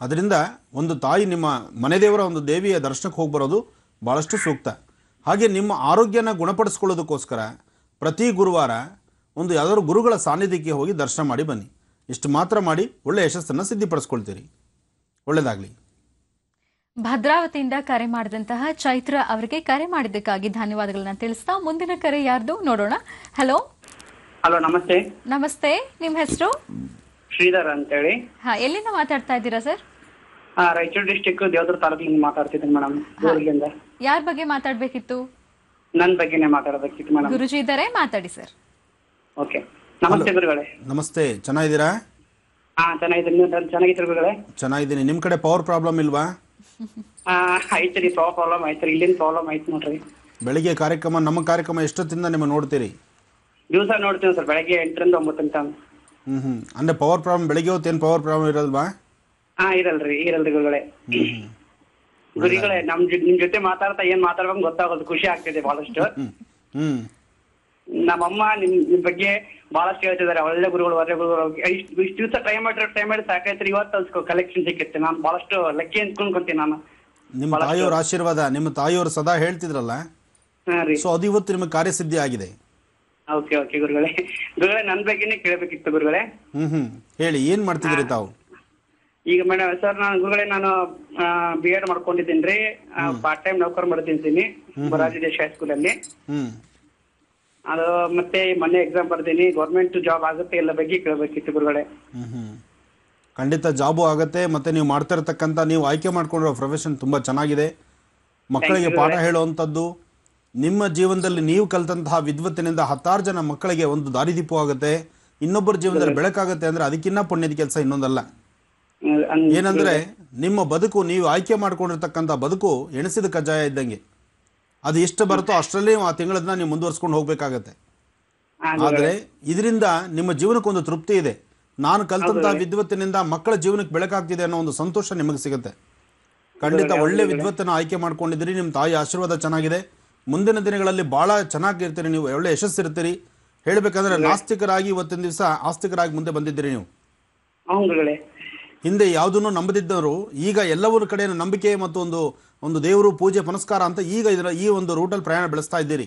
ಅದರಿಂದ ಒಂದು ತಾಯಿ ನಿಮ್ಮ ಮನೆ ದೇವರ ಒಂದು ದೇವಿಯ ದರ್ಶನಕ್ಕೆ ಹೋಗಿ ಬರೋದು ಭಾಳಷ್ಟು ಸೂಕ್ತ ಹಾಗೆ ನಿಮ್ಮ ಆರೋಗ್ಯನ ಗುಣಪಡಿಸ್ಕೊಳ್ಳೋದಕ್ಕೋಸ್ಕರ ಪ್ರತಿ ಗುರುವಾರ ಒಂದು ಯಾವ್ದಾದ್ರು ಗುರುಗಳ ಸಾನ್ನಿಧ್ಯಕ್ಕೆ ಹೋಗಿ ದರ್ಶನ ಮಾಡಿ ಬನ್ನಿ ಇಷ್ಟು ಮಾತ್ರ ಮಾಡಿ ಒಳ್ಳೆಯ ಯಶಸ್ಸನ್ನು ಸಿದ್ಧಿಪಡಿಸ್ಕೊಳ್ತೀರಿ ಒಳ್ಳೆಯದಾಗಲಿ ಭದ್ರಾವತಿಯಿಂದ ಕರೆ ಮಾಡಿದಂತಹ ಚೈತ್ರ ಅವರಿಗೆ ಕರೆ ಮಾಡಿದ್ದಕ್ಕಾಗಿ ಧನ್ಯವಾದಗಳನ್ನ ತಿಳಿಸ್ತಾ ಮುಂದಿನ ಕರೆ ಯಾರ್ದು ನೋಡೋಣ ಹಲೋ ಹಲೋ ನಮಸ್ತೆ ನಮಸ್ತೆ ನಿಮ್ಮ ಹೆಸರು ಶ್ರೀಧರ್ ಅಂತೇಳಿ ಹಾ ಎಲ್ಲಿಂದ ಮಾತಾಡ್ತಾ ಇದ್ದೀರಾ ಸರ್ ರಾಯಚೂರು ಡಿಸ್ಟಿಕ್ ದೇವದ್ರ ತಾಲೂಕಿನಿಂದ ಮಾತಾಡ್ತಿದ್ದೀನಿ ಮೇಡಮ್ ಊರಿಗಿಂದ ಯಾರ ಬಗ್ಗೆ ಮಾತಾಡ್ಬೇಕಿತ್ತು ನನ್ನ ಬಗ್ಗೆನೇ ಮಾತಾಡಬೇಕಿತ್ತು ಮೇಡಮ್ ಗುರುಜಿ ಇದ್ದಾರೆ ಮಾತಾಡಿ ಸರ್ ಓಕೆ ನಮಸ್ತೆ ಗುರುಗಳೇ ನಮಸ್ತೆ ಚೆನ್ನಾಗಿದ್ದೀರಾ ಹಾ ಚೆನ್ನಾಗಿದ್ದೀನಿ ಚೆನ್ನಾಗಿತ್ತು ಗುರುಗಳೇ ಚೆನ್ನಾಗಿದ್ದೀನಿ ನಿಮ್ಮ ಕಡೆ ಪವರ್ ಪ್ರಾಬ್ಲಮ್ ಇಲ್ವಾ ಐತ್ರಿ ಪ್ರಾಬ್ಲಮ್ ಐತ್ರಿ ಇಲ್ಲಿನ ಪ್ರಾಬ್ಲಮ್ ಐತ್ ನೋಡ್ರಿ ಬೆಳಿಗ್ಗೆ ಕಾರ್ಯಕ್ರಮ ನಮ್ಮ ಕಾರ್ಯಕ್ರಮ ಎಷ್ಟೊತ್ತಿಂದ ನಿಮ್ಮ ನೋಡ್ತೀರಿ ದಿವಸ ನೋಡ್ತೀನಿ ಸರ್ ಬೆಳಗ್ಗೆ ಎಂಟರಿಂದ ಒಂಬತ್ತು ತನಕ ಹ್ಮ್ ಹ್ಮ್ ಅಂದ್ರೆ ಪವರ್ ಪ್ರಾಬ್ಲಮ್ ಬೆಳಿಗ್ಗೆ ಹೊತ್ತು ಏನು ಪವರ್ ಪ್ರಾಬ್ಲಮ್ ಇರಲ್ವಾ ಹಾ ಇರಲ್ರಿ ಇರಲ್ರಿ ಗುರುಗಳೇ ಗುರುಗಳೇ ನಮ್ ಜೊತೆ ಮಾತಾಡ್ತಾ ಏನ್ ಮಾತಾಡ್ಬೇಕು ಗೊತ್ತಾಗೋದು ಖುಷಿ ಆಗ್ತಿದೆ ಬಹಳಷ್ಟು ಹ್ಮ್ ನಮ್ಮಮ್ಮ ನಿಮ್ ನಿಮ್ ಬಗ್ಗೆ ಬಹಳಷ್ಟು ಹೇಳ್ತಿದ್ದಾರೆ ಒಳ್ಳೆ ಗುರುಗಳು ಒಳ್ಳೆ ಗುರುಗಳು ಇಷ್ಟು ಇಷ್ಟು ದಿವಸ ಟ್ರೈ ಮಾಡಿರೋ ಟೈಮ್ ಮಾಡಿ ಸಾಕಾಯ್ತು ಇವತ್ತು ಅನ್ಸ್ಕೊ ಕಲೆಕ್ಷನ್ ಸಿಕ್ಕತ್ತೆ ನಾನು ಬಹಳಷ್ಟು ಲಕ್ಕಿ ಅನ್ಕೊಂಡ್ಕೊಂತೀನಿ ನಾನು ನಿಮ್ಮ ತಾಯಿಯವ್ರ ಆಶೀರ್ವಾದ ನಿಮ್ಮ ತಾಯಿಯವರು ಸದಾ ಹೇಳ್ತಿದ್ರಲ್ಲ ಹಾ ರೀ ಸೊ ಅದು ಇವತ್ತು ನಿಮಗೆ ಕಾರ್ಯಸಿದ್ಧಿ ಆಗಿದೆ ಓಕೆ ಓಕೆ ಗುರುಗಳೇ ಗುರುಗಳೇ ನನ್ ಬಗ್ಗೆನೇ ಕೇಳಬೇಕಿತ್ತು ಗುರುಗಳೇ ಹ್ಮ್ ಹ್ಮ್ ಹೇಳಿ ಏನ್ ಮಾಡ್ತಿದ್ರಿ ತಾವು ಈಗ ಮೇಡಮ್ ಸರ್ ನಾನು ಗುರುಗಳೇ ನಾನು ಬಿ ಎಡ್ ಮಾಡ್ಕೊಂಡಿದ್ದೀನಿ ರೀ ಪಾರ್ಟ್ ಟೈಮ್ ನೌಕರ್ ಮಾಡ್ತಿದ್ದೀನಿ ಬರಾಜಿ ಸ್ಕೂಲ್ ಅಲ್ಲಿ ಹ್ಮ್ ಅದು ಮತ್ತೆ ಮೊನ್ನೆ ಎಕ್ಸಾಮ್ ಬರ್ದೀನಿ ಗೌರ್ಮೆಂಟ್ ಜಾಬ್ ಆಗುತ್ತೆ ಇಲ್ಲ ಬಗ್ಗೆ ಕೇಳಬೇಕಿತ್ತು ಗುರುಗಳೇ ಖಂಡಿತ ಜಾಬು ಆಗುತ್ತೆ ಮತ್ತೆ ನೀವು ಮಾಡ್ತಾ ಇರ್ತಕ್ಕಂತ ನೀವು ಆಯ್ಕೆ ಮಾಡ್ಕೊಂಡಿರೋ ಪ್ರೊಫೆಷನ್ ತುಂಬಾ ಚೆನ್ನಾಗಿದೆ ಮಕ್ಕಳಿಗೆ ಪಾಠ ಹೇಳುವಂತದ್ದು ನಿಮ್ಮ ಜೀವನದಲ್ಲಿ ನೀವು ಕಲಿತಂತಹ ವಿದ್ವತ್ತಿನಿಂದ ಹತ್ತಾರು ಜನ ಮಕ್ಕಳಿಗೆ ಒಂದು ದಾರಿದೀಪು ಆಗುತ್ತೆ ಇನ್ನೊಬ್ಬರ ಜೀವನದಲ್ಲಿ ಬೆಳಕಾಗುತ್ತೆ ಅಂದ್ರೆ ಅದಕ್ಕಿನ್ನ ಪುಣ್ಯದ ಕೆಲಸ ಇನ್ನೊಂದಲ್ಲ ಏನಂದ್ರೆ ನಿಮ್ಮ ಬದುಕು ನೀವು ಆಯ್ಕೆ ಮಾಡ್ಕೊಂಡಿರ್ತಕ್ಕಂಥ ಬದುಕು ಎಣಿಸಿದ ಕಜ್ಜಾಯ ಇದ್ದಂಗೆ ಅದು ಎಷ್ಟು ಬರುತ್ತೋ ಅಷ್ಟರಲ್ಲಿ ಆ ತಿಂಗಳದನ್ನ ನೀವು ಮುಂದುವರ್ಸ್ಕೊಂಡು ಹೋಗ್ಬೇಕಾಗತ್ತೆ ಆದರೆ ಇದರಿಂದ ನಿಮ್ಮ ಜೀವನಕ್ಕೊಂದು ತೃಪ್ತಿ ಇದೆ ನಾನು ಕಲ್ತಂತಹ ವಿದ್ವತ್ತಿನಿಂದ ಮಕ್ಕಳ ಜೀವನಕ್ಕೆ ಬೆಳಕಾಗ್ತಿದೆ ಅನ್ನೋ ಒಂದು ಸಂತೋಷ ನಿಮಗೆ ಸಿಗುತ್ತೆ ಖಂಡಿತ ಒಳ್ಳೆ ವಿದ್ವತ್ತನ್ನು ಆಯ್ಕೆ ಮಾಡ್ಕೊಂಡಿದ್ದೀರಿ ನಿಮ್ಮ ತಾಯಿ ಆಶೀರ್ವಾದ ಚೆನ್ನಾಗಿದೆ ಮುಂದಿನ ದಿನಗಳಲ್ಲಿ ಭಾಳ ಚೆನ್ನಾಗಿರ್ತೀರಿ ನೀವು ಒಳ್ಳೆ ಯಶಸ್ಸಿರ್ತೀರಿ ಹೇಳಬೇಕಂದ್ರೆ ನಾಸ್ತಿಕರಾಗಿ ಇವತ್ತಿನ ದಿವಸ ಆಸ್ತಿಕರಾಗಿ ಮುಂದೆ ಬಂದಿದ್ದೀರಿ ನೀವು ಹಿಂದೆ ಯಾವುದನ್ನು ನಂಬದಿದ್ದರು ಈಗ ಎಲ್ಲವರ ಕಡೆ ನಂಬಿಕೆ ಮತ್ತು ಒಂದು ಒಂದು ದೇವರು ಪೂಜೆ ಪುನಸ್ಕಾರ ಅಂತ ಈಗ ಇದರ ಈ ಒಂದು ರೂಟಲ್ಲಿ ಪ್ರಯಾಣ ಬೆಳೆಸ್ತಾ ಇದ್ದೀರಿ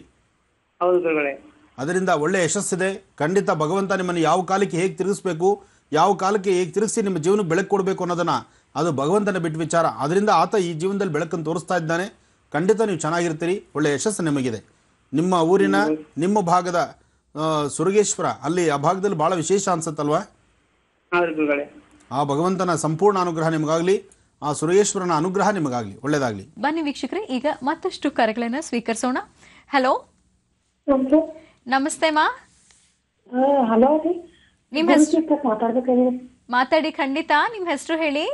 ಅದರಿಂದ ಒಳ್ಳೆ ಯಶಸ್ಸಿದೆ ಖಂಡಿತ ಭಗವಂತ ನಿಮ್ಮನ್ನು ಯಾವ ಕಾಲಕ್ಕೆ ಹೇಗೆ ತಿರುಗಿಸ್ಬೇಕು ಯಾವ ಕಾಲಕ್ಕೆ ಹೇಗೆ ತಿರುಗಿಸಿ ನಿಮ್ಮ ಜೀವನಕ್ಕೆ ಬೆಳಕು ಕೊಡಬೇಕು ಅನ್ನೋದನ್ನ ಅದು ಭಗವಂತನ ಬಿಟ್ಟು ವಿಚಾರ ಅದರಿಂದ ಆತ ಈ ಜೀವನದಲ್ಲಿ ಬೆಳಕನ್ನು ತೋರಿಸ್ತಾ ಇದ್ದಾನೆ ಖಂಡಿತ ನೀವು ಚೆನ್ನಾಗಿರ್ತೀರಿ ಒಳ್ಳೆ ಯಶಸ್ಸು ನಿಮಗಿದೆ ನಿಮ್ಮ ಊರಿನ ನಿಮ್ಮ ಭಾಗದ ಸುರಗೇಶ್ವರ ಅಲ್ಲಿ ಆ ಭಾಗದಲ್ಲಿ ಬಹಳ ವಿಶೇಷ ಅನ್ಸುತ್ತಲ್ವಾ ಆ ಭಗವಂತನ ಸಂಪೂರ್ಣ ಅನುಗ್ರಹ ನಿಮಗಾಗ್ಲಿ ಆ ಸುರೇಶ್ವರನ ಅನುಗ್ರಹ ನಿಮಗಾಗ್ಲಿ ಒಳ್ಳೇದಾಗ್ಲಿ ಬನ್ನಿ ವೀಕ್ಷಕರೆ ಈಗ ಮತ್ತಷ್ಟು ಕರೆಗಳನ್ನ ಸ್ವೀಕರಿಸೋಣ ಹಲೋ ನಮಸ್ತೆ ಮಾ ಹಲೋ ನಿಮ್ ಹೆಸರು ಮಾತಾಡಿ ಖಂಡಿತ ನಿಮ್ ಹೆಸರು ಹೇಳಿ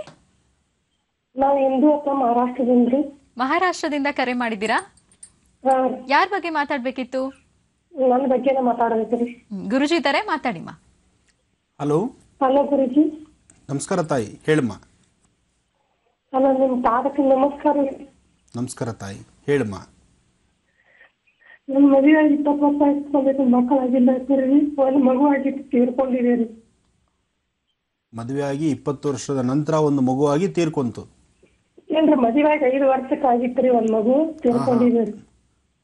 ಮಹಾರಾಷ್ಟ್ರದಿಂದ ಕರೆ ಮಾಡಿದ್ದೀರಾ ಯಾರ ಬಗ್ಗೆ ಮಾತಾಡ್ಬೇಕಿತ್ತು ನನ್ನ ಬಗ್ಗೆ ಗುರುಜಿ ತಾರೆ ಮಾತಾಡಿಮ್ಮ ಹಲೋ ಹಲೋ ಗುರುಜಿ ನಮಸ್ಕಾರ ತಾಯಿ ಹೇಳಮ್ಮ ಹಲೋ ನಿಮ್ ತಾತಕ್ಕೆ ನಮಸ್ಕಾರ ರೀ ನಮಸ್ಕಾರ ತಾಯಿ ಹೇಳಮ್ಮ ನನ್ನ ಮದುವೆ ಆಗಿ ಇಪ್ಪತ್ತು ಮಕ್ಕಳಾಗಿಲ್ಲ ರೀ ಒಂದು ಮಗುವಾಗಿ ತೀರ್ಕೊಂಡಿದೆ ರೀ ಮದುವೆ ಇಪ್ಪತ್ತು ವರ್ಷದ ನಂತರ ಒಂದು ಮಗುವಾಗಿ ತೀರ್ಕೊಂತು ಏನ್ರಿ ಮದುವೆಯಾಗಿ ಐದು ವರ್ಷಕ್ಕೆ ಆಗಿತ್ತು ರೀ ಒಂದು ಮಗು ತೀರ್ಕೊಂಡಿದೆ ರೀ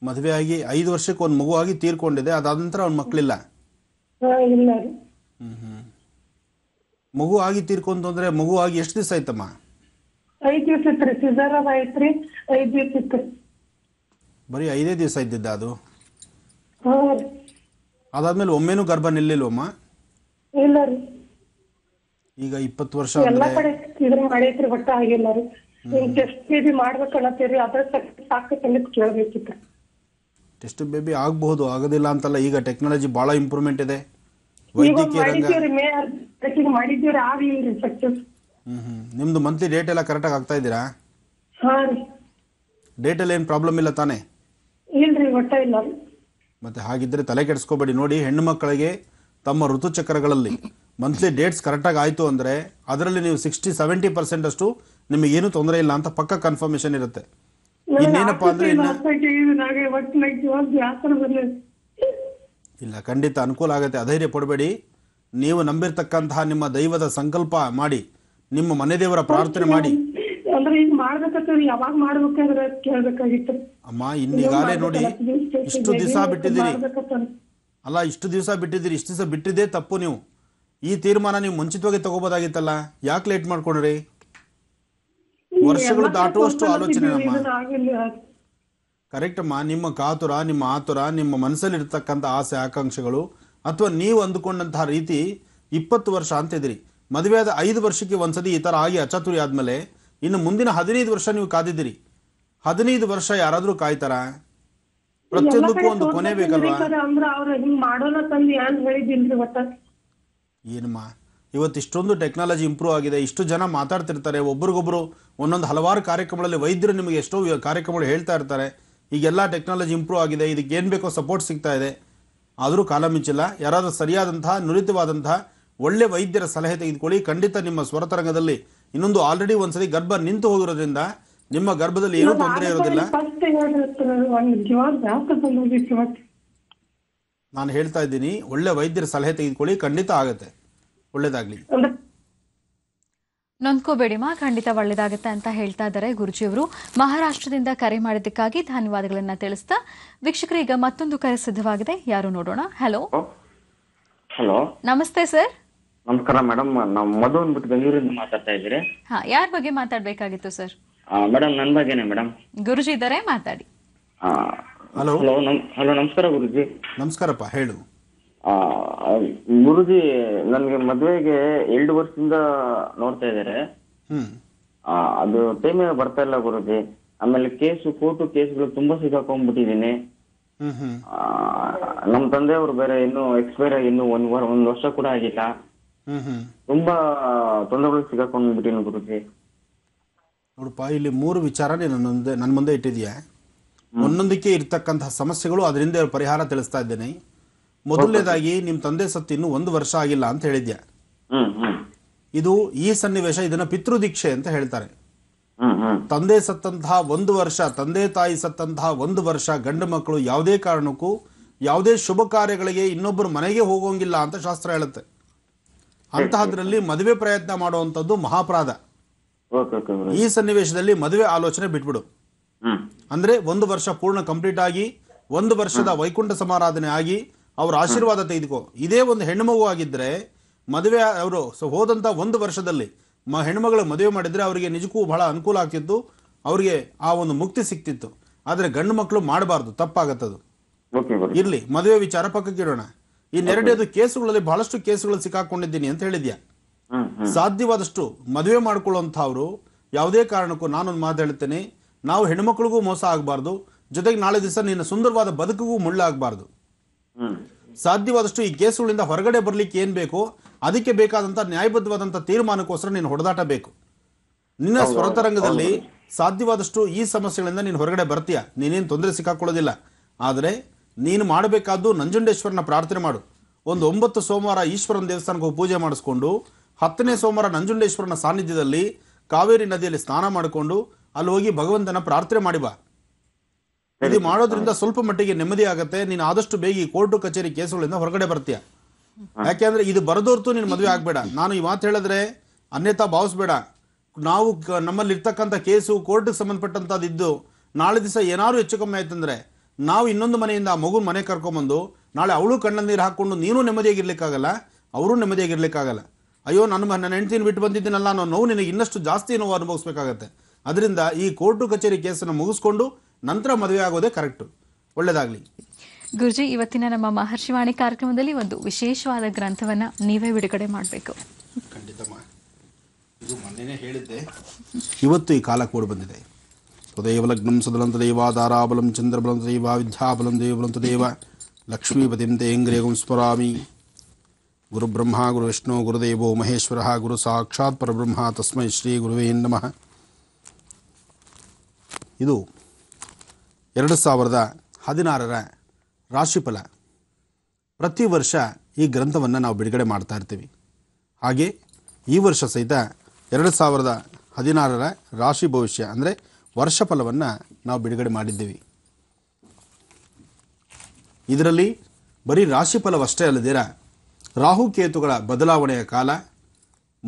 ಮದುವೆ ಐದು ವರ್ಷಕ್ಕೆ ಒಂದು ಮಗುವಾಗಿ ತೀರ್ಕೊಂಡಿದೆ ಅದಾದ ನಂತರ ಅವ್ನ ಮಕ್ಕಳಿಲ್ಲ ಹಾಂ ಇಲ್ಲ ರೀ ಹ್ಮ್ ಮಗು ಆಗಿ ತೀರ್ಕೊಂತು ಅಂದ್ರೆ ಎಷ್ಟು ದಿವಸ ಆಯ್ತಮ್ಮ ಐದು ದಿವಸ ಇತ್ರಿ ಸಿಸರವ್ ಐತ್ರಿ ಐದು ದಿವಸ ಇತ್ತು ಬರೀ ಐದೇ ದಿವಸ ಇದ್ದಿದ್ದ ಅದು ಹ್ಞೂ ರೀ ಅದಾದ್ಮೇಲೆ ಒಮ್ಮೆನೂ ಗರ್ಭ ನಿಲ್ಲಿಲ್ವಮ್ಮ ಇಲ್ಲ ರೀ ಈಗ ಇಪ್ಪತ್ತು ವರ್ಷ ಎಲ್ಲ ಕಡೆ ಇದ್ರ ಮಾಡೈತ್ರಿ ಒಟ್ಟ ಆಗಿಲ್ಲ ರೀ ಹಿಂಗ್ ಟೆಸ್ಟ್ ಬೇಬಿ ಮಾಡ್ಬೇಕನ್ನತ್ತೀರಿ ಅದ್ರ ಸಾಕಲ್ಲಿ ಕೇಳ್ಬೇಕಿತ್ತು ಟೆಸ್ಟ್ ಬೇಬಿ ಆಗಬಹುದು ಆಗೋದಿಲ್ಲ ಅಂತಲ್ಲ ಈಗ ಟೆಕ್ನಾಲಜಿ ಬಹಳ ಇಂಪ್ರೂವ್ಮೆಂಟ್ ಇದೆ ವೈದ್ಯಕೀಯ ರಂಗ ಮಾಡಿದ್ದೀವ್ರಿ ಮೇ ಮಾಡಿದ್ದೀವ್ರಿ ಆಗ್ಲಿಲ್ರಿ ಸಕ್ಸಸ್ ಹ್ಮ್ ನಿಮ್ದು ಮಂತ್ಲಿ ಡೇಟ್ ಎಲ್ಲ ಕರೆಕ್ಟಾಗಿ ಆಗ್ತಾ ಇದ್ದೀರಾ ಡೇಟ್ ಎಲ್ಲ ಏನು ಪ್ರಾಬ್ಲಮ್ ಇಲ್ಲ ತಾನೆ ಮತ್ತೆ ಹಾಗಿದ್ರೆ ತಲೆ ಕೆಡಿಸ್ಕೋಬೇಡಿ ನೋಡಿ ಹೆಣ್ಣು ಮಕ್ಕಳಿಗೆ ತಮ್ಮ ಋತುಚಕ್ರಗಳಲ್ಲಿ ಮಂತ್ಲಿ ಡೇಟ್ಸ್ ಕರೆಕ್ಟಾಗಿ ಆಯ್ತು ಅಂದ್ರೆ ಅದರಲ್ಲಿ ನೀವು ಸಿಕ್ಸ್ಟಿ ಸೆವೆಂಟಿ ಪರ್ಸೆಂಟ್ ಅಷ್ಟು ನಿಮಗೇನು ತೊಂದರೆ ಇಲ್ಲ ಅಂತ ಪಕ್ಕ ಕನ್ಫರ್ಮೇಷನ್ ಇರುತ್ತೆ ಇನ್ನೇನಪ್ಪ ಅಂದ್ರೆ ಇಲ್ಲ ಖಂಡಿತ ಅನುಕೂಲ ಆಗುತ್ತೆ ಅಧೈರ್ಯ ಪಡಬೇಡಿ ನೀವು ನಂಬಿರ್ತಕ್ಕಂತಹ ನಿಮ್ಮ ದೈವದ ಸಂಕಲ್ಪ ಮಾಡಿ ನಿಮ್ಮ ಮನೆ ದೇವರ ಪ್ರಾರ್ಥನೆ ಮಾಡಿ ಅಮ್ಮ ಇನ್ನೀಗಾಲೇ ನೋಡಿ ಇಷ್ಟು ದಿವಸ ಬಿಟ್ಟಿದ್ದೀರಿ ಅಲ್ಲ ಇಷ್ಟು ದಿವಸ ಬಿಟ್ಟಿದ್ದೀರಿ ಇಷ್ಟು ದಿವಸ ಬಿಟ್ಟಿದ್ದೇ ತಪ್ಪು ನೀವು ಈ ತೀರ್ಮಾನ ನೀವು ಮುಂಚಿತವಾಗಿ ತಗೋಬೋದಾಗಿತ್ತಲ್ಲ ಯಾಕೆ ಲೇಟ್ ಮಾಡ್ಕೊಂಡ್ರಿ ವರ್ಷಗಳು ದಾಟುವಷ್ಟು ಆಲೋಚನೆ ಕರೆಕ್ಟ್ ಅಮ್ಮ ನಿಮ್ಮ ಕಾತುರ ನಿಮ್ಮ ಆತುರ ನಿಮ್ಮ ಮನಸ್ಸಲ್ಲಿ ಇರ್ತಕ್ಕಂಥ ಆಸೆ ಆಕಾಂಕ್ಷೆಗಳು ಅಥವಾ ನೀವು ಅಂದುಕೊಂಡಂತಹ ರೀತಿ ಇಪ್ಪತ್ತು ವರ್ಷ ಅಂತಿದ್ರಿ ಮದುವೆಯಾದ ಐದು ವರ್ಷಕ್ಕೆ ಒಂದ್ಸತಿ ಈ ತರ ಆಗಿ ಅಚಾತುರಿ ಆದಮೇಲೆ ಇನ್ನು ಮುಂದಿನ ಹದಿನೈದು ವರ್ಷ ನೀವು ಕಾದಿದ್ದೀರಿ ಹದಿನೈದು ವರ್ಷ ಯಾರಾದರೂ ಕಾಯ್ತಾರ ಪ್ರತಿಯೊಂದಕ್ಕೂ ಒಂದು ಕೊನೆ ಬೇಕಲ್ವಾ ಏನಮ್ಮ ಇವತ್ತು ಇಷ್ಟೊಂದು ಟೆಕ್ನಾಲಜಿ ಇಂಪ್ರೂವ್ ಆಗಿದೆ ಇಷ್ಟು ಜನ ಮಾತಾಡ್ತಿರ್ತಾರೆ ಒಬ್ರಿಗೊಬ್ರು ಒಂದೊಂದು ಹಲವಾರು ಕಾರ್ಯಕ್ರಮಗಳಲ್ಲಿ ವೈದ್ಯರು ನಿಮಗೆ ಎಷ್ಟೋ ಕಾರ್ಯಕ್ರಮಗಳು ಹೇಳ್ತಾ ಇರ್ತಾರೆ ಈಗೆಲ್ಲ ಟೆಕ್ನಾಲಜಿ ಇಂಪ್ರೂವ್ ಆಗಿದೆ ಇದಕ್ಕೆ ಏನು ಬೇಕೋ ಸಪೋರ್ಟ್ ಸಿಗ್ತಾ ಇದೆ ಆದರೂ ಕಾಲ ಮಿಂಚಿಲ್ಲ ಯಾರಾದರೂ ಸರಿಯಾದಂತಹ ನುರಿತವಾದಂತಹ ಒಳ್ಳೆ ವೈದ್ಯರ ಸಲಹೆ ತೆಗೆದುಕೊಳ್ಳಿ ಖಂಡಿತ ನಿಮ್ಮ ಸ್ವರತರಂಗದಲ್ಲಿ ಇನ್ನೊಂದು ಆಲ್ರೆಡಿ ಒಂದ್ಸರಿ ಗರ್ಭ ನಿಂತು ಹೋಗಿರೋದ್ರಿಂದ ನಿಮ್ಮ ಗರ್ಭದಲ್ಲಿ ಏನೂ ತೊಂದರೆ ಇರೋದಿಲ್ಲ ನಾನು ಹೇಳ್ತಾ ಇದ್ದೀನಿ ಒಳ್ಳೆ ವೈದ್ಯರ ಸಲಹೆ ತೆಗೆದುಕೊಳ್ಳಿ ಖಂಡಿತ ಆಗತ್ತೆ ಒಳ್ಳೇದಾಗ್ಲಿ ಮಾ ಖಂಡಿತ ಒಳ್ಳೇದಾಗುತ್ತೆ ಅಂತ ಹೇಳ್ತಾ ಇದ್ದಾರೆ ಗುರುಜಿಯವರು ಮಹಾರಾಷ್ಟ್ರದಿಂದ ಕರೆ ಮಾಡಿದ್ದಕ್ಕಾಗಿ ಧನ್ಯವಾದಗಳನ್ನ ತಿಳಿಸ್ತಾ ವೀಕ್ಷಕರು ಈಗ ಮತ್ತೊಂದು ಕರೆ ಸಿದ್ಧವಾಗಿದೆ ಯಾರು ನೋಡೋಣ ಹಲೋ ಹಲೋ ನಮಸ್ತೆ ಸರ್ ನಮಸ್ಕಾರ ಮೇಡಮ್ ನಾವು ಮಧು ಬಿಟ್ಟು ಬೆಂಗಳೂರಿಂದ ಮಾತಾಡ್ತಾ ಇದ್ದೀರಿ ಯಾರ ಬಗ್ಗೆ ಮಾತಾಡ್ಬೇಕಾಗಿತ್ತು ಸರ್ ಮೇಡಮ್ ನನ್ನ ಬಗ್ಗೆನೆ ಮೇಡಮ್ ಗುರುಜಿ ಇದ್ದಾರೆ ಮಾತಾಡಿ ಹಲೋ ಹಲೋ ಹಲೋ ನಮಸ್ಕಾರ ಗುರುಜಿ ನಮಸ್ಕಾರಪ್ಪ ಹೇಳು ಗುರುಜಿ ನನ್ಗೆ ಮದುವೆಗೆ ಎರಡು ವರ್ಷದಿಂದ ನೋಡ್ತಾ ಇದ್ದಾರೆ ಆ ಅದು ಟೈಮ್ ಬರ್ತಾ ಇಲ್ಲ ಗುರುಜಿ ಆಮೇಲೆ ಕೇಸು ಕೋರ್ಟು ಕೇಸ್ಗಳು ತುಂಬಾ ಸಿಗಾಕೊಂಡ್ಬಿಟ್ಟಿದ್ದೀನಿ ನಮ್ಮ ಹ್ಮ್ ಆ, ತಂದೆಯವರು ಬೇರೆ ಇನ್ನು ಎಕ್ಸ್ಪೈರ್ ಆಗಿ ಇನ್ನು ಒಂದ್ ವಾರ ಒಂದ್ ವರ್ಷ ಕೂಡ ಆಗಿಲ್ಲ ತುಂಬಾ ತೊಂದರೆಗಳು ಸಿಗಾಕೊಂಡ್ಬಿಟ್ಟಿನ ಗುರುಜಿ ನೋಡಪ್ಪ ಇಲ್ಲಿ ಮೂರು ವಿಚಾರ ನನ್ನ ಮುಂದೆ ನನ್ನ ಒಂದೊಂದಕ್ಕೆ ಇರ್ತಕ್ಕಂತಹ ಸಮಸ್ಯೆಗಳು ಅದರಿಂದ ಪರಿಹಾರ ತಿಳಿಸ್ತಾ ಇದ್ದೇನೆ ಮೊದಲನೇದಾಗಿ ನಿಮ್ಮ ತಂದೆ ಸತ್ತು ಇನ್ನು ಒಂದು ವರ್ಷ ಆಗಿಲ್ಲ ಅಂತ ಹೇಳಿದ್ಯಾ ಇದು ಈ ಸನ್ನಿವೇಶ ಇದನ್ನ ಪಿತೃದೀಕ್ಷೆ ಅಂತ ಹೇಳ್ತಾರೆ ತಂದೆ ಸತ್ತಂತಹ ಒಂದು ವರ್ಷ ತಂದೆ ತಾಯಿ ಸತ್ತಂತಹ ಒಂದು ವರ್ಷ ಗಂಡು ಮಕ್ಕಳು ಯಾವುದೇ ಕಾರಣಕ್ಕೂ ಯಾವುದೇ ಶುಭ ಕಾರ್ಯಗಳಿಗೆ ಇನ್ನೊಬ್ಬರು ಮನೆಗೆ ಹೋಗೋಂಗಿಲ್ಲ ಅಂತ ಶಾಸ್ತ್ರ ಹೇಳುತ್ತೆ ಅಂತಹದ್ರಲ್ಲಿ ಮದುವೆ ಪ್ರಯತ್ನ ಮಾಡುವಂತದ್ದು ಮಹಾಪರಾಧ ಈ ಸನ್ನಿವೇಶದಲ್ಲಿ ಮದುವೆ ಆಲೋಚನೆ ಬಿಟ್ಬಿಡು ಅಂದ್ರೆ ಒಂದು ವರ್ಷ ಪೂರ್ಣ ಕಂಪ್ಲೀಟ್ ಆಗಿ ಒಂದು ವರ್ಷದ ವೈಕುಂಠ ಸಮಾರಾಧನೆ ಆಗಿ ಅವ್ರ ಆಶೀರ್ವಾದ ತೆಗೆದುಕೋ ಇದೇ ಒಂದು ಹೆಣ್ಣು ಆಗಿದ್ರೆ ಮದುವೆ ಅವರು ಹೋದಂತ ಒಂದು ವರ್ಷದಲ್ಲಿ ಮ ಹೆಣ್ಮಗಳು ಮದುವೆ ಮಾಡಿದ್ರೆ ಅವರಿಗೆ ನಿಜಕ್ಕೂ ಬಹಳ ಅನುಕೂಲ ಆಗ್ತಿತ್ತು ಅವರಿಗೆ ಆ ಒಂದು ಮುಕ್ತಿ ಸಿಕ್ತಿತ್ತು ಆದ್ರೆ ಗಂಡು ಮಕ್ಕಳು ಮಾಡಬಾರ್ದು ತಪ್ಪಾಗತ್ತದು ಇರ್ಲಿ ಮದುವೆ ವಿಚಾರ ಇಡೋಣ ಈ ನೆರಡೆದು ಕೇಸುಗಳಲ್ಲಿ ಬಹಳಷ್ಟು ಕೇಸುಗಳು ಸಿಕ್ಕಾಕೊಂಡಿದ್ದೀನಿ ಅಂತ ಹೇಳಿದ್ಯಾ ಸಾಧ್ಯವಾದಷ್ಟು ಮದುವೆ ಅವರು ಯಾವುದೇ ಕಾರಣಕ್ಕೂ ನಾನೊಂದು ಮಾತು ಹೇಳ್ತೇನೆ ನಾವು ಹೆಣ್ಮಕ್ಳಿಗೂ ಮೋಸ ಆಗಬಾರ್ದು ಜೊತೆಗೆ ನಾಳೆ ದಿವಸ ನಿನ್ನ ಸುಂದರವಾದ ಬದುಕಿಗೂ ಮುಳ್ಳಾಗಬಾರ್ದು ಸಾಧ್ಯವಾದಷ್ಟು ಈ ಕೇಸುಗಳಿಂದ ಹೊರಗಡೆ ಬರ್ಲಿಕ್ಕೆ ಏನ್ ಬೇಕೋ ಅದಕ್ಕೆ ಬೇಕಾದಂತ ನ್ಯಾಯಬದ್ಧವಾದಂತ ತೀರ್ಮಾನಕ್ಕೋಸ್ಕರ ನೀನು ಹೊಡೆದಾಟ ಬೇಕು ನಿನ್ನ ಸ್ವರತರಂಗದಲ್ಲಿ ಸಾಧ್ಯವಾದಷ್ಟು ಈ ಸಮಸ್ಯೆಗಳಿಂದ ನೀನು ಹೊರಗಡೆ ಬರ್ತೀಯಾ ನೀನೇನು ತೊಂದರೆ ಸಿಕ್ಕಾಕೊಳ್ಳೋದಿಲ್ಲ ಆದರೆ ನೀನು ಮಾಡಬೇಕಾದ್ದು ನಂಜುಂಡೇಶ್ವರನ ಪ್ರಾರ್ಥನೆ ಮಾಡು ಒಂದು ಒಂಬತ್ತು ಸೋಮವಾರ ಈಶ್ವರನ ದೇವಸ್ಥಾನಕ್ಕೆ ಪೂಜೆ ಮಾಡಿಸ್ಕೊಂಡು ಹತ್ತನೇ ಸೋಮವಾರ ನಂಜುಂಡೇಶ್ವರನ ಸಾನ್ನಿಧ್ಯದಲ್ಲಿ ಕಾವೇರಿ ನದಿಯಲ್ಲಿ ಸ್ನಾನ ಮಾಡಿಕೊಂಡು ಅಲ್ಲಿ ಹೋಗಿ ಭಗವಂತನ ಪ್ರಾರ್ಥನೆ ಮಾಡಿ ಬಾ ಇದು ಮಾಡೋದ್ರಿಂದ ಸ್ವಲ್ಪ ಮಟ್ಟಿಗೆ ನೆಮ್ಮದಿ ಆಗುತ್ತೆ ನೀನು ಆದಷ್ಟು ಬೇಗ ಈ ಕೋರ್ಟು ಕಚೇರಿ ಕೇಸುಗಳಿಂದ ಹೊರಗಡೆ ಬರ್ತೀಯ ಯಾಕೆಂದ್ರೆ ಇದು ಬರದೋರ್ತು ನೀನು ಮದುವೆ ಆಗ್ಬೇಡ ನಾನು ಈ ಮಾತು ಹೇಳಿದ್ರೆ ಅನ್ಯತಾ ಭಾವಿಸ್ಬೇಡ ನಾವು ನಮ್ಮಲ್ಲಿ ಇರ್ತಕ್ಕಂಥ ಕೇಸು ಕೋರ್ಟ್ಗೆ ಸಂಬಂಧಪಟ್ಟಂತದ್ದು ಇದ್ದು ನಾಳೆ ದಿವಸ ಏನಾದ್ರು ಹೆಚ್ಚು ಕಮ್ಮಿ ಆಯ್ತಂದ್ರೆ ನಾವು ಇನ್ನೊಂದು ಮನೆಯಿಂದ ಆ ಮಗುನ ಮನೆ ಕರ್ಕೊಂಬಂದು ನಾಳೆ ಅವಳು ಕಣ್ಣ ನೀರು ಹಾಕ್ಕೊಂಡು ನೀನು ನೆಮ್ಮದಿಯಾಗಿರ್ಲಿಕ್ಕಾಗಲ್ಲ ಅವರು ನೆಮ್ಮದಿಯಾಗಿರ್ಲಿಕ್ಕಾಗಲ್ಲ ಅಯ್ಯೋ ನನ್ನ ನನ್ನ ಹೆಂಡತಿನ ಬಿಟ್ಟು ಬಂದಿದ್ದೀನಲ್ಲ ಅನ್ನೋ ನೋವು ನಿನಗೆ ಇನ್ನಷ್ಟು ಜಾಸ್ತಿ ನೋವು ಅನುಭವಿಸ್ಬೇಕಾಗತ್ತೆ ಅದರಿಂದ ಈ ಕೋರ್ಟು ಕಚೇರಿ ಕೇಸನ್ನು ಮುಗಿಸ್ಕೊಂಡು ನಂತರ ಮದುವೆ ಆಗೋದೇ ಕರೆಕ್ಟ್ ಒಳ್ಳೆಯದಾಗಲಿ ಗುರುಜಿ ಇವತ್ತಿನ ನಮ್ಮ ಮಹರ್ಷಿವಾಣಿ ಕಾರ್ಯಕ್ರಮದಲ್ಲಿ ಒಂದು ವಿಶೇಷವಾದ ಗ್ರಂಥವನ್ನು ನೀವೇ ಬಿಡುಗಡೆ ಮಾಡಬೇಕು ಖಂಡಿತ ಇದು ಹೇಳಿದ್ದೆ ಇವತ್ತು ಈ ಕಾಲ ಕೂಡ ಬಂದಿದೆ ಸುಪದೈವಲಗ್ನಂ ಸದ ಲಂತದೈವ ದಾರಾಬಲಂ ಚಂದ್ರ ಬಳಂತುದೈವ ವಿದ್ಯಾಬಲಂ ದೇವ ಬುಲಂತ ದೇವ ಸ್ಮರಾಮಿ ಗುರುಬ್ರಹ್ಮ ಗುರು ವಿಷ್ಣು ಗುರುದೇವೋ ಮಹೇಶ್ವರ ಗುರು ಸಾಕ್ಷಾತ್ ಪರಬ್ರಹ್ಮ ತಸ್ಮೈ ಶ್ರೀ ಗುರುವೇ ನಮಃ ಇದು ಎರಡು ಸಾವಿರದ ಹದಿನಾರರ ರಾಶಿಫಲ ಪ್ರತಿ ವರ್ಷ ಈ ಗ್ರಂಥವನ್ನು ನಾವು ಬಿಡುಗಡೆ ಮಾಡ್ತಾ ಇರ್ತೀವಿ ಹಾಗೆ ಈ ವರ್ಷ ಸಹಿತ ಎರಡು ಸಾವಿರದ ಹದಿನಾರರ ರಾಶಿ ಭವಿಷ್ಯ ಅಂದರೆ ವರ್ಷ ನಾವು ಬಿಡುಗಡೆ ಮಾಡಿದ್ದೀವಿ ಇದರಲ್ಲಿ ಬರೀ ರಾಶಿ ಫಲವಷ್ಟೇ ಅಲ್ಲದಿರ ರಾಹುಕೇತುಗಳ ಬದಲಾವಣೆಯ ಕಾಲ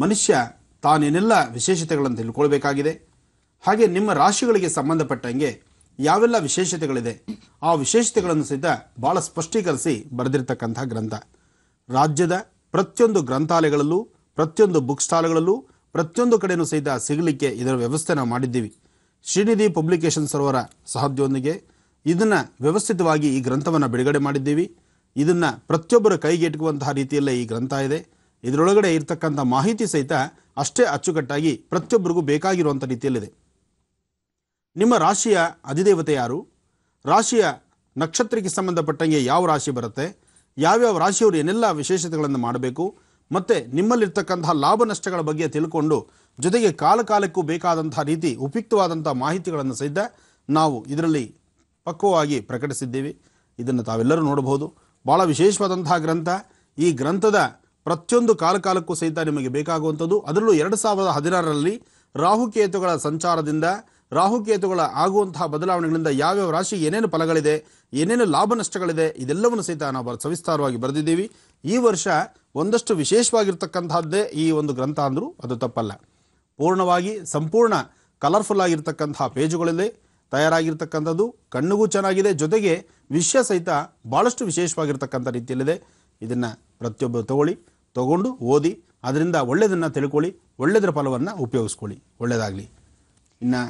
ಮನುಷ್ಯ ತಾನೇನೆಲ್ಲ ವಿಶೇಷತೆಗಳನ್ನು ತಿಳ್ಕೊಳ್ಬೇಕಾಗಿದೆ ಹಾಗೆ ನಿಮ್ಮ ರಾಶಿಗಳಿಗೆ ಸಂಬಂಧಪಟ್ಟಂಗೆ ಯಾವೆಲ್ಲ ವಿಶೇಷತೆಗಳಿದೆ ಆ ವಿಶೇಷತೆಗಳನ್ನು ಸಹಿತ ಭಾಳ ಸ್ಪಷ್ಟೀಕರಿಸಿ ಬರೆದಿರ್ತಕ್ಕಂಥ ಗ್ರಂಥ ರಾಜ್ಯದ ಪ್ರತಿಯೊಂದು ಗ್ರಂಥಾಲಯಗಳಲ್ಲೂ ಪ್ರತಿಯೊಂದು ಬುಕ್ ಸ್ಟಾಲ್ಗಳಲ್ಲೂ ಪ್ರತಿಯೊಂದು ಕಡೆಯೂ ಸಹಿತ ಸಿಗಲಿಕ್ಕೆ ಇದರ ವ್ಯವಸ್ಥೆ ನಾವು ಮಾಡಿದ್ದೀವಿ ಶ್ರೀನಿಧಿ ಪಬ್ಲಿಕೇಶನ್ಸ್ ಅವರ ಸಹದೊಂದಿಗೆ ಇದನ್ನು ವ್ಯವಸ್ಥಿತವಾಗಿ ಈ ಗ್ರಂಥವನ್ನು ಬಿಡುಗಡೆ ಮಾಡಿದ್ದೀವಿ ಇದನ್ನು ಪ್ರತಿಯೊಬ್ಬರ ಕೈಗೆಟುಕುವಂತಹ ರೀತಿಯಲ್ಲೇ ಈ ಗ್ರಂಥ ಇದೆ ಇದರೊಳಗಡೆ ಇರತಕ್ಕಂಥ ಮಾಹಿತಿ ಸಹಿತ ಅಷ್ಟೇ ಅಚ್ಚುಕಟ್ಟಾಗಿ ಪ್ರತಿಯೊಬ್ಬರಿಗೂ ಬೇಕಾಗಿರುವಂಥ ರೀತಿಯಲ್ಲಿದೆ ನಿಮ್ಮ ರಾಶಿಯ ಅಧಿದೇವತೆ ಯಾರು ರಾಶಿಯ ನಕ್ಷತ್ರಕ್ಕೆ ಸಂಬಂಧಪಟ್ಟಂಗೆ ಯಾವ ರಾಶಿ ಬರುತ್ತೆ ಯಾವ್ಯಾವ ರಾಶಿಯವರು ಏನೆಲ್ಲ ವಿಶೇಷತೆಗಳನ್ನು ಮಾಡಬೇಕು ಮತ್ತು ನಿಮ್ಮಲ್ಲಿರ್ತಕ್ಕಂತಹ ಲಾಭ ನಷ್ಟಗಳ ಬಗ್ಗೆ ತಿಳ್ಕೊಂಡು ಜೊತೆಗೆ ಕಾಲಕಾಲಕ್ಕೂ ಬೇಕಾದಂತಹ ರೀತಿ ಉಪಯುಕ್ತವಾದಂಥ ಮಾಹಿತಿಗಳನ್ನು ಸಹಿತ ನಾವು ಇದರಲ್ಲಿ ಪಕ್ವವಾಗಿ ಪ್ರಕಟಿಸಿದ್ದೀವಿ ಇದನ್ನು ತಾವೆಲ್ಲರೂ ನೋಡಬಹುದು ಭಾಳ ವಿಶೇಷವಾದಂತಹ ಗ್ರಂಥ ಈ ಗ್ರಂಥದ ಪ್ರತಿಯೊಂದು ಕಾಲಕಾಲಕ್ಕೂ ಸಹಿತ ನಿಮಗೆ ಬೇಕಾಗುವಂಥದ್ದು ಅದರಲ್ಲೂ ಎರಡು ಸಾವಿರದ ಹದಿನಾರರಲ್ಲಿ ರಾಹುಕೇತುಗಳ ಸಂಚಾರದಿಂದ ರಾಹುಕೇತುಗಳ ಆಗುವಂತಹ ಬದಲಾವಣೆಗಳಿಂದ ಯಾವ್ಯಾವ ರಾಶಿ ಏನೇನು ಫಲಗಳಿದೆ ಏನೇನು ಲಾಭ ನಷ್ಟಗಳಿದೆ ಇದೆಲ್ಲವನ್ನು ಸಹಿತ ನಾವು ಸವಿಸ್ತಾರವಾಗಿ ಬರೆದಿದ್ದೀವಿ ಈ ವರ್ಷ ಒಂದಷ್ಟು ವಿಶೇಷವಾಗಿರ್ತಕ್ಕಂಥದ್ದೇ ಈ ಒಂದು ಗ್ರಂಥ ಅಂದರೂ ಅದು ತಪ್ಪಲ್ಲ ಪೂರ್ಣವಾಗಿ ಸಂಪೂರ್ಣ ಕಲರ್ಫುಲ್ ಆಗಿರ್ತಕ್ಕಂತಹ ಪೇಜುಗಳಲ್ಲಿ ತಯಾರಾಗಿರ್ತಕ್ಕಂಥದ್ದು ಕಣ್ಣಿಗೂ ಚೆನ್ನಾಗಿದೆ ಜೊತೆಗೆ ವಿಷಯ ಸಹಿತ ಭಾಳಷ್ಟು ವಿಶೇಷವಾಗಿರ್ತಕ್ಕಂಥ ರೀತಿಯಲ್ಲಿದೆ ಇದನ್ನು ಪ್ರತಿಯೊಬ್ಬರು ತಗೊಳ್ಳಿ ತಗೊಂಡು ಓದಿ ಅದರಿಂದ ಒಳ್ಳೆಯದನ್ನು ತಿಳ್ಕೊಳ್ಳಿ ಒಳ್ಳೆಯದರ ಫಲವನ್ನು ಉಪಯೋಗಿಸ್ಕೊಳ್ಳಿ ಒಳ್ಳೆಯದಾಗಲಿ ಇನ್ನು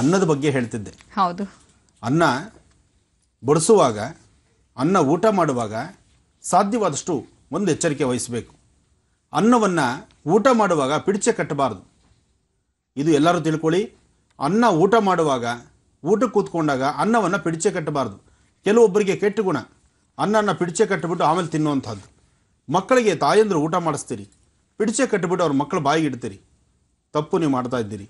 ಅನ್ನದ ಬಗ್ಗೆ ಹೇಳ್ತಿದ್ದೆ ಹೌದು ಅನ್ನ ಬಡಿಸುವಾಗ ಅನ್ನ ಊಟ ಮಾಡುವಾಗ ಸಾಧ್ಯವಾದಷ್ಟು ಒಂದು ಎಚ್ಚರಿಕೆ ವಹಿಸಬೇಕು ಅನ್ನವನ್ನು ಊಟ ಮಾಡುವಾಗ ಪಿಡಿಚೆ ಕಟ್ಟಬಾರ್ದು ಇದು ಎಲ್ಲರೂ ತಿಳ್ಕೊಳ್ಳಿ ಅನ್ನ ಊಟ ಮಾಡುವಾಗ ಊಟ ಕೂತ್ಕೊಂಡಾಗ ಅನ್ನವನ್ನು ಪಿಡಿಚೆ ಕಟ್ಟಬಾರ್ದು ಕೆಲವೊಬ್ಬರಿಗೆ ಕೆಟ್ಟ ಗುಣ ಅನ್ನನ ಪಿಡಿಚೆ ಕಟ್ಟಿಬಿಟ್ಟು ಆಮೇಲೆ ತಿನ್ನುವಂಥದ್ದು ಮಕ್ಕಳಿಗೆ ತಾಯಂದರು ಊಟ ಮಾಡಿಸ್ತೀರಿ ಪಿಡಿಚೆ ಕಟ್ಟಿಬಿಟ್ಟು ಅವ್ರ ಮಕ್ಕಳು ಬಾಯಿಗೆ ಇಡ್ತೀರಿ ತಪ್ಪು ನೀವು ಮಾಡ್ತಾ ಇದ್ದೀರಿ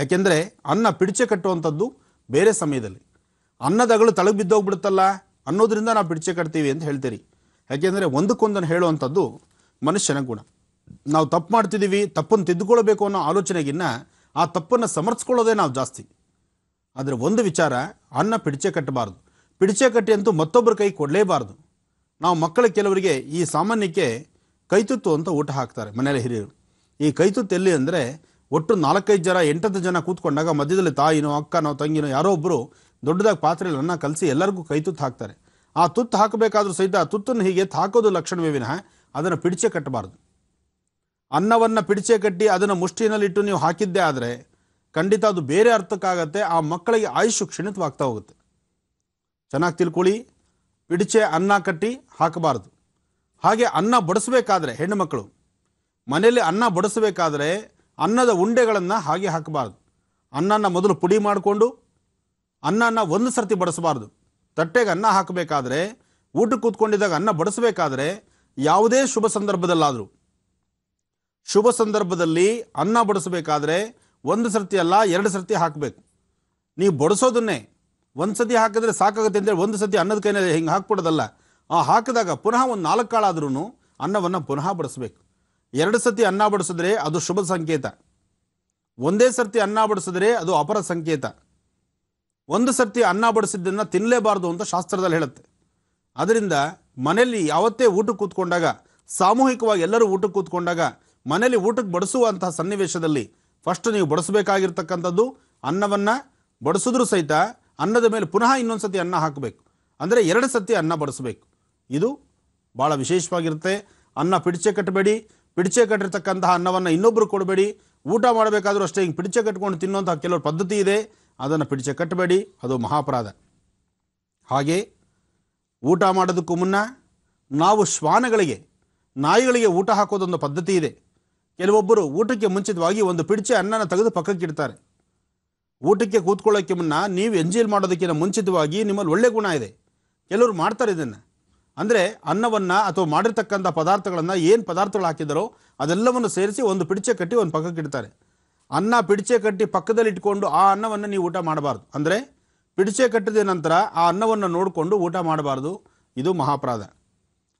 ಯಾಕೆಂದರೆ ಅನ್ನ ಪಿಡಿಚೆ ಕಟ್ಟುವಂಥದ್ದು ಬೇರೆ ಸಮಯದಲ್ಲಿ ಅನ್ನದಗಳು ತಳಗೆ ಬಿದ್ದೋಗ್ಬಿಡುತ್ತಲ್ಲ ಅನ್ನೋದರಿಂದ ನಾವು ಪಿಡಿಚೆ ಕಟ್ತೀವಿ ಅಂತ ಹೇಳ್ತೀರಿ ಯಾಕೆಂದರೆ ಒಂದಕ್ಕೊಂದನ್ನು ಹೇಳುವಂಥದ್ದು ಮನುಷ್ಯನ ಗುಣ ನಾವು ತಪ್ಪು ಮಾಡ್ತಿದ್ದೀವಿ ತಪ್ಪನ್ನು ತಿದ್ದುಕೊಳ್ಬೇಕು ಅನ್ನೋ ಆಲೋಚನೆಗಿನ್ನ ಆ ತಪ್ಪನ್ನು ಸಮರ್ಥಿಸ್ಕೊಳ್ಳೋದೇ ನಾವು ಜಾಸ್ತಿ ಆದರೆ ಒಂದು ವಿಚಾರ ಅನ್ನ ಪಿಡಿಚೆ ಕಟ್ಟಬಾರ್ದು ಪಿಡಿಚೆ ಕಟ್ಟಿ ಅಂತೂ ಮತ್ತೊಬ್ಬರ ಕೈ ಕೊಡಲೇಬಾರ್ದು ನಾವು ಮಕ್ಕಳ ಕೆಲವರಿಗೆ ಈ ಸಾಮಾನ್ಯಕ್ಕೆ ಕೈತುತ್ತು ಅಂತ ಊಟ ಹಾಕ್ತಾರೆ ಮನೆಯಲ್ಲಿ ಹಿರಿಯರು ಈ ಕೈತುತ್ತು ಎಲ್ಲಿ ಅಂದರೆ ಒಟ್ಟು ನಾಲ್ಕೈದು ಜನ ಎಂಟತ್ತು ಜನ ಕೂತ್ಕೊಂಡಾಗ ಮಧ್ಯದಲ್ಲಿ ತಾಯಿನೋ ಅಕ್ಕನೋ ತಂಗಿನೋ ಯಾರೋ ಒಬ್ಬರು ದೊಡ್ಡದಾಗಿ ಪಾತ್ರೆಯಲ್ಲಿ ಅನ್ನ ಕಲಸಿ ಎಲ್ಲರಿಗೂ ಕೈ ತುತ್ತು ಹಾಕ್ತಾರೆ ಆ ತುತ್ತು ಹಾಕಬೇಕಾದ್ರೂ ಸಹಿತ ಆ ತುತ್ತನ್ನು ಹೀಗೆ ಹಾಕೋದು ಲಕ್ಷಣವೇ ವಿನಃ ಅದನ್ನು ಪಿಡಿಚೆ ಕಟ್ಟಬಾರ್ದು ಅನ್ನವನ್ನು ಪಿಡಿಚೆ ಕಟ್ಟಿ ಅದನ್ನು ಮುಷ್ಟಿನಲ್ಲಿಟ್ಟು ನೀವು ಹಾಕಿದ್ದೇ ಆದರೆ ಖಂಡಿತ ಅದು ಬೇರೆ ಅರ್ಥಕ್ಕಾಗತ್ತೆ ಆ ಮಕ್ಕಳಿಗೆ ಆಯುಷು ಕ್ಷೀಣಿತವಾಗ್ತಾ ಹೋಗುತ್ತೆ ಚೆನ್ನಾಗಿ ತಿಳ್ಕೊಳ್ಳಿ ಪಿಡಿಚೆ ಅನ್ನ ಕಟ್ಟಿ ಹಾಕಬಾರ್ದು ಹಾಗೆ ಅನ್ನ ಬಡಿಸ್ಬೇಕಾದ್ರೆ ಹೆಣ್ಣು ಮಕ್ಕಳು ಮನೆಯಲ್ಲಿ ಅನ್ನ ಬಡಿಸ್ಬೇಕಾದ್ರೆ ಅನ್ನದ ಉಂಡೆಗಳನ್ನು ಹಾಗೆ ಹಾಕಬಾರ್ದು ಅನ್ನನ ಮೊದಲು ಪುಡಿ ಮಾಡಿಕೊಂಡು ಅನ್ನನ ಒಂದು ಸರ್ತಿ ಬಡಿಸಬಾರ್ದು ತಟ್ಟೆಗೆ ಅನ್ನ ಹಾಕಬೇಕಾದ್ರೆ ಊಟ ಕೂತ್ಕೊಂಡಿದ್ದಾಗ ಅನ್ನ ಬಡಿಸಬೇಕಾದ್ರೆ ಯಾವುದೇ ಶುಭ ಸಂದರ್ಭದಲ್ಲಾದರೂ ಶುಭ ಸಂದರ್ಭದಲ್ಲಿ ಅನ್ನ ಬಡಿಸಬೇಕಾದ್ರೆ ಒಂದು ಸರ್ತಿ ಅಲ್ಲ ಎರಡು ಸರ್ತಿ ಹಾಕಬೇಕು ನೀವು ಬಡಿಸೋದನ್ನೇ ಒಂದು ಸತಿ ಹಾಕಿದ್ರೆ ಸಾಕಾಗುತ್ತೆ ಅಂತೇಳಿ ಒಂದು ಸತಿ ಅನ್ನದ ಕೈನಲ್ಲಿ ಹಿಂಗೆ ಹಾಕ್ಬಿಡೋದಲ್ಲ ಆ ಹಾಕಿದಾಗ ಪುನಃ ಒಂದು ನಾಲ್ಕು ಕಾಳಾದ್ರೂ ಅನ್ನವನ್ನು ಪುನಃ ಬಡಿಸ್ಬೇಕು ಎರಡು ಸತಿ ಅನ್ನ ಬಡಿಸಿದ್ರೆ ಅದು ಶುಭ ಸಂಕೇತ ಒಂದೇ ಸರ್ತಿ ಅನ್ನ ಬಡಿಸಿದ್ರೆ ಅದು ಅಪರ ಸಂಕೇತ ಒಂದು ಸರ್ತಿ ಅನ್ನ ಬಡಿಸಿದ್ದನ್ನು ತಿನ್ನಲೇಬಾರದು ಅಂತ ಶಾಸ್ತ್ರದಲ್ಲಿ ಹೇಳುತ್ತೆ ಅದರಿಂದ ಮನೆಯಲ್ಲಿ ಯಾವತ್ತೇ ಊಟಕ್ಕೆ ಕೂತ್ಕೊಂಡಾಗ ಸಾಮೂಹಿಕವಾಗಿ ಎಲ್ಲರೂ ಊಟಕ್ಕೆ ಕೂತ್ಕೊಂಡಾಗ ಮನೆಯಲ್ಲಿ ಊಟಕ್ಕೆ ಬಡಿಸುವಂತಹ ಸನ್ನಿವೇಶದಲ್ಲಿ ಫಸ್ಟ್ ನೀವು ಬಡಿಸಬೇಕಾಗಿರ್ತಕ್ಕಂಥದ್ದು ಅನ್ನವನ್ನು ಬಡಿಸಿದ್ರೂ ಸಹಿತ ಅನ್ನದ ಮೇಲೆ ಪುನಃ ಇನ್ನೊಂದು ಸತಿ ಅನ್ನ ಹಾಕಬೇಕು ಅಂದರೆ ಎರಡು ಸತಿ ಅನ್ನ ಬಡಿಸಬೇಕು ಇದು ಭಾಳ ವಿಶೇಷವಾಗಿರುತ್ತೆ ಅನ್ನ ಪಿಡಿಚೆ ಕಟ್ಟಬೇಡಿ ಪಿಡಿಚೆ ಕಟ್ಟಿರ್ತಕ್ಕಂತಹ ಅನ್ನವನ್ನು ಇನ್ನೊಬ್ಬರು ಕೊಡಬೇಡಿ ಊಟ ಮಾಡಬೇಕಾದರೂ ಅಷ್ಟೇ ಹಿಂಗೆ ಪಿಡಿಚೆ ಕಟ್ಕೊಂಡು ತಿನ್ನುವಂತಹ ಕೆಲವರು ಪದ್ಧತಿ ಇದೆ ಅದನ್ನು ಪಿಡಿಚೆ ಕಟ್ಟಬೇಡಿ ಅದು ಮಹಾಪರಾಧ ಹಾಗೆ ಊಟ ಮಾಡೋದಕ್ಕೂ ಮುನ್ನ ನಾವು ಶ್ವಾನಗಳಿಗೆ ನಾಯಿಗಳಿಗೆ ಊಟ ಹಾಕೋದೊಂದು ಪದ್ಧತಿ ಇದೆ ಕೆಲವೊಬ್ಬರು ಊಟಕ್ಕೆ ಮುಂಚಿತವಾಗಿ ಒಂದು ಪಿಡಿಚೆ ಅನ್ನನ ತೆಗೆದು ಪಕ್ಕಕ್ಕಿಡ್ತಾರೆ ಊಟಕ್ಕೆ ಕೂತ್ಕೊಳ್ಳೋಕ್ಕೆ ಮುನ್ನ ನೀವು ಎಂಜಿಲ್ ಮಾಡೋದಕ್ಕಿಂತ ಮುಂಚಿತವಾಗಿ ನಿಮ್ಮಲ್ಲಿ ಒಳ್ಳೆ ಗುಣ ಇದೆ ಕೆಲವರು ಮಾಡ್ತಾರೆ ಇದನ್ನು ಅಂದರೆ ಅನ್ನವನ್ನು ಅಥವಾ ಮಾಡಿರ್ತಕ್ಕಂಥ ಪದಾರ್ಥಗಳನ್ನು ಏನು ಪದಾರ್ಥಗಳು ಹಾಕಿದರೋ ಅದೆಲ್ಲವನ್ನು ಸೇರಿಸಿ ಒಂದು ಪಿಡಿಚೆ ಕಟ್ಟಿ ಒಂದು ಪಕ್ಕಕ್ಕೆ ಇಡ್ತಾರೆ ಅನ್ನ ಪಿಡಿಚೆ ಕಟ್ಟಿ ಪಕ್ಕದಲ್ಲಿ ಇಟ್ಕೊಂಡು ಆ ಅನ್ನವನ್ನು ನೀವು ಊಟ ಮಾಡಬಾರ್ದು ಅಂದರೆ ಪಿಡಿಚೆ ಕಟ್ಟಿದ ನಂತರ ಆ ಅನ್ನವನ್ನು ನೋಡಿಕೊಂಡು ಊಟ ಮಾಡಬಾರ್ದು ಇದು ಮಹಾಪರಾಧ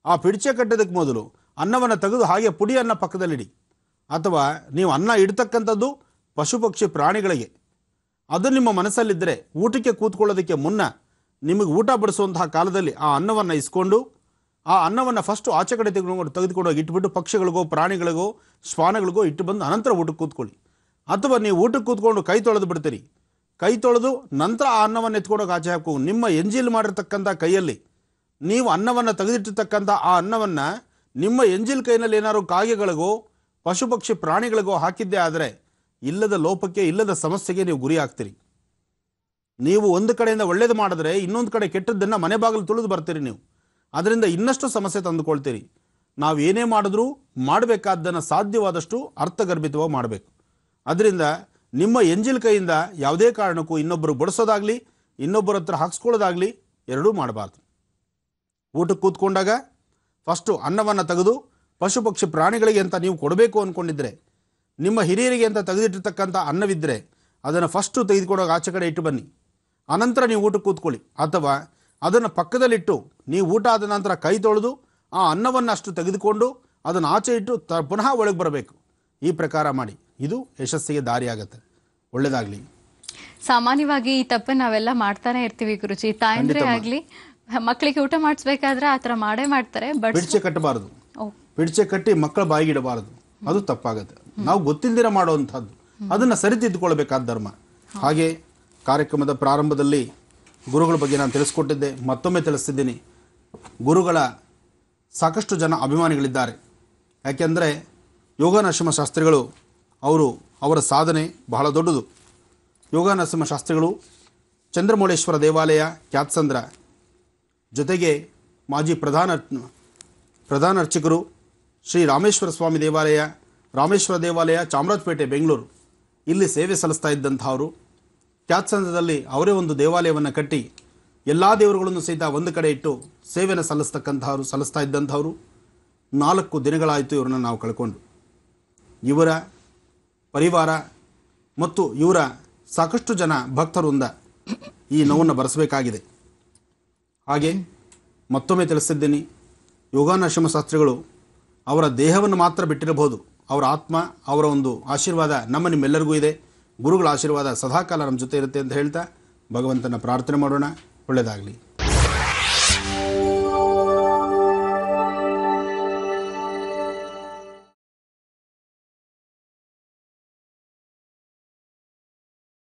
ಆ ಪಿಡಿಚೆ ಕಟ್ಟೋದಕ್ಕೆ ಮೊದಲು ಅನ್ನವನ್ನು ತೆಗೆದು ಹಾಗೆ ಅನ್ನ ಪಕ್ಕದಲ್ಲಿಡಿ ಅಥವಾ ನೀವು ಅನ್ನ ಇಡ್ತಕ್ಕಂಥದ್ದು ಪಶು ಪಕ್ಷಿ ಪ್ರಾಣಿಗಳಿಗೆ ಅದು ನಿಮ್ಮ ಮನಸ್ಸಲ್ಲಿದ್ದರೆ ಊಟಕ್ಕೆ ಕೂತ್ಕೊಳ್ಳೋದಕ್ಕೆ ಮುನ್ನ ನಿಮಗೆ ಊಟ ಬಡಿಸುವಂತಹ ಕಾಲದಲ್ಲಿ ಆ ಅನ್ನವನ್ನು ಇಸ್ಕೊಂಡು ಆ ಅನ್ನವನ್ನು ಫಸ್ಟು ಆಚೆ ಕಡೆ ತೆಗೆದುಕೊಂಡು ತೆಗೆದುಕೊಂಡು ಹೋಗಿ ಇಟ್ಬಿಟ್ಟು ಪಕ್ಷಿಗಳಿಗೋ ಪ್ರಾಣಿಗಳಿಗೋ ಶ್ವಾನಗಳಿಗೋ ಇಟ್ಟು ಬಂದು ಅನಂತರ ಊಟಕ್ಕೆ ಕೂತ್ಕೊಳ್ಳಿ ಅಥವಾ ನೀವು ಊಟಕ್ಕೆ ಕೂತ್ಕೊಂಡು ಕೈ ತೊಳೆದು ಬಿಡ್ತೀರಿ ಕೈ ತೊಳೆದು ನಂತರ ಆ ಅನ್ನವನ್ನು ಎತ್ಕೊಂಡೋಗಿ ಆಚೆ ಹಾಕು ನಿಮ್ಮ ಎಂಜಿಲ್ ಮಾಡಿರ್ತಕ್ಕಂಥ ಕೈಯಲ್ಲಿ ನೀವು ಅನ್ನವನ್ನು ತೆಗೆದಿಟ್ಟಿರ್ತಕ್ಕಂಥ ಆ ಅನ್ನವನ್ನು ನಿಮ್ಮ ಎಂಜಿಲ್ ಕೈನಲ್ಲಿ ಏನಾದ್ರು ಕಾಗೆಗಳಿಗೋ ಪಶುಪಕ್ಷಿ ಪ್ರಾಣಿಗಳಿಗೋ ಹಾಕಿದ್ದೇ ಆದರೆ ಇಲ್ಲದ ಲೋಪಕ್ಕೆ ಇಲ್ಲದ ಸಮಸ್ಯೆಗೆ ನೀವು ಗುರಿ ಆಗ್ತೀರಿ ನೀವು ಒಂದು ಕಡೆಯಿಂದ ಒಳ್ಳೇದು ಮಾಡಿದ್ರೆ ಇನ್ನೊಂದು ಕಡೆ ಕೆಟ್ಟದ್ದನ್ನು ಮನೆ ಬಾಗಿಲು ತುಳಿದು ಬರ್ತೀರಿ ನೀವು ಅದರಿಂದ ಇನ್ನಷ್ಟು ಸಮಸ್ಯೆ ತಂದುಕೊಳ್ತೀರಿ ನಾವು ಏನೇ ಮಾಡಿದ್ರೂ ಮಾಡಬೇಕಾದ್ದನ್ನು ಸಾಧ್ಯವಾದಷ್ಟು ಅರ್ಥಗರ್ಭಿತವಾಗಿ ಮಾಡಬೇಕು ಅದರಿಂದ ನಿಮ್ಮ ಎಂಜಿಲ್ ಕೈಯಿಂದ ಯಾವುದೇ ಕಾರಣಕ್ಕೂ ಇನ್ನೊಬ್ಬರು ಬಡಿಸೋದಾಗಲಿ ಇನ್ನೊಬ್ಬರ ಹತ್ರ ಹಾಕ್ಸ್ಕೊಳ್ಳೋದಾಗಲಿ ಎರಡೂ ಮಾಡಬಾರ್ದು ಊಟಕ್ಕೆ ಕೂತ್ಕೊಂಡಾಗ ಫಸ್ಟು ಅನ್ನವನ್ನು ತೆಗೆದು ಪಶು ಪಕ್ಷಿ ಪ್ರಾಣಿಗಳಿಗೆ ಅಂತ ನೀವು ಕೊಡಬೇಕು ಅಂದ್ಕೊಂಡಿದ್ರೆ ನಿಮ್ಮ ಹಿರಿಯರಿಗೆ ಅಂತ ತೆಗೆದಿಟ್ಟಿರ್ತಕ್ಕಂಥ ಅನ್ನವಿದ್ದರೆ ಅದನ್ನು ಫಸ್ಟು ತೆಗೆದುಕೊಡೋಕೆ ಆಚೆ ಕಡೆ ಇಟ್ಟು ಬನ್ನಿ ಅನಂತರ ನೀವು ಊಟಕ್ಕೆ ಕೂತ್ಕೊಳ್ಳಿ ಅಥವಾ ಅದನ್ನು ಪಕ್ಕದಲ್ಲಿಟ್ಟು ನೀವು ಊಟ ಆದ ನಂತರ ಕೈ ತೊಳೆದು ಆ ಅನ್ನವನ್ನು ಅಷ್ಟು ತೆಗೆದುಕೊಂಡು ಅದನ್ನು ಆಚೆ ಇಟ್ಟು ತ ಪುನಃ ಒಳಗೆ ಬರಬೇಕು ಈ ಪ್ರಕಾರ ಮಾಡಿ ಇದು ಯಶಸ್ಸಿಗೆ ದಾರಿಯಾಗತ್ತೆ ಒಳ್ಳೆಯದಾಗಲಿ ಸಾಮಾನ್ಯವಾಗಿ ಈ ತಪ್ಪು ನಾವೆಲ್ಲ ಮಾಡ್ತಾನೆ ಇರ್ತೀವಿ ಗುರುಜಿ ತಾಯಂದ್ರೆ ಆಗಲಿ ಮಕ್ಕಳಿಗೆ ಊಟ ಮಾಡಿಸ್ಬೇಕಾದ್ರೆ ಆ ಥರ ಮಾಡೇ ಮಾಡ್ತಾರೆ ಬಟ್ ಬಿಡ್ಚೆ ಕಟ್ಟಬಾರದು ಬಿಡ್ಚೆ ಕಟ್ಟಿ ಮಕ್ಕಳ ಬಾಯಿಗಿಡಬಾರದು ಅದು ತಪ್ಪಾಗುತ್ತೆ ನಾವು ಗೊತ್ತಿಲ್ದಿರ ಮಾಡುವಂಥದ್ದು ಅದನ್ನು ತಿದ್ದುಕೊಳ್ಬೇಕಾದ ಧರ್ಮ ಹಾಗೆ ಕಾರ್ಯಕ್ರಮದ ಪ್ರಾರಂಭದಲ್ಲಿ ಗುರುಗಳ ಬಗ್ಗೆ ನಾನು ತಿಳಿಸ್ಕೊಟ್ಟಿದ್ದೆ ಮತ್ತೊಮ್ಮೆ ತಿಳಿಸ್ತಿದ್ದೀನಿ ಗುರುಗಳ ಸಾಕಷ್ಟು ಜನ ಅಭಿಮಾನಿಗಳಿದ್ದಾರೆ ಯಾಕೆಂದರೆ ಯೋಗಾನಶಮ ಶಾಸ್ತ್ರಿಗಳು ಅವರು ಅವರ ಸಾಧನೆ ಬಹಳ ದೊಡ್ಡದು ಯೋಗಾನಶಮ ಶಾಸ್ತ್ರಿಗಳು ಚಂದ್ರಮೌಳೇಶ್ವರ ದೇವಾಲಯ ಖ್ಯಾತಸಂದ್ರ ಜೊತೆಗೆ ಮಾಜಿ ಪ್ರಧಾನ ಪ್ರಧಾನ ಅರ್ಚಕರು ಶ್ರೀ ರಾಮೇಶ್ವರ ಸ್ವಾಮಿ ದೇವಾಲಯ ರಾಮೇಶ್ವರ ದೇವಾಲಯ ಚಾಮರಾಜಪೇಟೆ ಬೆಂಗಳೂರು ಇಲ್ಲಿ ಸೇವೆ ಸಲ್ಲಿಸ್ತಾ ಇದ್ದಂಥವರು ತ್ಯಾತ್ಸಂದದಲ್ಲಿ ಅವರೇ ಒಂದು ದೇವಾಲಯವನ್ನು ಕಟ್ಟಿ ಎಲ್ಲ ದೇವರುಗಳನ್ನು ಸಹಿತ ಒಂದು ಕಡೆ ಇಟ್ಟು ಸೇವೆಯನ್ನು ಸಲ್ಲಿಸ್ತಕ್ಕಂಥವ್ರು ಸಲ್ಲಿಸ್ತಾ ಇದ್ದಂಥವ್ರು ನಾಲ್ಕು ದಿನಗಳಾಯಿತು ಇವರನ್ನು ನಾವು ಕಳ್ಕೊಂಡು ಇವರ ಪರಿವಾರ ಮತ್ತು ಇವರ ಸಾಕಷ್ಟು ಜನ ಭಕ್ತರಿಂದ ಈ ನೋವನ್ನು ಬರೆಸಬೇಕಾಗಿದೆ ಹಾಗೆ ಮತ್ತೊಮ್ಮೆ ತಿಳಿಸಿದ್ದೀನಿ ಶಾಸ್ತ್ರಿಗಳು ಅವರ ದೇಹವನ್ನು ಮಾತ್ರ ಬಿಟ್ಟಿರಬಹುದು ಅವರ ಆತ್ಮ ಅವರ ಒಂದು ಆಶೀರ್ವಾದ ನಮ್ಮ ನಿಮ್ಮೆಲ್ಲರಿಗೂ ಇದೆ ಗುರುಗಳ ಆಶೀರ್ವಾದ ಸದಾಕಾಲ ನಮ್ಮ ಜೊತೆ ಇರುತ್ತೆ ಅಂತ ಹೇಳ್ತಾ ಭಗವಂತನ ಪ್ರಾರ್ಥನೆ ಮಾಡೋಣ ಒಳ್ಳೆಯದಾಗಲಿ